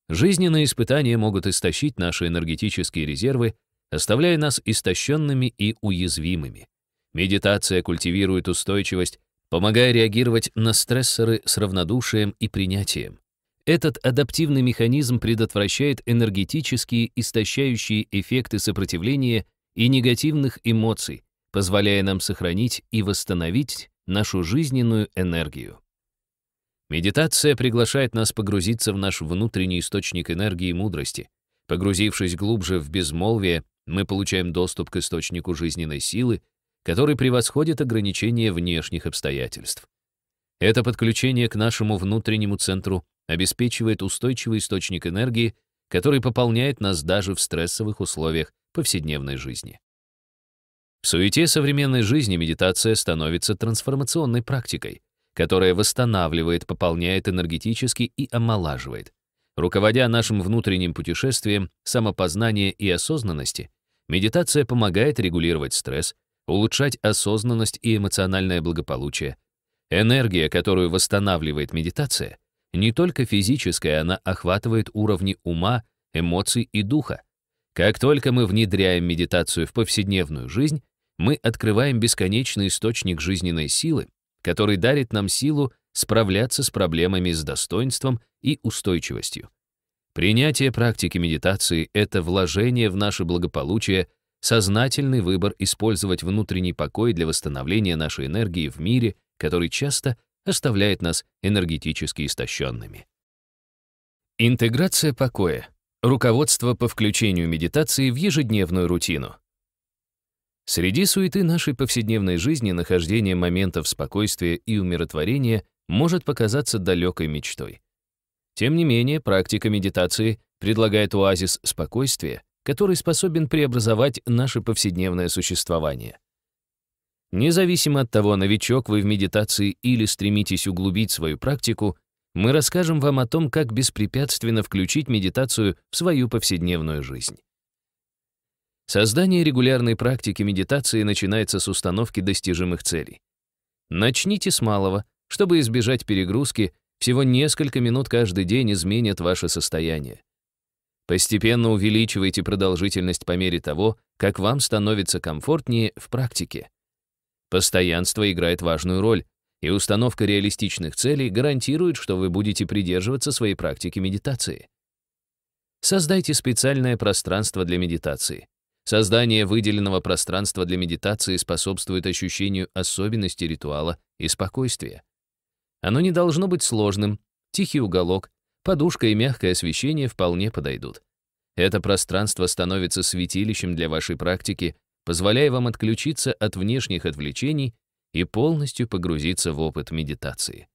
Жизненные испытания могут истощить наши энергетические резервы оставляя нас истощенными и уязвимыми. Медитация культивирует устойчивость, помогая реагировать на стрессоры с равнодушием и принятием. Этот адаптивный механизм предотвращает энергетические истощающие эффекты сопротивления и негативных эмоций, позволяя нам сохранить и восстановить нашу жизненную энергию. Медитация приглашает нас погрузиться в наш внутренний источник энергии и мудрости. Погрузившись глубже в безмолвие, мы получаем доступ к источнику жизненной силы, который превосходит ограничения внешних обстоятельств. Это подключение к нашему внутреннему центру обеспечивает устойчивый источник энергии, который пополняет нас даже в стрессовых условиях повседневной жизни. В суете современной жизни медитация становится трансформационной практикой, которая восстанавливает, пополняет энергетически и омолаживает. Руководя нашим внутренним путешествием самопознания и осознанности, медитация помогает регулировать стресс, улучшать осознанность и эмоциональное благополучие. Энергия, которую восстанавливает медитация, не только физическая, она охватывает уровни ума, эмоций и духа. Как только мы внедряем медитацию в повседневную жизнь, мы открываем бесконечный источник жизненной силы, который дарит нам силу справляться с проблемами с достоинством и устойчивостью. Принятие практики медитации — это вложение в наше благополучие, сознательный выбор использовать внутренний покой для восстановления нашей энергии в мире, который часто оставляет нас энергетически истощенными. Интеграция покоя. Руководство по включению медитации в ежедневную рутину. Среди суеты нашей повседневной жизни нахождение моментов спокойствия и умиротворения может показаться далекой мечтой. Тем не менее, практика медитации предлагает оазис спокойствия, который способен преобразовать наше повседневное существование. Независимо от того, новичок вы в медитации или стремитесь углубить свою практику, мы расскажем вам о том, как беспрепятственно включить медитацию в свою повседневную жизнь. Создание регулярной практики медитации начинается с установки достижимых целей. Начните с малого, чтобы избежать перегрузки, всего несколько минут каждый день изменят ваше состояние. Постепенно увеличивайте продолжительность по мере того, как вам становится комфортнее в практике. Постоянство играет важную роль, и установка реалистичных целей гарантирует, что вы будете придерживаться своей практики медитации. Создайте специальное пространство для медитации. Создание выделенного пространства для медитации способствует ощущению особенности ритуала и спокойствия. Оно не должно быть сложным, тихий уголок, подушка и мягкое освещение вполне подойдут. Это пространство становится святилищем для вашей практики, позволяя вам отключиться от внешних отвлечений и полностью погрузиться в опыт медитации.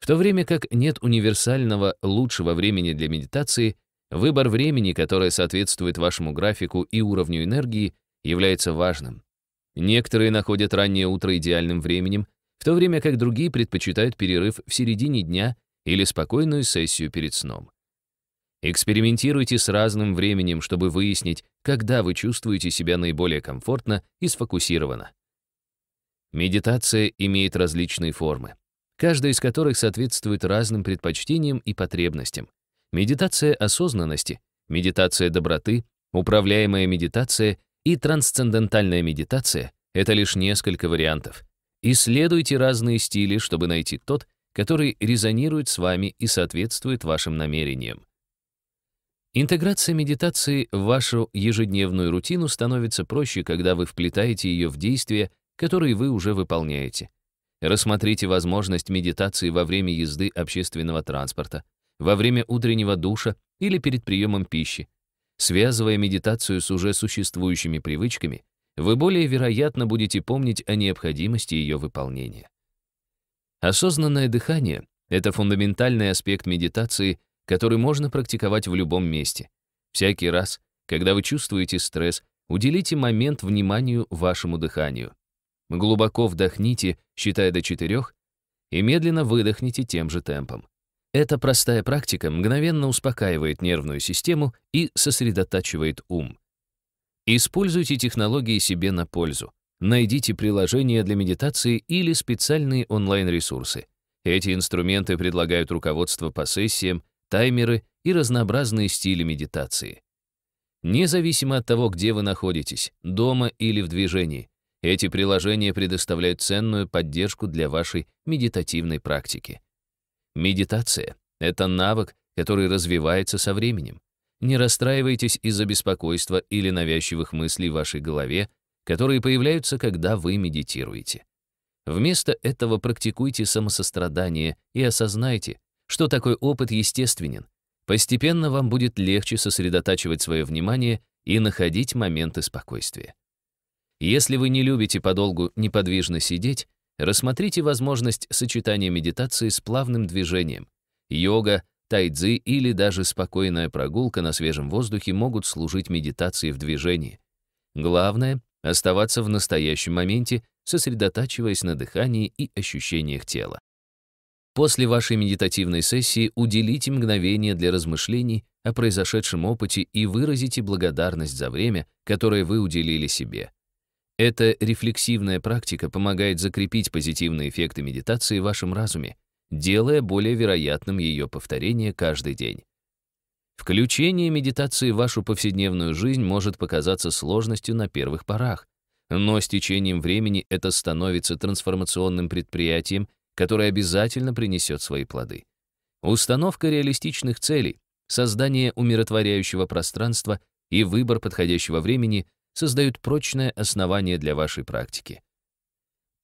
В то время как нет универсального лучшего времени для медитации, выбор времени, которое соответствует вашему графику и уровню энергии, является важным. Некоторые находят раннее утро идеальным временем, в то время как другие предпочитают перерыв в середине дня или спокойную сессию перед сном. Экспериментируйте с разным временем, чтобы выяснить, когда вы чувствуете себя наиболее комфортно и сфокусировано. Медитация имеет различные формы, каждая из которых соответствует разным предпочтениям и потребностям. Медитация осознанности, медитация доброты, управляемая медитация и трансцендентальная медитация — это лишь несколько вариантов. Исследуйте разные стили, чтобы найти тот, который резонирует с вами и соответствует вашим намерениям. Интеграция медитации в вашу ежедневную рутину становится проще, когда вы вплетаете ее в действия, которые вы уже выполняете. Рассмотрите возможность медитации во время езды общественного транспорта, во время утреннего душа или перед приемом пищи. Связывая медитацию с уже существующими привычками, вы более вероятно будете помнить о необходимости ее выполнения. Осознанное дыхание — это фундаментальный аспект медитации, который можно практиковать в любом месте. Всякий раз, когда вы чувствуете стресс, уделите момент вниманию вашему дыханию. Глубоко вдохните, считая до четырех, и медленно выдохните тем же темпом. Эта простая практика мгновенно успокаивает нервную систему и сосредотачивает ум. Используйте технологии себе на пользу. Найдите приложения для медитации или специальные онлайн-ресурсы. Эти инструменты предлагают руководство по сессиям, таймеры и разнообразные стили медитации. Независимо от того, где вы находитесь, дома или в движении, эти приложения предоставляют ценную поддержку для вашей медитативной практики. Медитация — это навык, который развивается со временем. Не расстраивайтесь из-за беспокойства или навязчивых мыслей в вашей голове, которые появляются, когда вы медитируете. Вместо этого практикуйте самосострадание и осознайте, что такой опыт естественен. Постепенно вам будет легче сосредотачивать свое внимание и находить моменты спокойствия. Если вы не любите подолгу неподвижно сидеть, рассмотрите возможность сочетания медитации с плавным движением. Йога тайцзи или даже спокойная прогулка на свежем воздухе могут служить медитацией в движении. Главное — оставаться в настоящем моменте, сосредотачиваясь на дыхании и ощущениях тела. После вашей медитативной сессии уделите мгновение для размышлений о произошедшем опыте и выразите благодарность за время, которое вы уделили себе. Эта рефлексивная практика помогает закрепить позитивные эффекты медитации в вашем разуме, делая более вероятным ее повторение каждый день. Включение медитации в вашу повседневную жизнь может показаться сложностью на первых порах, но с течением времени это становится трансформационным предприятием, которое обязательно принесет свои плоды. Установка реалистичных целей, создание умиротворяющего пространства и выбор подходящего времени создают прочное основание для вашей практики.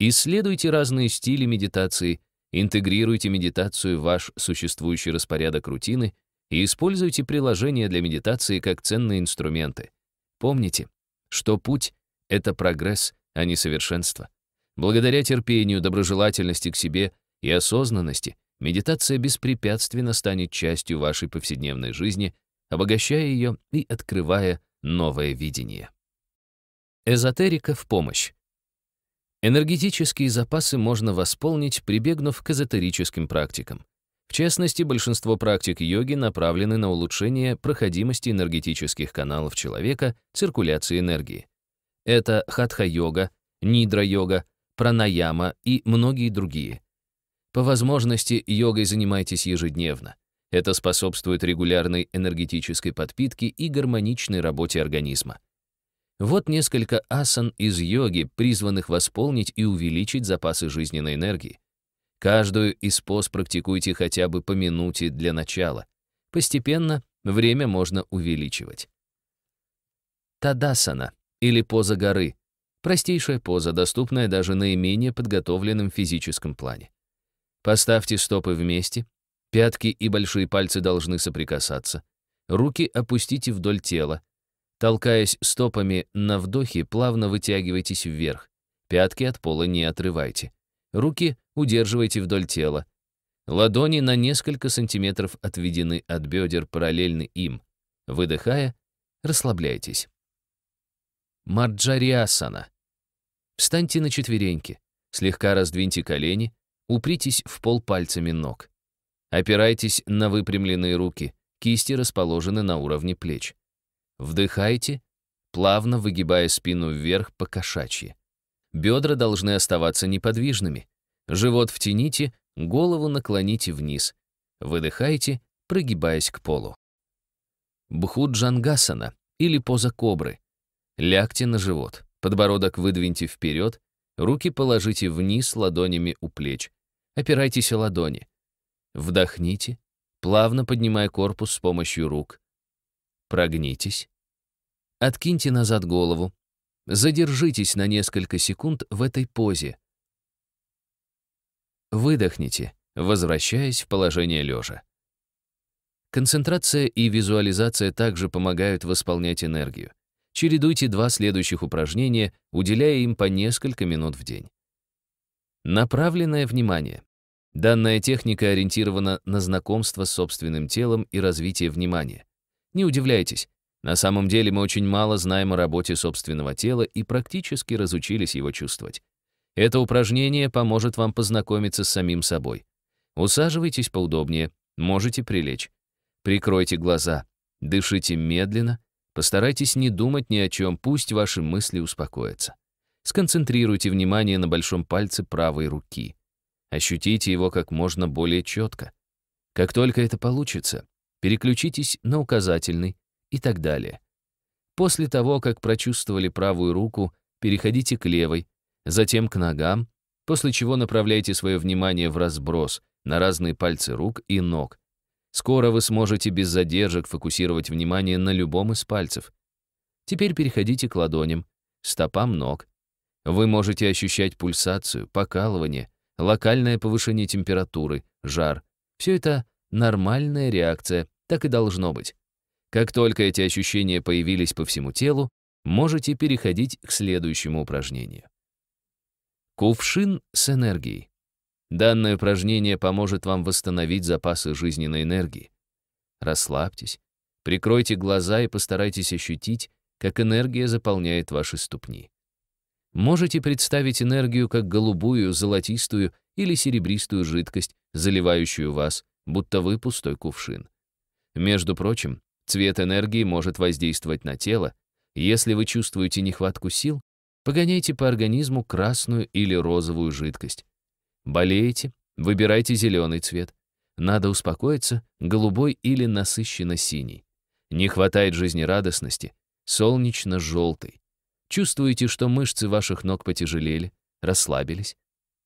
Исследуйте разные стили медитации – Интегрируйте медитацию в ваш существующий распорядок рутины и используйте приложения для медитации как ценные инструменты. Помните, что путь — это прогресс, а не совершенство. Благодаря терпению, доброжелательности к себе и осознанности медитация беспрепятственно станет частью вашей повседневной жизни, обогащая ее и открывая новое видение. Эзотерика в помощь. Энергетические запасы можно восполнить, прибегнув к эзотерическим практикам. В частности, большинство практик йоги направлены на улучшение проходимости энергетических каналов человека, циркуляции энергии. Это хатха-йога, нидра-йога, пранаяма и многие другие. По возможности, йогой занимайтесь ежедневно. Это способствует регулярной энергетической подпитке и гармоничной работе организма. Вот несколько асан из йоги, призванных восполнить и увеличить запасы жизненной энергии. Каждую из поз практикуйте хотя бы по минуте для начала. Постепенно время можно увеличивать. Тадасана, или поза горы. Простейшая поза, доступная даже наименее подготовленным в физическом плане. Поставьте стопы вместе, пятки и большие пальцы должны соприкасаться. Руки опустите вдоль тела, Толкаясь стопами на вдохе, плавно вытягивайтесь вверх. Пятки от пола не отрывайте. Руки удерживайте вдоль тела. Ладони на несколько сантиметров отведены от бедер параллельны им. Выдыхая, расслабляйтесь. Марджариасана. Встаньте на четвереньки, слегка раздвиньте колени, упритесь в пол пальцами ног. Опирайтесь на выпрямленные руки, кисти расположены на уровне плеч. Вдыхайте, плавно выгибая спину вверх по кошачьи. Бедра должны оставаться неподвижными. Живот втяните, голову наклоните вниз. Выдыхайте, прогибаясь к полу. Бхуджангасана или поза кобры. Лягте на живот, подбородок выдвиньте вперед, руки положите вниз ладонями у плеч. Опирайтесь о ладони. Вдохните, плавно поднимая корпус с помощью рук. Прогнитесь, Откиньте назад голову. Задержитесь на несколько секунд в этой позе. Выдохните, возвращаясь в положение лежа. Концентрация и визуализация также помогают восполнять энергию. Чередуйте два следующих упражнения, уделяя им по несколько минут в день. Направленное внимание. Данная техника ориентирована на знакомство с собственным телом и развитие внимания. Не удивляйтесь, на самом деле мы очень мало знаем о работе собственного тела и практически разучились его чувствовать. Это упражнение поможет вам познакомиться с самим собой. Усаживайтесь поудобнее, можете прилечь. Прикройте глаза, дышите медленно, постарайтесь не думать ни о чем, пусть ваши мысли успокоятся. Сконцентрируйте внимание на большом пальце правой руки. Ощутите его как можно более четко. Как только это получится, переключитесь на указательный, и так далее. После того, как прочувствовали правую руку, переходите к левой, затем к ногам, после чего направляйте свое внимание в разброс на разные пальцы рук и ног. Скоро вы сможете без задержек фокусировать внимание на любом из пальцев. Теперь переходите к ладоням, стопам ног. Вы можете ощущать пульсацию, покалывание, локальное повышение температуры, жар. Все это нормальная реакция, так и должно быть. Как только эти ощущения появились по всему телу, можете переходить к следующему упражнению. Кувшин с энергией. Данное упражнение поможет вам восстановить запасы жизненной энергии. Расслабьтесь, прикройте глаза и постарайтесь ощутить, как энергия заполняет ваши ступни. Можете представить энергию как голубую, золотистую или серебристую жидкость, заливающую вас, будто вы пустой кувшин. Между прочим, Цвет энергии может воздействовать на тело. Если вы чувствуете нехватку сил, погоняйте по организму красную или розовую жидкость. Болеете? Выбирайте зеленый цвет. Надо успокоиться, голубой или насыщенно синий. Не хватает жизнерадостности, солнечно-желтый. Чувствуете, что мышцы ваших ног потяжелели, расслабились?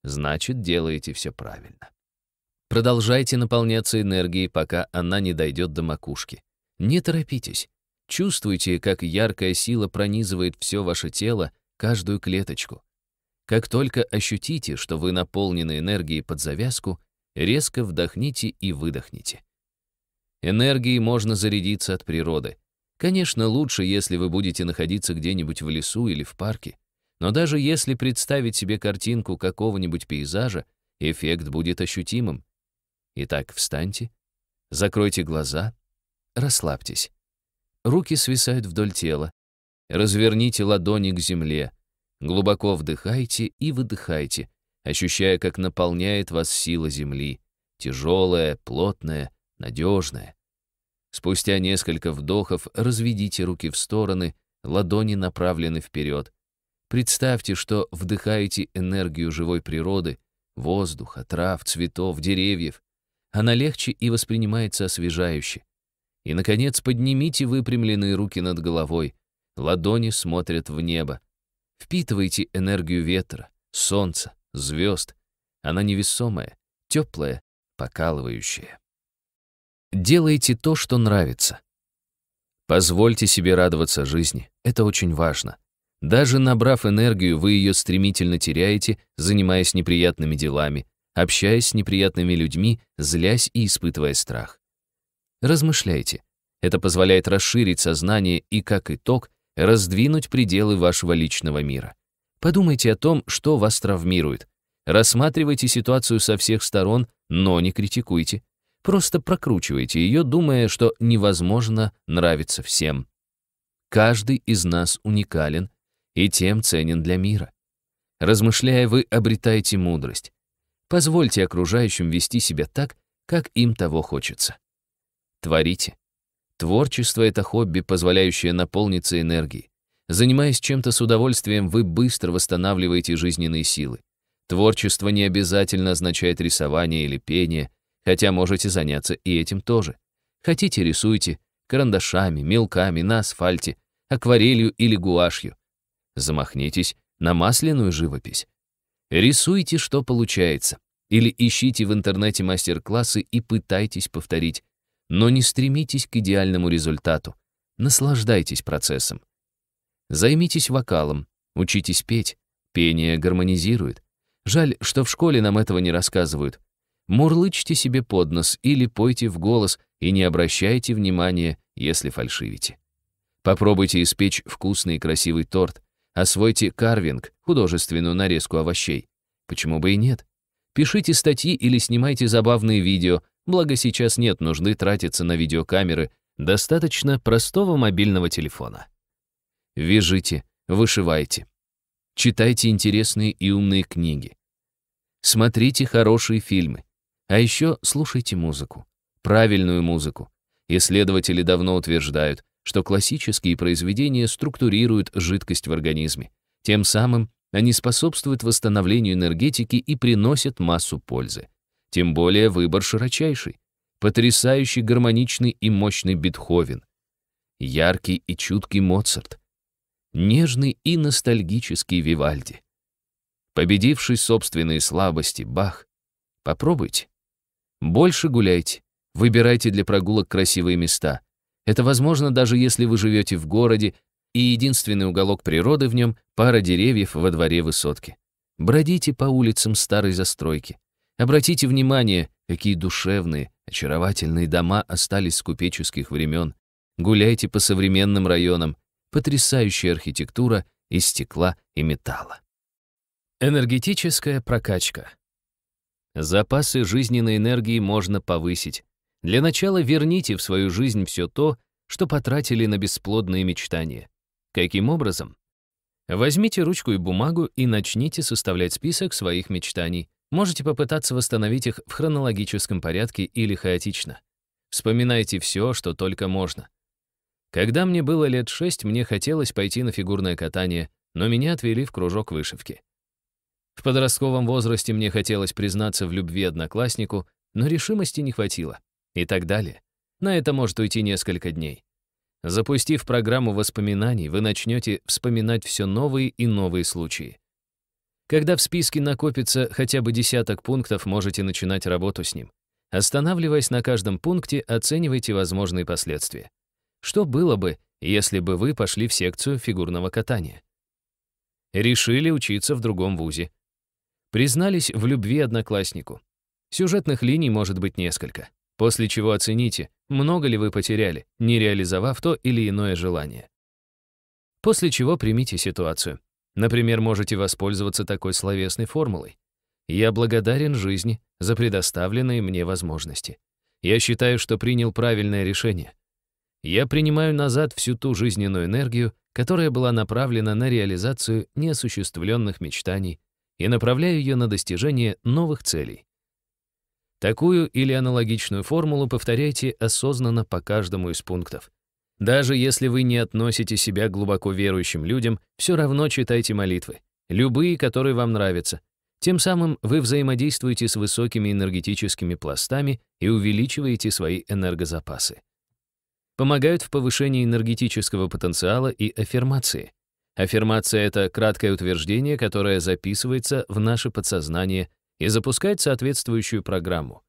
Значит, делаете все правильно. Продолжайте наполняться энергией, пока она не дойдет до макушки. Не торопитесь. Чувствуйте, как яркая сила пронизывает все ваше тело, каждую клеточку. Как только ощутите, что вы наполнены энергией под завязку, резко вдохните и выдохните. Энергией можно зарядиться от природы. Конечно, лучше, если вы будете находиться где-нибудь в лесу или в парке. Но даже если представить себе картинку какого-нибудь пейзажа, эффект будет ощутимым. Итак, встаньте, закройте глаза Расслабьтесь. Руки свисают вдоль тела. Разверните ладони к земле. Глубоко вдыхайте и выдыхайте, ощущая, как наполняет вас сила земли. Тяжелая, плотная, надежная. Спустя несколько вдохов разведите руки в стороны, ладони направлены вперед. Представьте, что вдыхаете энергию живой природы, воздуха, трав, цветов, деревьев. Она легче и воспринимается освежающе. И, наконец, поднимите выпрямленные руки над головой. Ладони смотрят в небо. Впитывайте энергию ветра, солнца, звезд. Она невесомая, теплая, покалывающая. Делайте то, что нравится. Позвольте себе радоваться жизни, это очень важно. Даже набрав энергию, вы ее стремительно теряете, занимаясь неприятными делами, общаясь с неприятными людьми, злясь и испытывая страх. Размышляйте. Это позволяет расширить сознание и, как итог, раздвинуть пределы вашего личного мира. Подумайте о том, что вас травмирует. Рассматривайте ситуацию со всех сторон, но не критикуйте. Просто прокручивайте ее, думая, что невозможно нравиться всем. Каждый из нас уникален и тем ценен для мира. Размышляя, вы обретаете мудрость. Позвольте окружающим вести себя так, как им того хочется. Творите. Творчество — это хобби, позволяющее наполниться энергией. Занимаясь чем-то с удовольствием, вы быстро восстанавливаете жизненные силы. Творчество не обязательно означает рисование или пение, хотя можете заняться и этим тоже. Хотите — рисуйте, карандашами, мелками, на асфальте, акварелью или гуашью. Замахнитесь на масляную живопись. Рисуйте, что получается. Или ищите в интернете мастер-классы и пытайтесь повторить. Но не стремитесь к идеальному результату. Наслаждайтесь процессом. Займитесь вокалом, учитесь петь. Пение гармонизирует. Жаль, что в школе нам этого не рассказывают. Мурлычьте себе под нос или пойте в голос и не обращайте внимания, если фальшивите. Попробуйте испечь вкусный и красивый торт. Освойте карвинг, художественную нарезку овощей. Почему бы и нет? Пишите статьи или снимайте забавные видео, Благо сейчас нет нужды тратиться на видеокамеры, достаточно простого мобильного телефона. Вяжите, вышивайте. Читайте интересные и умные книги. Смотрите хорошие фильмы. А еще слушайте музыку. Правильную музыку. Исследователи давно утверждают, что классические произведения структурируют жидкость в организме. Тем самым они способствуют восстановлению энергетики и приносят массу пользы. Тем более выбор широчайший. Потрясающий гармоничный и мощный Бетховен. Яркий и чуткий Моцарт. Нежный и ностальгический Вивальди. Победивший собственные слабости Бах. Попробуйте. Больше гуляйте. Выбирайте для прогулок красивые места. Это возможно даже если вы живете в городе, и единственный уголок природы в нем — пара деревьев во дворе высотки. Бродите по улицам старой застройки. Обратите внимание, какие душевные, очаровательные дома остались с купеческих времен. Гуляйте по современным районам. Потрясающая архитектура из стекла и металла. Энергетическая прокачка. Запасы жизненной энергии можно повысить. Для начала верните в свою жизнь все то, что потратили на бесплодные мечтания. Каким образом? Возьмите ручку и бумагу и начните составлять список своих мечтаний. Можете попытаться восстановить их в хронологическом порядке или хаотично. Вспоминайте все, что только можно. Когда мне было лет шесть, мне хотелось пойти на фигурное катание, но меня отвели в кружок вышивки. В подростковом возрасте мне хотелось признаться в любви однокласснику, но решимости не хватило. И так далее. На это может уйти несколько дней. Запустив программу воспоминаний, вы начнете вспоминать все новые и новые случаи. Когда в списке накопится хотя бы десяток пунктов, можете начинать работу с ним. Останавливаясь на каждом пункте, оценивайте возможные последствия. Что было бы, если бы вы пошли в секцию фигурного катания? Решили учиться в другом вузе. Признались в любви однокласснику. Сюжетных линий может быть несколько, после чего оцените, много ли вы потеряли, не реализовав то или иное желание. После чего примите ситуацию. Например, можете воспользоваться такой словесной формулой. «Я благодарен жизни за предоставленные мне возможности. Я считаю, что принял правильное решение. Я принимаю назад всю ту жизненную энергию, которая была направлена на реализацию неосуществленных мечтаний и направляю ее на достижение новых целей». Такую или аналогичную формулу повторяйте осознанно по каждому из пунктов. Даже если вы не относите себя к глубоко верующим людям, все равно читайте молитвы, любые, которые вам нравятся. Тем самым вы взаимодействуете с высокими энергетическими пластами и увеличиваете свои энергозапасы. Помогают в повышении энергетического потенциала и аффирмации. Аффирмация — это краткое утверждение, которое записывается в наше подсознание и запускает соответствующую программу.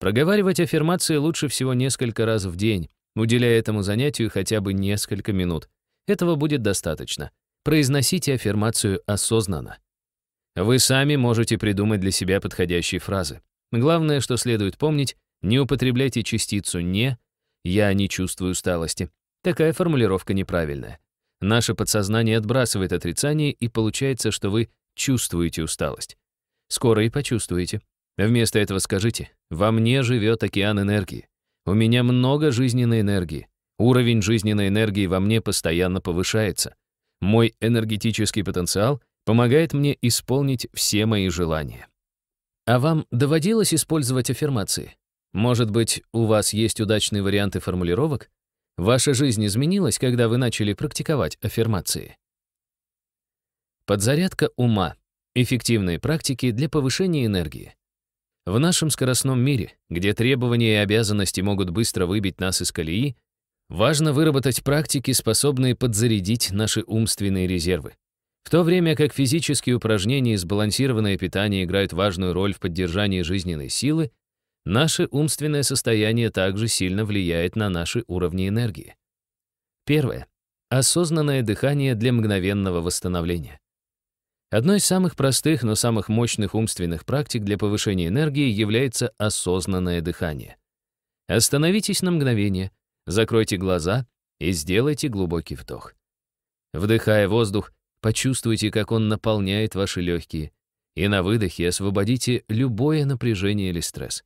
Проговаривать аффирмации лучше всего несколько раз в день, уделяя этому занятию хотя бы несколько минут. Этого будет достаточно. Произносите аффирмацию осознанно. Вы сами можете придумать для себя подходящие фразы. Главное, что следует помнить, не употребляйте частицу «не», «я не чувствую усталости». Такая формулировка неправильная. Наше подсознание отбрасывает отрицание, и получается, что вы чувствуете усталость. Скоро и почувствуете. Вместо этого скажите «во мне живет океан энергии». У меня много жизненной энергии. Уровень жизненной энергии во мне постоянно повышается. Мой энергетический потенциал помогает мне исполнить все мои желания. А вам доводилось использовать аффирмации? Может быть, у вас есть удачные варианты формулировок? Ваша жизнь изменилась, когда вы начали практиковать аффирмации. Подзарядка ума. Эффективные практики для повышения энергии. В нашем скоростном мире, где требования и обязанности могут быстро выбить нас из колеи, важно выработать практики, способные подзарядить наши умственные резервы. В то время как физические упражнения и сбалансированное питание играют важную роль в поддержании жизненной силы, наше умственное состояние также сильно влияет на наши уровни энергии. Первое. Осознанное дыхание для мгновенного восстановления. Одной из самых простых, но самых мощных умственных практик для повышения энергии является осознанное дыхание. Остановитесь на мгновение, закройте глаза и сделайте глубокий вдох. Вдыхая воздух, почувствуйте, как он наполняет ваши легкие, и на выдохе освободите любое напряжение или стресс.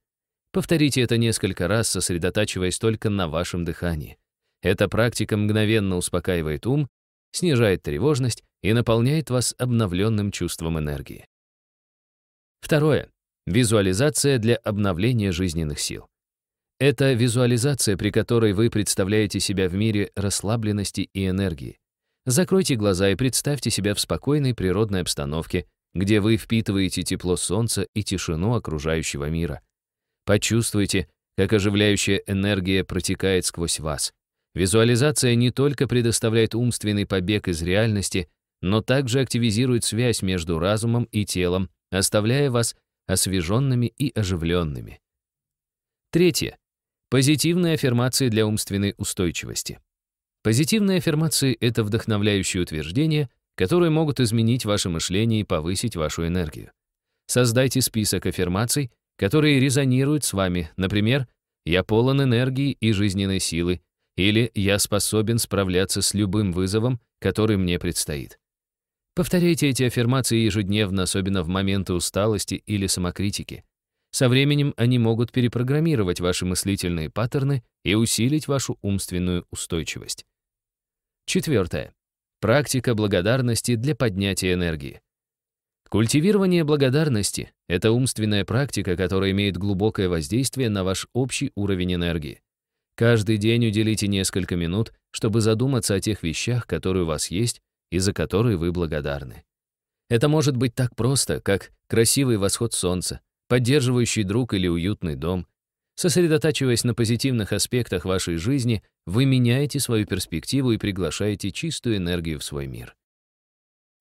Повторите это несколько раз, сосредотачиваясь только на вашем дыхании. Эта практика мгновенно успокаивает ум снижает тревожность и наполняет вас обновленным чувством энергии. Второе. Визуализация для обновления жизненных сил. Это визуализация, при которой вы представляете себя в мире расслабленности и энергии. Закройте глаза и представьте себя в спокойной природной обстановке, где вы впитываете тепло солнца и тишину окружающего мира. Почувствуйте, как оживляющая энергия протекает сквозь вас. Визуализация не только предоставляет умственный побег из реальности, но также активизирует связь между разумом и телом, оставляя вас освеженными и оживленными. Третье. Позитивные аффирмации для умственной устойчивости. Позитивные аффирмации — это вдохновляющие утверждения, которые могут изменить ваше мышление и повысить вашу энергию. Создайте список аффирмаций, которые резонируют с вами, например, «Я полон энергии и жизненной силы», или я способен справляться с любым вызовом, который мне предстоит. Повторяйте эти аффирмации ежедневно, особенно в моменты усталости или самокритики. Со временем они могут перепрограммировать ваши мыслительные паттерны и усилить вашу умственную устойчивость. Четвертое. Практика благодарности для поднятия энергии. Культивирование благодарности — это умственная практика, которая имеет глубокое воздействие на ваш общий уровень энергии. Каждый день уделите несколько минут, чтобы задуматься о тех вещах, которые у вас есть и за которые вы благодарны. Это может быть так просто, как красивый восход солнца, поддерживающий друг или уютный дом. Сосредотачиваясь на позитивных аспектах вашей жизни, вы меняете свою перспективу и приглашаете чистую энергию в свой мир.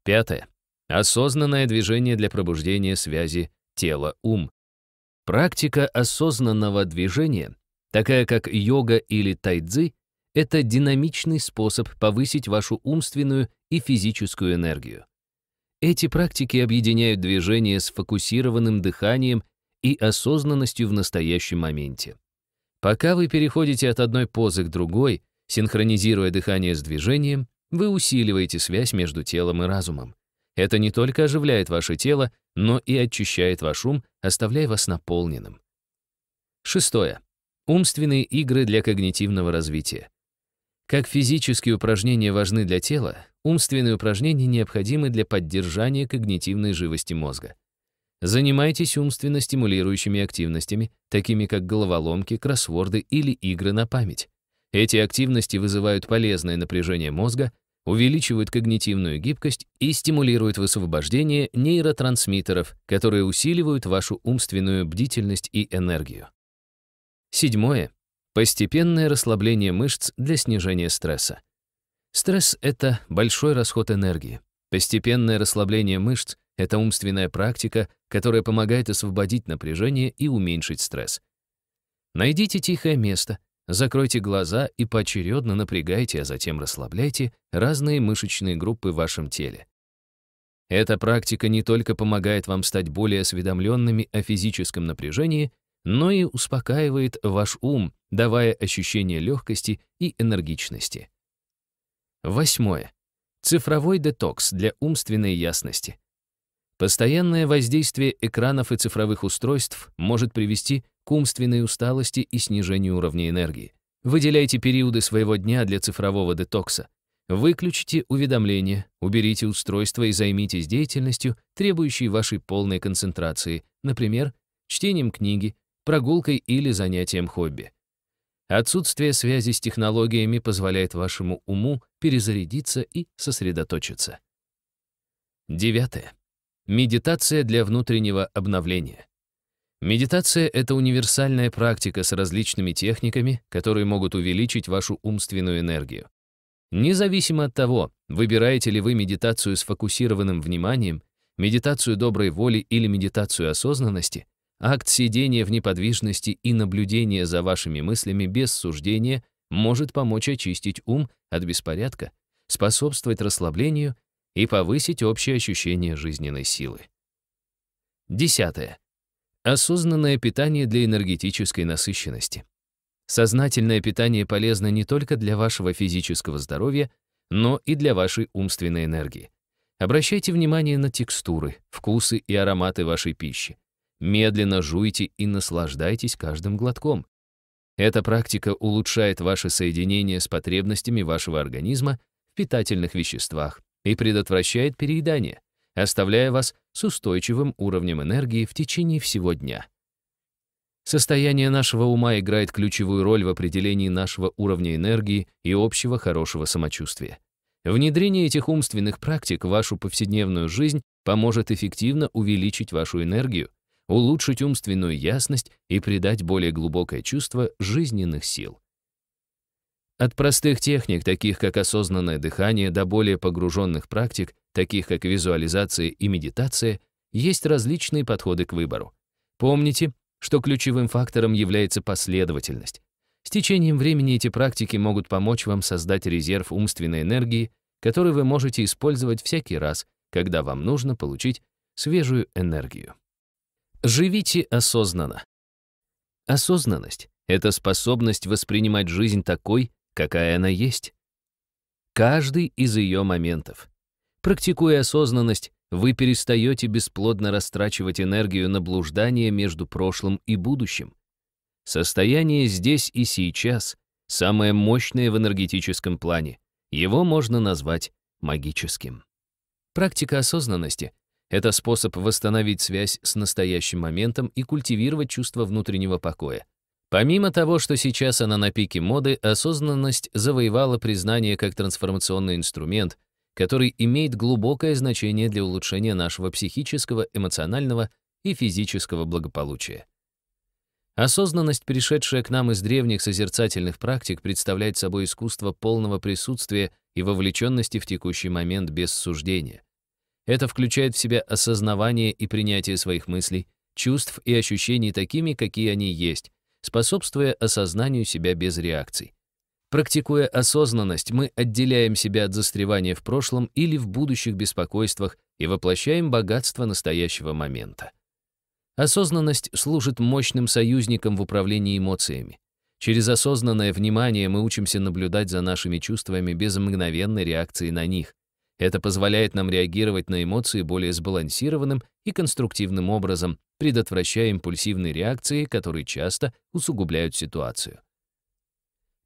Пятое. Осознанное движение для пробуждения связи тела-ум. Практика осознанного движения такая как йога или тайцзи, это динамичный способ повысить вашу умственную и физическую энергию. Эти практики объединяют движение с фокусированным дыханием и осознанностью в настоящем моменте. Пока вы переходите от одной позы к другой, синхронизируя дыхание с движением, вы усиливаете связь между телом и разумом. Это не только оживляет ваше тело, но и очищает ваш ум, оставляя вас наполненным. Шестое. Умственные игры для когнитивного развития. Как физические упражнения важны для тела, умственные упражнения необходимы для поддержания когнитивной живости мозга. Занимайтесь умственно стимулирующими активностями, такими как головоломки, кроссворды или игры на память. Эти активности вызывают полезное напряжение мозга, увеличивают когнитивную гибкость и стимулируют высвобождение нейротрансмиттеров, которые усиливают вашу умственную бдительность и энергию. Седьмое. Постепенное расслабление мышц для снижения стресса. Стресс — это большой расход энергии. Постепенное расслабление мышц — это умственная практика, которая помогает освободить напряжение и уменьшить стресс. Найдите тихое место, закройте глаза и поочередно напрягайте, а затем расслабляйте разные мышечные группы в вашем теле. Эта практика не только помогает вам стать более осведомленными о физическом напряжении, но и успокаивает ваш ум, давая ощущение легкости и энергичности. Восьмое. Цифровой детокс для умственной ясности. Постоянное воздействие экранов и цифровых устройств может привести к умственной усталости и снижению уровня энергии. Выделяйте периоды своего дня для цифрового детокса. Выключите уведомления, уберите устройство и займитесь деятельностью, требующей вашей полной концентрации, например, чтением книги, прогулкой или занятием хобби. Отсутствие связи с технологиями позволяет вашему уму перезарядиться и сосредоточиться. Девятое. Медитация для внутреннего обновления. Медитация — это универсальная практика с различными техниками, которые могут увеличить вашу умственную энергию. Независимо от того, выбираете ли вы медитацию с фокусированным вниманием, медитацию доброй воли или медитацию осознанности, Акт сидения в неподвижности и наблюдения за вашими мыслями без суждения может помочь очистить ум от беспорядка, способствовать расслаблению и повысить общее ощущение жизненной силы. Десятое. Осознанное питание для энергетической насыщенности. Сознательное питание полезно не только для вашего физического здоровья, но и для вашей умственной энергии. Обращайте внимание на текстуры, вкусы и ароматы вашей пищи. Медленно жуйте и наслаждайтесь каждым глотком. Эта практика улучшает ваше соединение с потребностями вашего организма в питательных веществах и предотвращает переедание, оставляя вас с устойчивым уровнем энергии в течение всего дня. Состояние нашего ума играет ключевую роль в определении нашего уровня энергии и общего хорошего самочувствия. Внедрение этих умственных практик в вашу повседневную жизнь поможет эффективно увеличить вашу энергию, улучшить умственную ясность и придать более глубокое чувство жизненных сил. От простых техник, таких как осознанное дыхание, до более погруженных практик, таких как визуализация и медитация, есть различные подходы к выбору. Помните, что ключевым фактором является последовательность. С течением времени эти практики могут помочь вам создать резерв умственной энергии, который вы можете использовать всякий раз, когда вам нужно получить свежую энергию. Живите осознанно. Осознанность — это способность воспринимать жизнь такой, какая она есть. Каждый из ее моментов. Практикуя осознанность, вы перестаете бесплодно растрачивать энергию на блуждание между прошлым и будущим. Состояние здесь и сейчас самое мощное в энергетическом плане. Его можно назвать магическим. Практика осознанности это способ восстановить связь с настоящим моментом и культивировать чувство внутреннего покоя. Помимо того, что сейчас она на пике моды, осознанность завоевала признание как трансформационный инструмент, который имеет глубокое значение для улучшения нашего психического, эмоционального и физического благополучия. Осознанность, пришедшая к нам из древних созерцательных практик, представляет собой искусство полного присутствия и вовлеченности в текущий момент без суждения. Это включает в себя осознавание и принятие своих мыслей, чувств и ощущений такими, какие они есть, способствуя осознанию себя без реакций. Практикуя осознанность, мы отделяем себя от застревания в прошлом или в будущих беспокойствах и воплощаем богатство настоящего момента. Осознанность служит мощным союзником в управлении эмоциями. Через осознанное внимание мы учимся наблюдать за нашими чувствами без мгновенной реакции на них, это позволяет нам реагировать на эмоции более сбалансированным и конструктивным образом, предотвращая импульсивные реакции, которые часто усугубляют ситуацию.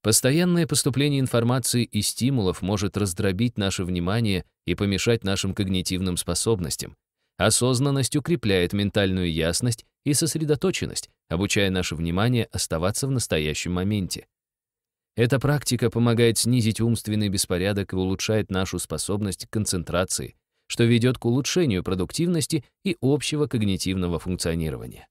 Постоянное поступление информации и стимулов может раздробить наше внимание и помешать нашим когнитивным способностям. Осознанность укрепляет ментальную ясность и сосредоточенность, обучая наше внимание оставаться в настоящем моменте. Эта практика помогает снизить умственный беспорядок и улучшает нашу способность к концентрации, что ведет к улучшению продуктивности и общего когнитивного функционирования.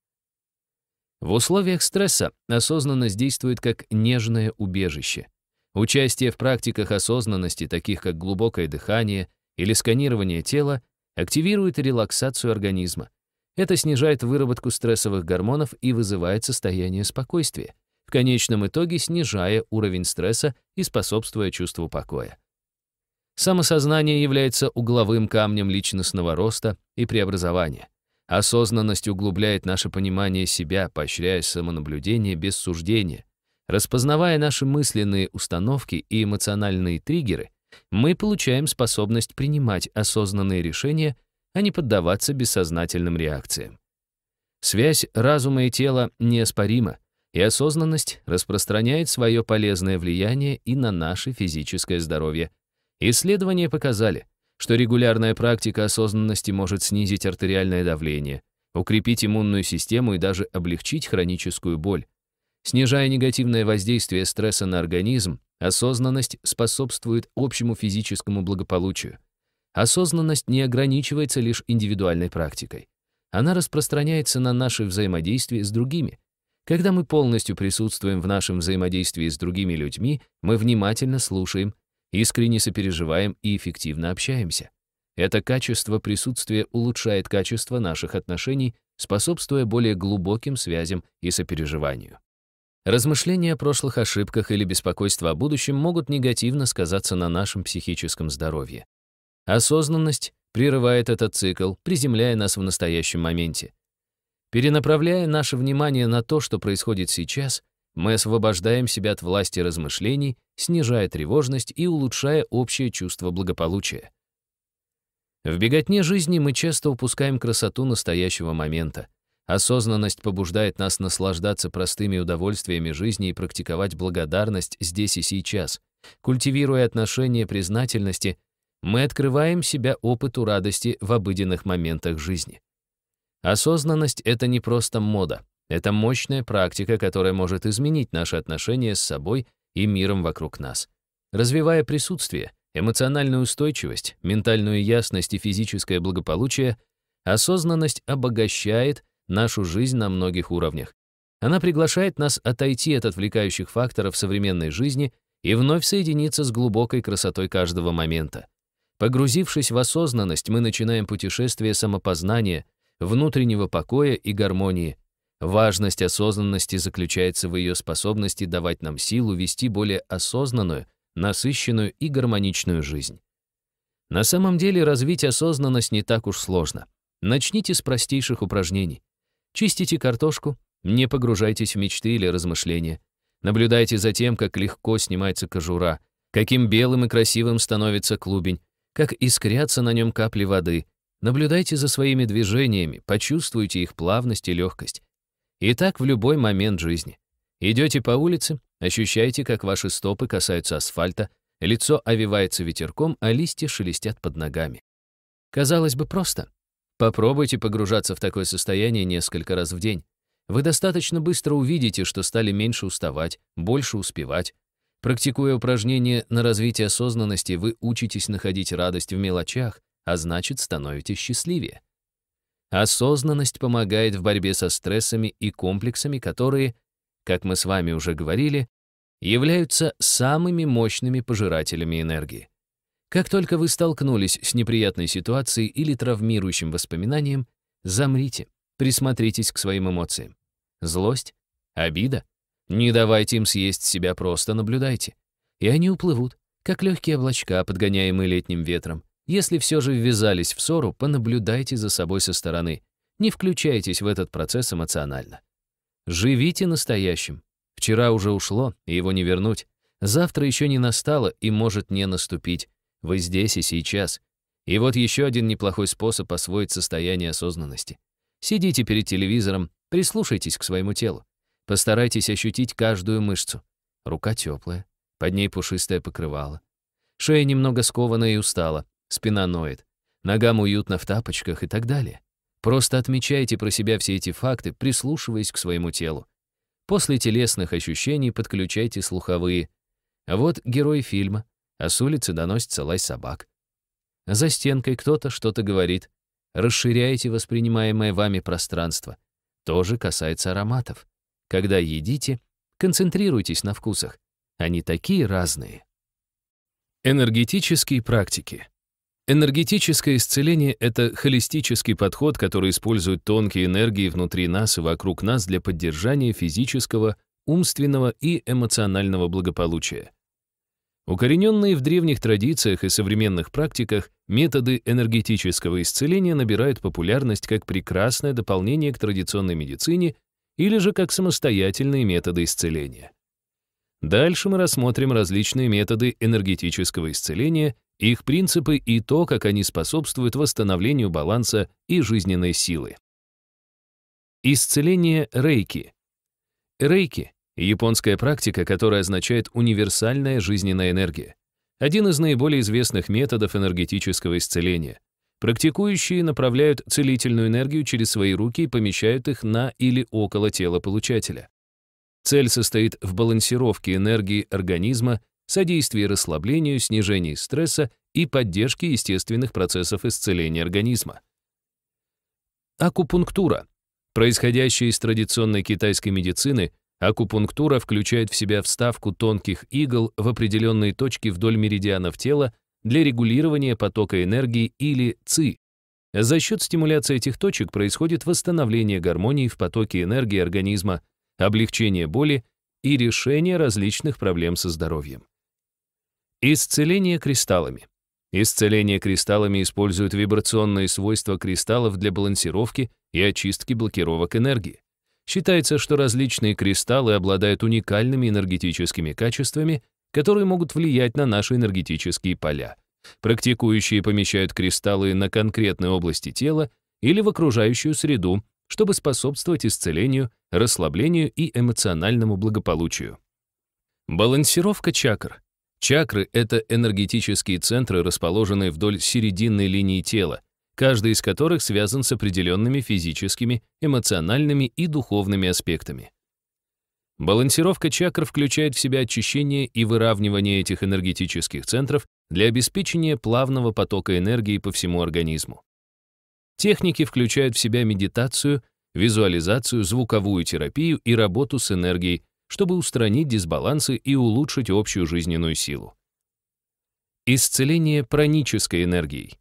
В условиях стресса осознанность действует как нежное убежище. Участие в практиках осознанности, таких как глубокое дыхание или сканирование тела, активирует релаксацию организма. Это снижает выработку стрессовых гормонов и вызывает состояние спокойствия конечном итоге снижая уровень стресса и способствуя чувству покоя. Самосознание является угловым камнем личностного роста и преобразования. Осознанность углубляет наше понимание себя, поощряя самонаблюдение без суждения. Распознавая наши мысленные установки и эмоциональные триггеры, мы получаем способность принимать осознанные решения, а не поддаваться бессознательным реакциям. Связь разума и тела неоспорима, и осознанность распространяет свое полезное влияние и на наше физическое здоровье. Исследования показали, что регулярная практика осознанности может снизить артериальное давление, укрепить иммунную систему и даже облегчить хроническую боль. Снижая негативное воздействие стресса на организм, осознанность способствует общему физическому благополучию. Осознанность не ограничивается лишь индивидуальной практикой. Она распространяется на наши взаимодействия с другими, когда мы полностью присутствуем в нашем взаимодействии с другими людьми, мы внимательно слушаем, искренне сопереживаем и эффективно общаемся. Это качество присутствия улучшает качество наших отношений, способствуя более глубоким связям и сопереживанию. Размышления о прошлых ошибках или беспокойство о будущем могут негативно сказаться на нашем психическом здоровье. Осознанность прерывает этот цикл, приземляя нас в настоящем моменте. Перенаправляя наше внимание на то, что происходит сейчас, мы освобождаем себя от власти размышлений, снижая тревожность и улучшая общее чувство благополучия. В беготне жизни мы часто упускаем красоту настоящего момента. Осознанность побуждает нас наслаждаться простыми удовольствиями жизни и практиковать благодарность здесь и сейчас. Культивируя отношение признательности, мы открываем себя опыту радости в обыденных моментах жизни. Осознанность — это не просто мода. Это мощная практика, которая может изменить наши отношения с собой и миром вокруг нас. Развивая присутствие, эмоциональную устойчивость, ментальную ясность и физическое благополучие, осознанность обогащает нашу жизнь на многих уровнях. Она приглашает нас отойти от отвлекающих факторов современной жизни и вновь соединиться с глубокой красотой каждого момента. Погрузившись в осознанность, мы начинаем путешествие самопознания, внутреннего покоя и гармонии. Важность осознанности заключается в ее способности давать нам силу вести более осознанную, насыщенную и гармоничную жизнь. На самом деле развить осознанность не так уж сложно. Начните с простейших упражнений. Чистите картошку, не погружайтесь в мечты или размышления. Наблюдайте за тем, как легко снимается кожура, каким белым и красивым становится клубень, как искрятся на нем капли воды, Наблюдайте за своими движениями, почувствуйте их плавность и легкость. И так в любой момент жизни. Идете по улице, ощущаете, как ваши стопы касаются асфальта, лицо овивается ветерком, а листья шелестят под ногами. Казалось бы, просто. Попробуйте погружаться в такое состояние несколько раз в день. Вы достаточно быстро увидите, что стали меньше уставать, больше успевать. Практикуя упражнения на развитие осознанности, вы учитесь находить радость в мелочах, а значит, становитесь счастливее. Осознанность помогает в борьбе со стрессами и комплексами, которые, как мы с вами уже говорили, являются самыми мощными пожирателями энергии. Как только вы столкнулись с неприятной ситуацией или травмирующим воспоминанием, замрите, присмотритесь к своим эмоциям. Злость, обида. Не давайте им съесть себя, просто наблюдайте. И они уплывут, как легкие облачка, подгоняемые летним ветром. Если все же ввязались в ссору, понаблюдайте за собой со стороны. Не включайтесь в этот процесс эмоционально. Живите настоящим. Вчера уже ушло, и его не вернуть. Завтра еще не настало и может не наступить. Вы здесь и сейчас. И вот еще один неплохой способ освоить состояние осознанности. Сидите перед телевизором, прислушайтесь к своему телу. Постарайтесь ощутить каждую мышцу. Рука теплая, под ней пушистое покрывало. Шея немного скована и устала спина ноет, ногам уютно в тапочках и так далее. Просто отмечайте про себя все эти факты, прислушиваясь к своему телу. После телесных ощущений подключайте слуховые. вот герой фильма, а с улицы доносится лай собак. За стенкой кто-то что-то говорит. Расширяйте воспринимаемое вами пространство. Тоже касается ароматов. Когда едите, концентрируйтесь на вкусах. Они такие разные. Энергетические практики. Энергетическое исцеление — это холистический подход, который использует тонкие энергии внутри нас и вокруг нас для поддержания физического, умственного и эмоционального благополучия. Укорененные в древних традициях и современных практиках методы энергетического исцеления набирают популярность как прекрасное дополнение к традиционной медицине или же как самостоятельные методы исцеления. Дальше мы рассмотрим различные методы энергетического исцеления их принципы и то, как они способствуют восстановлению баланса и жизненной силы. Исцеление рейки. Рейки — японская практика, которая означает универсальная жизненная энергия. Один из наиболее известных методов энергетического исцеления. Практикующие направляют целительную энергию через свои руки и помещают их на или около тела получателя. Цель состоит в балансировке энергии организма содействии расслаблению, снижении стресса и поддержке естественных процессов исцеления организма. Акупунктура. Происходящая из традиционной китайской медицины, акупунктура включает в себя вставку тонких игл в определенные точки вдоль меридианов тела для регулирования потока энергии или ЦИ. За счет стимуляции этих точек происходит восстановление гармонии в потоке энергии организма, облегчение боли и решение различных проблем со здоровьем. Исцеление кристаллами. Исцеление кристаллами использует вибрационные свойства кристаллов для балансировки и очистки блокировок энергии. Считается, что различные кристаллы обладают уникальными энергетическими качествами, которые могут влиять на наши энергетические поля. Практикующие помещают кристаллы на конкретные области тела или в окружающую среду, чтобы способствовать исцелению, расслаблению и эмоциональному благополучию. Балансировка чакр Чакры — это энергетические центры, расположенные вдоль серединной линии тела, каждый из которых связан с определенными физическими, эмоциональными и духовными аспектами. Балансировка чакр включает в себя очищение и выравнивание этих энергетических центров для обеспечения плавного потока энергии по всему организму. Техники включают в себя медитацию, визуализацию, звуковую терапию и работу с энергией, чтобы устранить дисбалансы и улучшить общую жизненную силу. Исцеление пранической энергией.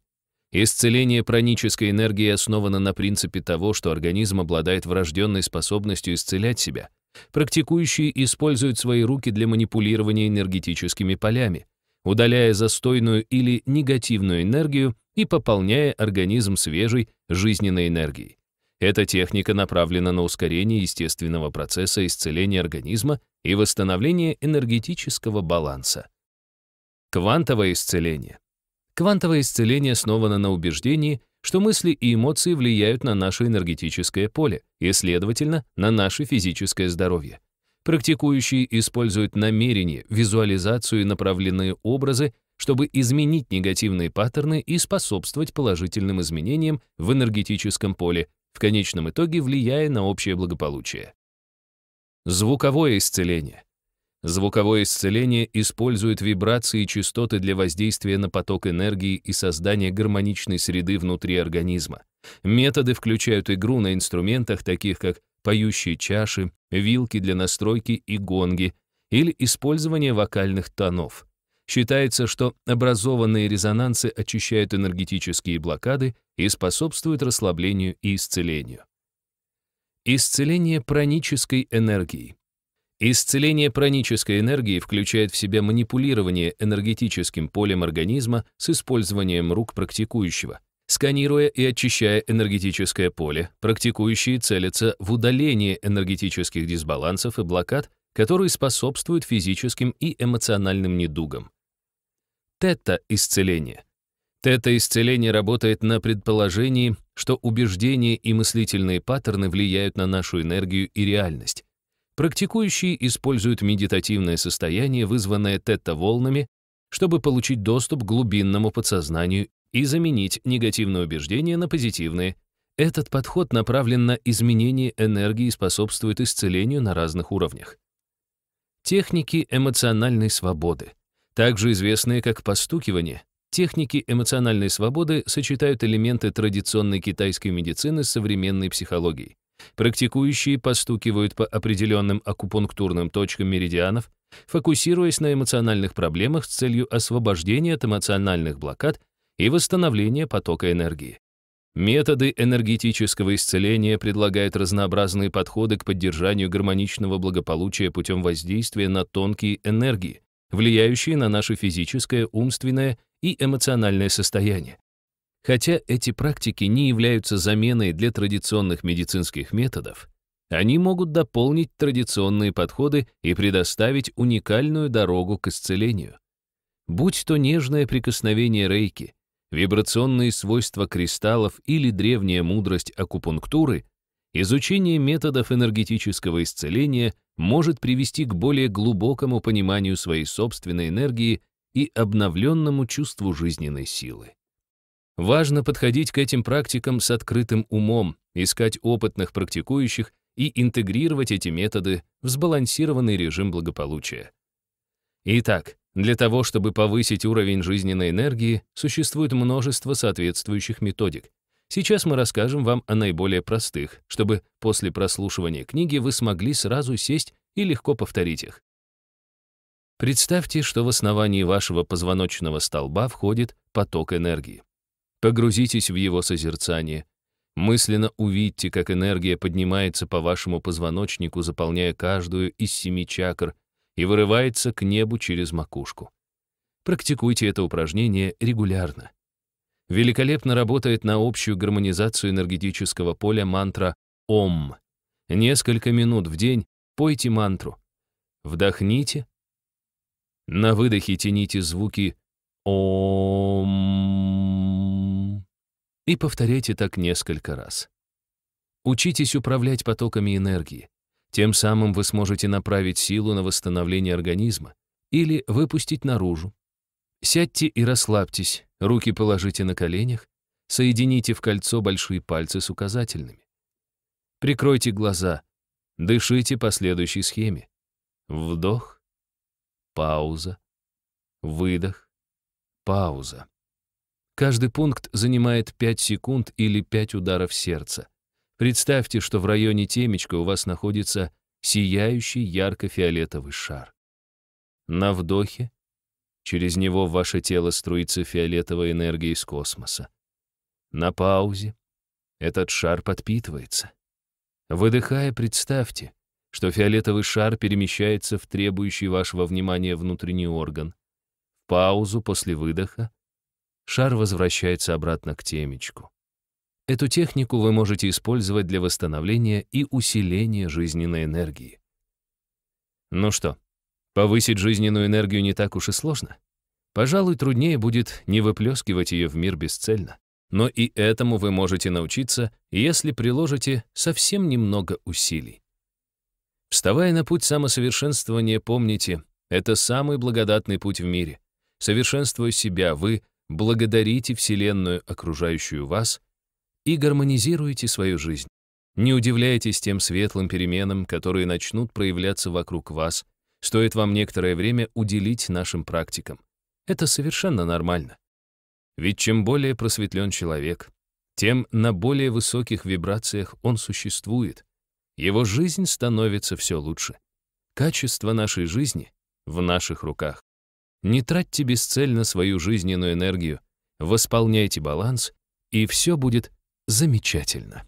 Исцеление пранической энергии основано на принципе того, что организм обладает врожденной способностью исцелять себя. Практикующие используют свои руки для манипулирования энергетическими полями, удаляя застойную или негативную энергию и пополняя организм свежей жизненной энергией. Эта техника направлена на ускорение естественного процесса исцеления организма и восстановление энергетического баланса. Квантовое исцеление. Квантовое исцеление основано на убеждении, что мысли и эмоции влияют на наше энергетическое поле и, следовательно, на наше физическое здоровье. Практикующие используют намерение, визуализацию и направленные образы, чтобы изменить негативные паттерны и способствовать положительным изменениям в энергетическом поле в конечном итоге влияя на общее благополучие. Звуковое исцеление. Звуковое исцеление использует вибрации и частоты для воздействия на поток энергии и создания гармоничной среды внутри организма. Методы включают игру на инструментах, таких как поющие чаши, вилки для настройки и гонги, или использование вокальных тонов. Считается, что образованные резонансы очищают энергетические блокады и способствуют расслаблению и исцелению. Исцеление пранической энергии. Исцеление пранической энергии включает в себя манипулирование энергетическим полем организма с использованием рук практикующего. Сканируя и очищая энергетическое поле, практикующие целятся в удаление энергетических дисбалансов и блокад которые способствуют физическим и эмоциональным недугам. Тета-исцеление. Тета-исцеление работает на предположении, что убеждения и мыслительные паттерны влияют на нашу энергию и реальность. Практикующие используют медитативное состояние, вызванное тета-волнами, чтобы получить доступ к глубинному подсознанию и заменить негативные убеждения на позитивные. Этот подход направлен на изменение энергии и способствует исцелению на разных уровнях техники эмоциональной свободы, также известные как постукивание. Техники эмоциональной свободы сочетают элементы традиционной китайской медицины с современной психологией. Практикующие постукивают по определенным акупунктурным точкам меридианов, фокусируясь на эмоциональных проблемах с целью освобождения от эмоциональных блокад и восстановления потока энергии. Методы энергетического исцеления предлагают разнообразные подходы к поддержанию гармоничного благополучия путем воздействия на тонкие энергии, влияющие на наше физическое, умственное и эмоциональное состояние. Хотя эти практики не являются заменой для традиционных медицинских методов, они могут дополнить традиционные подходы и предоставить уникальную дорогу к исцелению. Будь то нежное прикосновение рейки, вибрационные свойства кристаллов или древняя мудрость акупунктуры, изучение методов энергетического исцеления может привести к более глубокому пониманию своей собственной энергии и обновленному чувству жизненной силы. Важно подходить к этим практикам с открытым умом, искать опытных практикующих и интегрировать эти методы в сбалансированный режим благополучия. Итак, для того, чтобы повысить уровень жизненной энергии, существует множество соответствующих методик. Сейчас мы расскажем вам о наиболее простых, чтобы после прослушивания книги вы смогли сразу сесть и легко повторить их. Представьте, что в основании вашего позвоночного столба входит поток энергии. Погрузитесь в его созерцание. Мысленно увидьте, как энергия поднимается по вашему позвоночнику, заполняя каждую из семи чакр, и вырывается к небу через макушку. Практикуйте это упражнение регулярно. Великолепно работает на общую гармонизацию энергетического поля мантра «Ом». Несколько минут в день пойте мантру. Вдохните. На выдохе тяните звуки «Ом» и повторяйте так несколько раз. Учитесь управлять потоками энергии. Тем самым вы сможете направить силу на восстановление организма или выпустить наружу. Сядьте и расслабьтесь, руки положите на коленях, соедините в кольцо большие пальцы с указательными. Прикройте глаза, дышите по следующей схеме. Вдох, пауза, выдох, пауза. Каждый пункт занимает 5 секунд или 5 ударов сердца. Представьте, что в районе темечка у вас находится сияющий ярко-фиолетовый шар. На вдохе через него в ваше тело струится фиолетовая энергия из космоса. На паузе этот шар подпитывается. Выдыхая, представьте, что фиолетовый шар перемещается в требующий вашего внимания внутренний орган. В паузу после выдоха шар возвращается обратно к темечку. Эту технику вы можете использовать для восстановления и усиления жизненной энергии. Ну что, повысить жизненную энергию не так уж и сложно. Пожалуй, труднее будет не выплескивать ее в мир бесцельно. Но и этому вы можете научиться, если приложите совсем немного усилий. Вставая на путь самосовершенствования, помните, это самый благодатный путь в мире. Совершенствуя себя, вы благодарите Вселенную, окружающую вас, и гармонизируйте свою жизнь. Не удивляйтесь тем светлым переменам, которые начнут проявляться вокруг вас, стоит вам некоторое время уделить нашим практикам. Это совершенно нормально. Ведь чем более просветлен человек, тем на более высоких вибрациях он существует. Его жизнь становится все лучше. Качество нашей жизни в наших руках. Не тратьте бесцельно свою жизненную энергию, восполняйте баланс, и все будет замечательно.